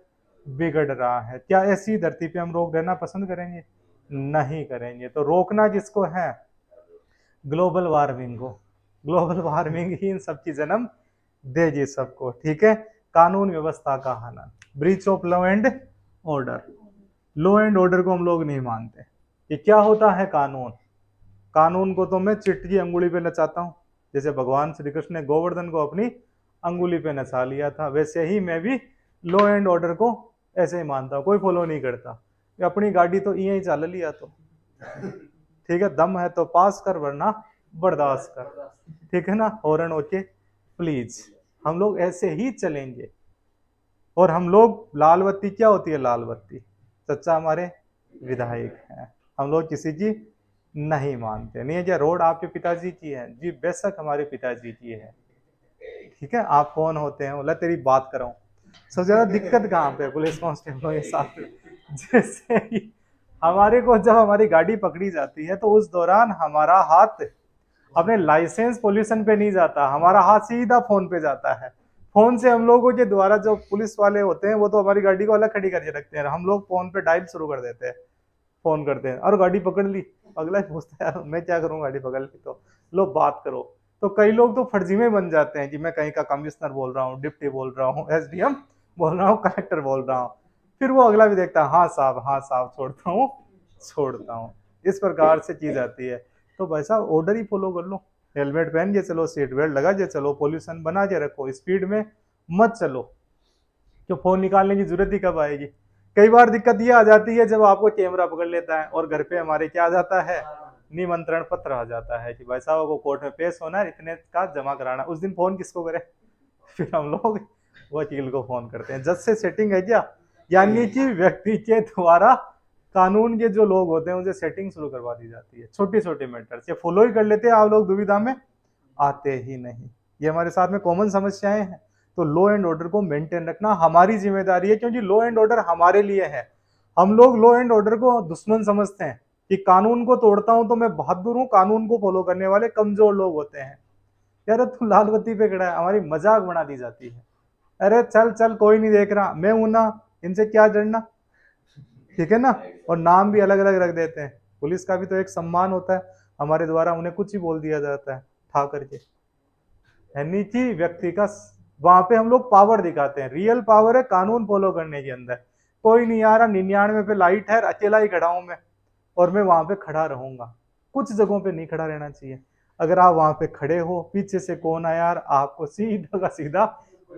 बिगड़ रहा है क्या ऐसी धरती पे हम रोक रहना पसंद करेंगे नहीं करेंगे तो रोकना जिसको है ग्लोबल वार्मिंग को ग्लोबल वार्मिंग ही इन सब की जन्म देगी सबको ठीक है कानून व्यवस्था का हनन breach of law and order law and order को हम लोग नहीं मानते कि क्या होता है कानून कानून को तो मैं चिट्ट की अंगुली पे नचाता हूँ जैसे भगवान श्री कृष्ण ने गोवर्धन को अपनी अंगुली पे नचा लिया था वैसे ही मैं भी लॉ एंड ऑर्डर को ऐसे ही मानता हूँ कोई फॉलो नहीं करता अपनी गाड़ी तो ये चल लिया तो ठीक है दम है तो पास कर वरना बर्दाश्त कर ठीक है ना हॉर्न ओके प्लीज हम लोग ऐसे ही चलेंगे और हम लोग लाल बत्ती क्या होती है लाल बत्ती सच्चा हमारे विधायक हैं हम लोग किसी की नहीं मानते नहीं जी रोड आपके पिताजी की है जी बेशक हमारे पिताजी की है ठीक है आप कौन होते हैं बोला तेरी बात करो सबसे ज़्यादा दिक्कत कहाँ पे पुलिस कॉन्स्टेबलों के साथ जैसे हमारे को जब हमारी गाड़ी पकड़ी जाती है तो उस दौरान हमारा हाथ अपने लाइसेंस पोल्यूशन पे नहीं जाता हमारा हाथ सीधा फोन पे जाता है फोन से हम लोगों के द्वारा जो पुलिस वाले होते हैं वो तो हमारी गाड़ी को अलग खड़ी करके रखते हैं हम लोग फोन पे डायल शुरू कर देते हैं फ़ोन करते हैं और गाड़ी पकड़ ली अगला पूछता है मैं क्या करूँ गाड़ी पकड़ ली तो लो बात करो तो कई लोग तो में बन जाते हैं कि मैं कहीं का कमिश्नर बोल रहा हूँ डिप्टी बोल रहा हूँ एस बोल रहा हूँ कलेक्टर बोल रहा हूँ फिर वो अगला भी देखता है हाँ साहब हाँ साहब छोड़ता हूँ छोड़ता हूँ इस प्रकार से चीज़ आती है तो भाई साहब ऑर्डर ही फॉलो कर लो हेलमेट पहन के चलो सीट बेल्ट लगा के चलो पोल्यूशन बना के रखो स्पीड में मत चलो क्यों फ़ोन निकालने की ज़रूरत ही कब आएगी कई बार दिक्कत ये आ जाती है जब आपको कैमरा पकड़ लेता है और घर पे हमारे क्या आ जाता है निमंत्रण पत्र आ जाता है कि भाई साहब आपको कोर्ट में पेश होना है इतने का जमा कराना उस दिन फोन किसको करें फिर हम लोग वकील को फोन करते हैं जज से सेटिंग है क्या यानी कि व्यक्ति के द्वारा कानून के जो लोग होते हैं उनसे सेटिंग शुरू करवा दी जाती है छोटे छोटे मैटर्स ये फॉलो ही कर लेते हैं आप लोग दुविधा में आते ही नहीं ये हमारे साथ में कॉमन समस्याएं हैं तो लॉ एंड ऑर्डर को मेंटेन रखना हमारी जिम्मेदारी है क्योंकि लो एंड ऑर्डर हमारे लिए है हम लोग लो एंड ऑर्डर को दुश्मन समझते हैं कि कानून को तोड़ता हूं तो मैं बहादुर हूँ कानून को फॉलो करने वाले कमजोर लोग होते हैं यार तू लाल बत्ती पे खड़ा है हमारी मजाक बना दी जाती है अरे चल चल कोई नहीं देख रहा मैं हूं ना इनसे क्या डरना ठीक है ना और नाम भी अलग अलग रख देते हैं पुलिस का भी तो एक सम्मान होता है हमारे द्वारा उन्हें कुछ ही बोल दिया जाता है ठा करके यानी कि व्यक्ति का वहां पे हम लोग पावर दिखाते हैं रियल पावर है कानून फॉलो करने के अंदर कोई नहीं आ रहा निन्यानवे पे लाइट है अकेला ही खड़ा हूं मैं और मैं वहां पे खड़ा रहूंगा कुछ जगहों पे नहीं खड़ा रहना चाहिए अगर आप वहां पे खड़े हो पीछे से कौन आया यार आपको सीधा का सीधा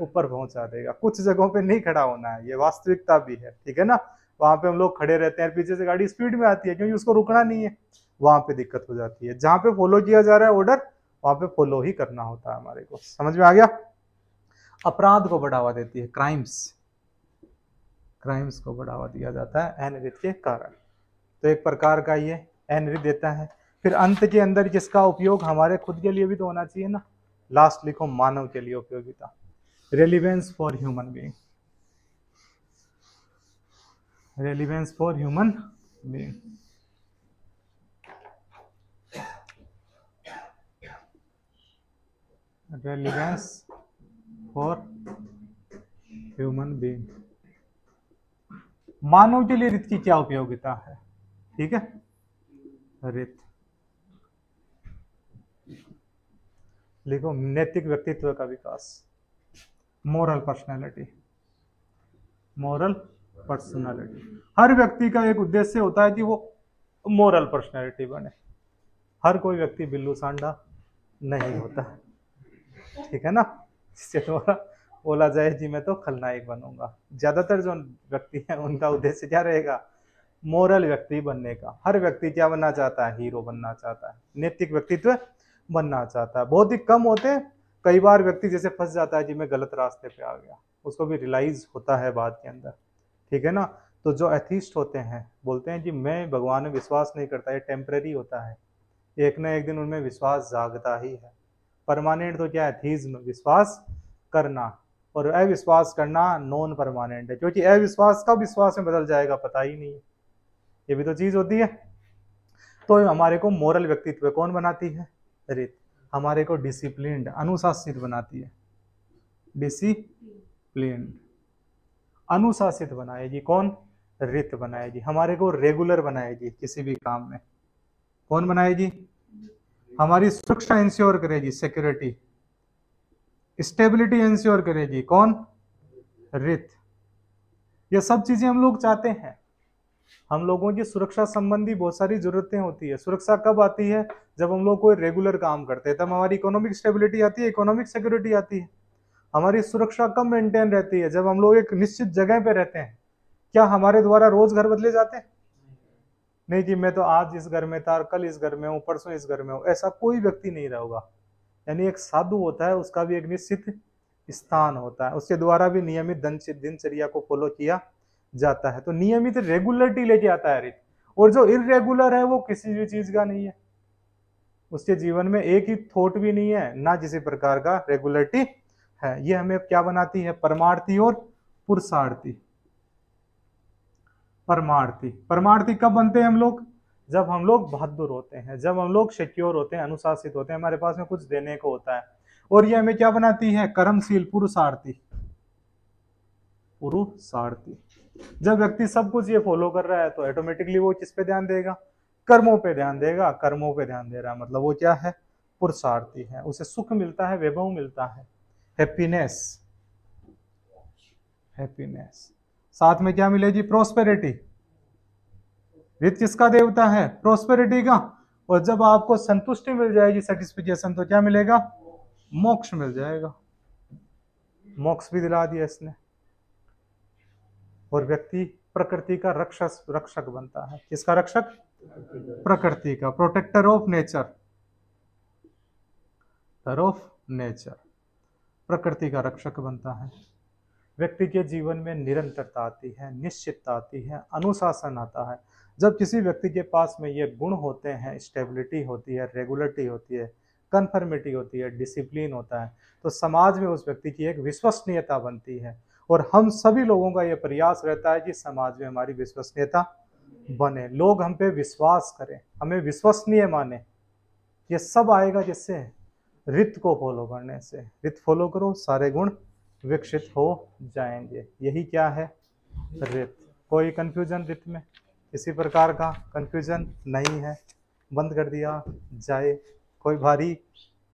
ऊपर पहुंचा देगा कुछ जगहों पे नहीं खड़ा होना है ये वास्तविकता भी है ठीक है ना वहां पे हम लोग खड़े रहते हैं पीछे से गाड़ी स्पीड में आती है क्योंकि उसको रुकना नहीं है वहां पे दिक्कत हो जाती है जहाँ पे फॉलो किया जा रहा है ऑर्डर वहां पे फॉलो ही करना होता है हमारे को समझ में आ गया अपराध को बढ़ावा देती है क्राइम्स क्राइम्स को बढ़ावा दिया जाता है एनरिद के कारण तो एक प्रकार का ये एनरिद देता है फिर अंत के अंदर जिसका उपयोग हमारे खुद के लिए भी तो होना चाहिए ना लास्ट लिखो मानव के लिए उपयोगिता relevance for human being relevance for human being relevance for human being मानव के लिए रित की क्या उपयोगिता है ठीक है रित लिखो नैतिक व्यक्तित्व का विकास मोरल पर्सनैलिटी मॉरल पर्सनालिटी हर व्यक्ति का एक उद्देश्य होता है कि वो मॉरल पर्सनालिटी बने हर कोई व्यक्ति बिल्लू सांडा नहीं होता ठीक है ना जिससे थोड़ा बोला जाए जी मैं तो खलनायक बनूंगा ज़्यादातर जो व्यक्ति है उनका उद्देश्य क्या रहेगा मोरल व्यक्ति बनने का हर व्यक्ति क्या बनना चाहता है हीरो बनना चाहता है नैतिक व्यक्तित्व बनना चाहता है बहुत ही कम होते कई बार व्यक्ति जैसे फंस जाता है जी मैं गलत रास्ते पे आ गया उसको भी रियलाइज होता है बाद के अंदर ठीक है ना तो जो एथिस्ट होते हैं बोलते हैं जी मैं भगवान में विश्वास नहीं करता ये टेम्प्रेरी होता है एक ना एक दिन उनमें विश्वास जागता ही है परमानेंट तो क्या है थीज्म विश्वास करना और अविश्वास करना नॉन परमानेंट है क्योंकि अविश्वास कब विश्वास में बदल जाएगा पता ही नहीं ये भी तो चीज़ होती है तो हमारे को मॉरल व्यक्तित्व कौन बनाती है रित हमारे को डिसिप्लिन अनुशासित बनाती है डिसिप्लिन अनुशासित बनाएगी कौन रित बनाएगी हमारे को रेगुलर बनाएगी किसी भी काम में कौन बनाएगी हमारी सुरक्षा इंश्योर करेगी सिक्योरिटी स्टेबिलिटी इंश्योर करेगी कौन रित ये सब चीजें हम लोग चाहते हैं हम लोगों की सुरक्षा संबंधी बहुत सारी जरूरतें होती है सुरक्षा कब आती है जब हम लोग कोई रेगुलर काम करते हैं तब हमारी इकोनॉमिक स्टेबिलिटी आती है इकोनॉमिक सिक्योरिटी आती है हमारी सुरक्षा कब मेंटेन रहती है जब हम लोग एक निश्चित जगह पे रहते हैं क्या हमारे द्वारा रोज घर बदले जाते हैं नहीं जी मैं तो आज इस घर में था और कल इस घर में हूँ परसों इस घर में हूँ ऐसा कोई व्यक्ति नहीं रहेगा यानी एक साधु होता है उसका भी एक निश्चित स्थान होता है उसके द्वारा भी नियमित दिनचर्या को फॉलो किया जाता है तो नियमित रेगुलरिटी लेके आता है रित और जो इनरेगुलर है वो किसी भी चीज का नहीं है उसके जीवन में एक ही थोट भी नहीं है ना किसी प्रकार का रेगुलरिटी है ये हमें क्या बनाती है परमार्थी और पुरुषार्थी परमार्थी परमार्थी कब बनते हैं हम लोग जब हम लोग बहादुर होते हैं जब हम लोग सिक्योर होते हैं अनुशासित होते हैं हमारे पास में कुछ देने को होता है और ये हमें क्या बनाती है कर्मशील पुरुषार्थी पुरुषार्थी जब व्यक्ति सब कुछ ये फॉलो कर रहा है तो ऑटोमेटिकली वो किस पे ध्यान देगा कर्मों पे ध्यान देगा कर्मों पे ध्यान दे रहा है मतलब वो क्या है पुरुषार्थी है उसे सुख मिलता है वैभव मिलता है हैप्पीनेस हैप्पीनेस साथ में क्या मिलेगी प्रोस्पेरिटी रित किसका देवता है प्रोस्पेरिटी का और जब आपको संतुष्टि मिल जाएगी सेटिस्फिकेशन तो क्या मिलेगा मोक्ष मिल जाएगा मोक्ष भी दिला दिया इसने और व्यक्ति प्रकृति का रक्षस रक्षक बनता है किसका रक्षक प्रकृति का protector of nature of nature प्रकृति का रक्षक बनता है व्यक्ति के जीवन में निरंतरता आती है निश्चितता आती है अनुशासन आता है जब किसी व्यक्ति के पास में ये गुण होते हैं स्टेबिलिटी होती है रेगुलरिटी होती है कन्फर्मिटी होती है डिसिप्लिन होता है तो समाज में उस व्यक्ति की एक विश्वसनीयता बनती है और हम सभी लोगों का ये प्रयास रहता है कि समाज में हमारी विश्वसनीयता बने लोग हम पे विश्वास करें हमें विश्वसनीय माने ये सब आएगा जिससे रित को फॉलो करने से रित फॉलो करो सारे गुण विकसित हो जाएंगे यही क्या है रित कोई कन्फ्यूजन रित में किसी प्रकार का कन्फ्यूजन नहीं है बंद कर दिया जाए कोई भारी